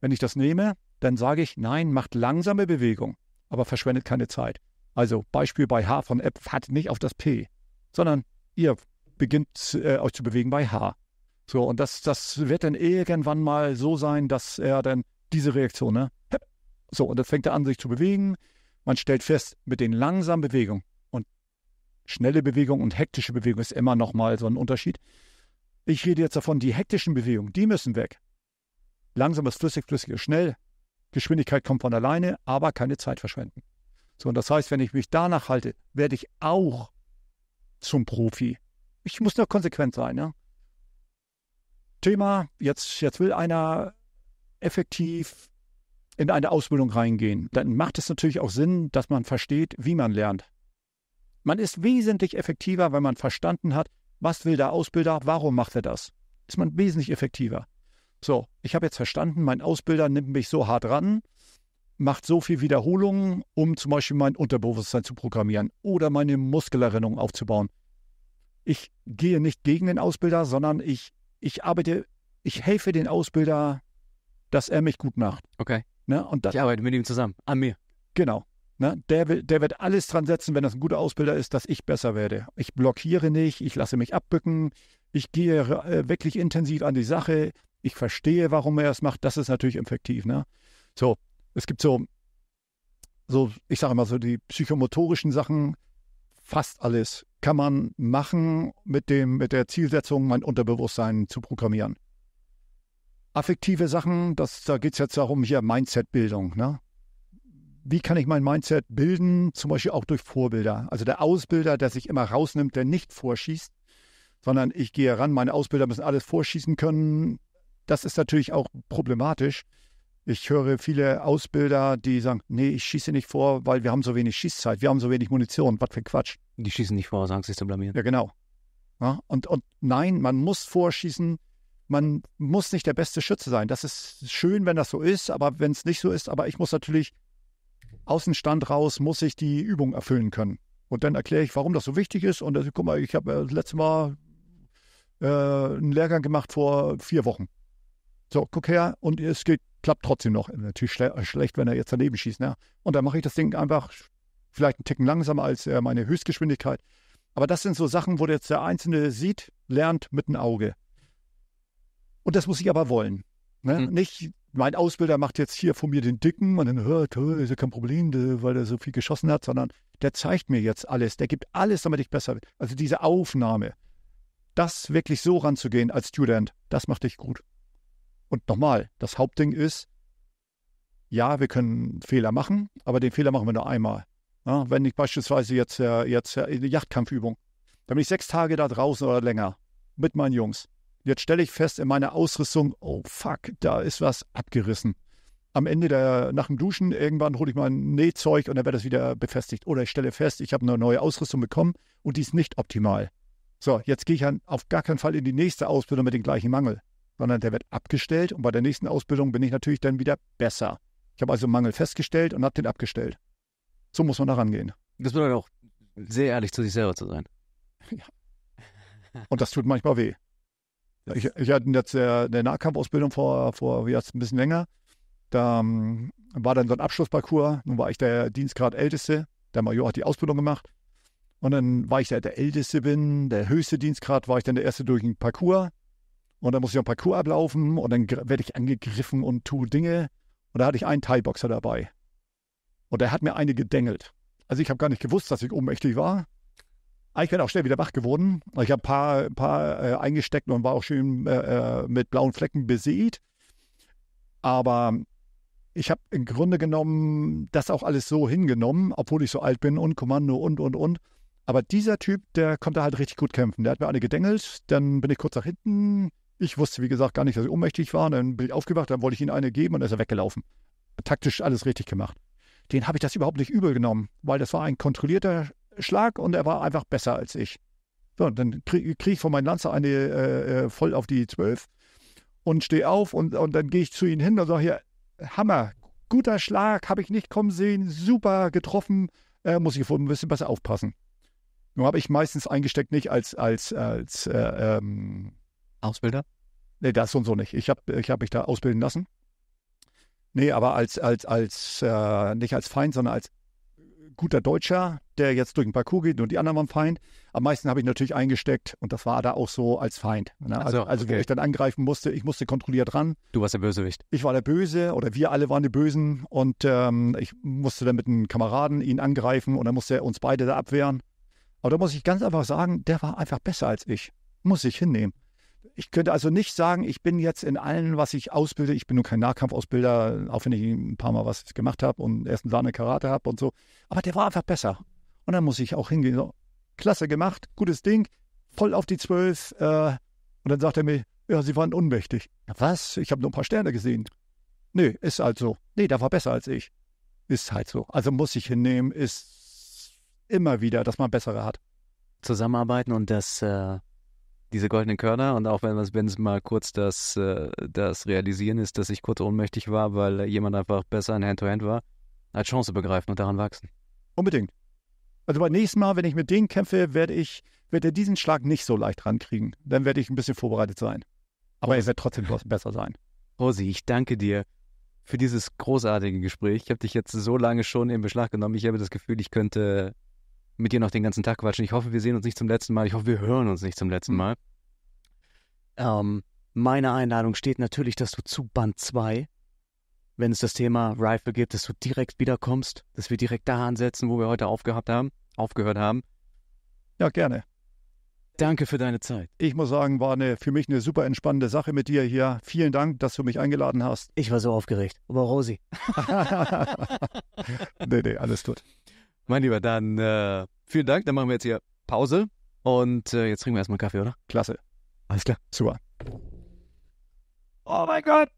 wenn ich das nehme, dann sage ich, nein, macht langsame Bewegung, aber verschwendet keine Zeit. Also Beispiel bei H von App, fahrt nicht auf das P, sondern ihr beginnt äh, euch zu bewegen bei H. So, und das, das wird dann irgendwann mal so sein, dass er dann diese Reaktion, ne? So, und dann fängt er an, sich zu bewegen. Man stellt fest, mit den langsamen Bewegungen schnelle Bewegung und hektische Bewegung ist immer nochmal so ein Unterschied. Ich rede jetzt davon, die hektischen Bewegungen, die müssen weg. Langsam ist flüssig, flüssig ist schnell. Geschwindigkeit kommt von alleine, aber keine Zeit verschwenden. So, und das heißt, wenn ich mich danach halte, werde ich auch zum Profi. Ich muss nur konsequent sein. Ja? Ne? Thema, jetzt, jetzt will einer effektiv in eine Ausbildung reingehen. Dann macht es natürlich auch Sinn, dass man versteht, wie man lernt. Man ist wesentlich effektiver, wenn man verstanden hat, was will der Ausbilder, warum macht er das. Ist man wesentlich effektiver. So, ich habe jetzt verstanden, mein Ausbilder nimmt mich so hart ran, macht so viel Wiederholungen, um zum Beispiel mein Unterbewusstsein zu programmieren oder meine Muskelerinnerung aufzubauen. Ich gehe nicht gegen den Ausbilder, sondern ich, ich arbeite, ich helfe den Ausbilder, dass er mich gut macht. Okay. Ne? Und das, ich arbeite mit ihm zusammen, an mir. Genau. Ne? Der, will, der wird alles dran setzen, wenn das ein guter Ausbilder ist, dass ich besser werde. Ich blockiere nicht, ich lasse mich abbücken, ich gehe äh, wirklich intensiv an die Sache, ich verstehe, warum er es macht. Das ist natürlich effektiv. Ne? So, es gibt so, so ich sage mal so die psychomotorischen Sachen, fast alles kann man machen mit, dem, mit der Zielsetzung, mein Unterbewusstsein zu programmieren. Affektive Sachen, das, da geht es jetzt darum, hier Mindset-Bildung. Ne? wie kann ich mein Mindset bilden, zum Beispiel auch durch Vorbilder. Also der Ausbilder, der sich immer rausnimmt, der nicht vorschießt, sondern ich gehe ran, meine Ausbilder müssen alles vorschießen können. Das ist natürlich auch problematisch. Ich höre viele Ausbilder, die sagen, nee, ich schieße nicht vor, weil wir haben so wenig Schießzeit, wir haben so wenig Munition, was für Quatsch. Die schießen nicht vor, sagen sie zu blamieren. Ja, genau. Ja, und, und nein, man muss vorschießen, man muss nicht der beste Schütze sein. Das ist schön, wenn das so ist, aber wenn es nicht so ist, aber ich muss natürlich Außenstand raus muss ich die Übung erfüllen können. Und dann erkläre ich, warum das so wichtig ist. Und also, guck mal, ich habe äh, das letzte Mal äh, einen Lehrgang gemacht vor vier Wochen. So, guck her, und es geht, klappt trotzdem noch. Natürlich schle äh, schlecht, wenn er jetzt daneben schießt. Ne? Und dann mache ich das Ding einfach vielleicht einen Ticken langsamer als äh, meine Höchstgeschwindigkeit. Aber das sind so Sachen, wo jetzt der Einzelne sieht, lernt mit dem Auge. Und das muss ich aber wollen. Ne? Hm. Nicht mein Ausbilder macht jetzt hier von mir den Dicken und dann hört, ist ja kein Problem, weil er so viel geschossen hat, sondern der zeigt mir jetzt alles, der gibt alles, damit ich besser bin. Also diese Aufnahme, das wirklich so ranzugehen als Student, das macht dich gut. Und nochmal, das Hauptding ist, ja, wir können Fehler machen, aber den Fehler machen wir nur einmal. Ja, wenn ich beispielsweise jetzt, äh, jetzt eine äh, Yachtkampfübung, dann bin ich sechs Tage da draußen oder länger mit meinen Jungs. Jetzt stelle ich fest in meiner Ausrüstung, oh fuck, da ist was abgerissen. Am Ende der, nach dem Duschen, irgendwann hole ich mein Nähzeug und dann wird das wieder befestigt. Oder ich stelle fest, ich habe eine neue Ausrüstung bekommen und die ist nicht optimal. So, jetzt gehe ich an, auf gar keinen Fall in die nächste Ausbildung mit dem gleichen Mangel, sondern der wird abgestellt und bei der nächsten Ausbildung bin ich natürlich dann wieder besser. Ich habe also einen Mangel festgestellt und habe den abgestellt. So muss man da rangehen. Das bedeutet auch, sehr ehrlich zu sich selber zu sein. Ja. Und das tut manchmal weh. Ich, ich hatte jetzt eine äh, Nahkampfausbildung vor, vor jetzt ein bisschen länger. Da um, ähm, war dann so ein Abschlussparcours. Nun war ich der Dienstgrad Älteste. Der Major hat die Ausbildung gemacht. Und dann war ich der, der Älteste bin, der höchste Dienstgrad, war ich dann der Erste durch den Parcours. Und dann muss ich einen Parcours ablaufen und dann werde ich angegriffen und tue Dinge. Und da hatte ich einen Thai-Boxer dabei. Und der hat mir eine gedengelt. Also ich habe gar nicht gewusst, dass ich ohnmächtig war. Aber ah, ich bin auch schnell wieder wach geworden. Ich habe ein paar, paar äh, eingesteckt und war auch schön äh, äh mit blauen Flecken besät. Aber ich habe im Grunde genommen das auch alles so hingenommen, obwohl ich so alt bin und Kommando und, und, und. Aber dieser Typ, der konnte halt richtig gut kämpfen. Der hat mir eine gedengelt, dann bin ich kurz nach hinten. Ich wusste, wie gesagt, gar nicht, dass ich ohnmächtig war. Dann bin ich aufgewacht, dann wollte ich ihm eine geben und dann ist er weggelaufen. Taktisch alles richtig gemacht. Den habe ich das überhaupt nicht übel genommen, weil das war ein kontrollierter Schlag und er war einfach besser als ich. So, dann kriege krieg ich von meinem Lanzer eine äh, äh, voll auf die 12 und stehe auf und, und dann gehe ich zu ihm hin und sage hier, Hammer, guter Schlag, habe ich nicht kommen sehen, super getroffen, äh, muss ich wohl ein bisschen besser aufpassen. Nur habe ich meistens eingesteckt, nicht als, als, als äh, ähm, Ausbilder? Nee, das und so nicht. Ich habe ich hab mich da ausbilden lassen. Nee, aber als, als, als, äh, nicht als Feind, sondern als guter Deutscher, der jetzt durch den Parcours geht und die anderen waren Feind. Am meisten habe ich natürlich eingesteckt und das war da auch so als Feind. Ne? Also, also okay. wo ich dann angreifen musste, ich musste kontrolliert ran. Du warst der Bösewicht. Ich war der Böse oder wir alle waren die Bösen und ähm, ich musste dann mit einem Kameraden ihn angreifen und dann musste er uns beide da abwehren. Aber da muss ich ganz einfach sagen, der war einfach besser als ich. Muss ich hinnehmen. Ich könnte also nicht sagen, ich bin jetzt in allen, was ich ausbilde, ich bin nur kein Nahkampfausbilder, auch wenn ich ein paar Mal was gemacht habe und erst einen Sahne Karate habe und so. Aber der war einfach besser. Und dann muss ich auch hingehen. So, Klasse gemacht, gutes Ding, voll auf die Zwölf. Äh, und dann sagt er mir, ja, sie waren unmächtig. Was? Ich habe nur ein paar Sterne gesehen. Nö, ist halt so. Nee, da war besser als ich. Ist halt so. Also muss ich hinnehmen, ist immer wieder, dass man bessere hat. Zusammenarbeiten und das äh, diese goldenen Körner und auch wenn es mal kurz das, äh, das Realisieren ist, dass ich kurz ohnmächtig war, weil jemand einfach besser in Hand-to-Hand -Hand war, als Chance begreifen und daran wachsen. Unbedingt. Also beim nächsten Mal, wenn ich mit denen kämpfe, werde ich wird er diesen Schlag nicht so leicht rankriegen. Dann werde ich ein bisschen vorbereitet sein. Aber er wird trotzdem besser sein. Rosi, ich danke dir für dieses großartige Gespräch. Ich habe dich jetzt so lange schon in Beschlag genommen. Ich habe das Gefühl, ich könnte mit dir noch den ganzen Tag quatschen. Ich hoffe, wir sehen uns nicht zum letzten Mal. Ich hoffe, wir hören uns nicht zum letzten mhm. Mal. Ähm, meine Einladung steht natürlich, dass du zu Band 2, wenn es das Thema Rifle gibt, dass du direkt wiederkommst, dass wir direkt da ansetzen, wo wir heute aufgehabt haben, aufgehört haben. Ja, gerne. Danke für deine Zeit. Ich muss sagen, war eine, für mich eine super entspannende Sache mit dir hier. Vielen Dank, dass du mich eingeladen hast. Ich war so aufgeregt. Aber Rosi. nee, nee, alles gut. Mein Lieber, dann äh, vielen Dank. Dann machen wir jetzt hier Pause und äh, jetzt trinken wir erstmal Kaffee, oder? Klasse. Alles klar. Super. Oh mein Gott.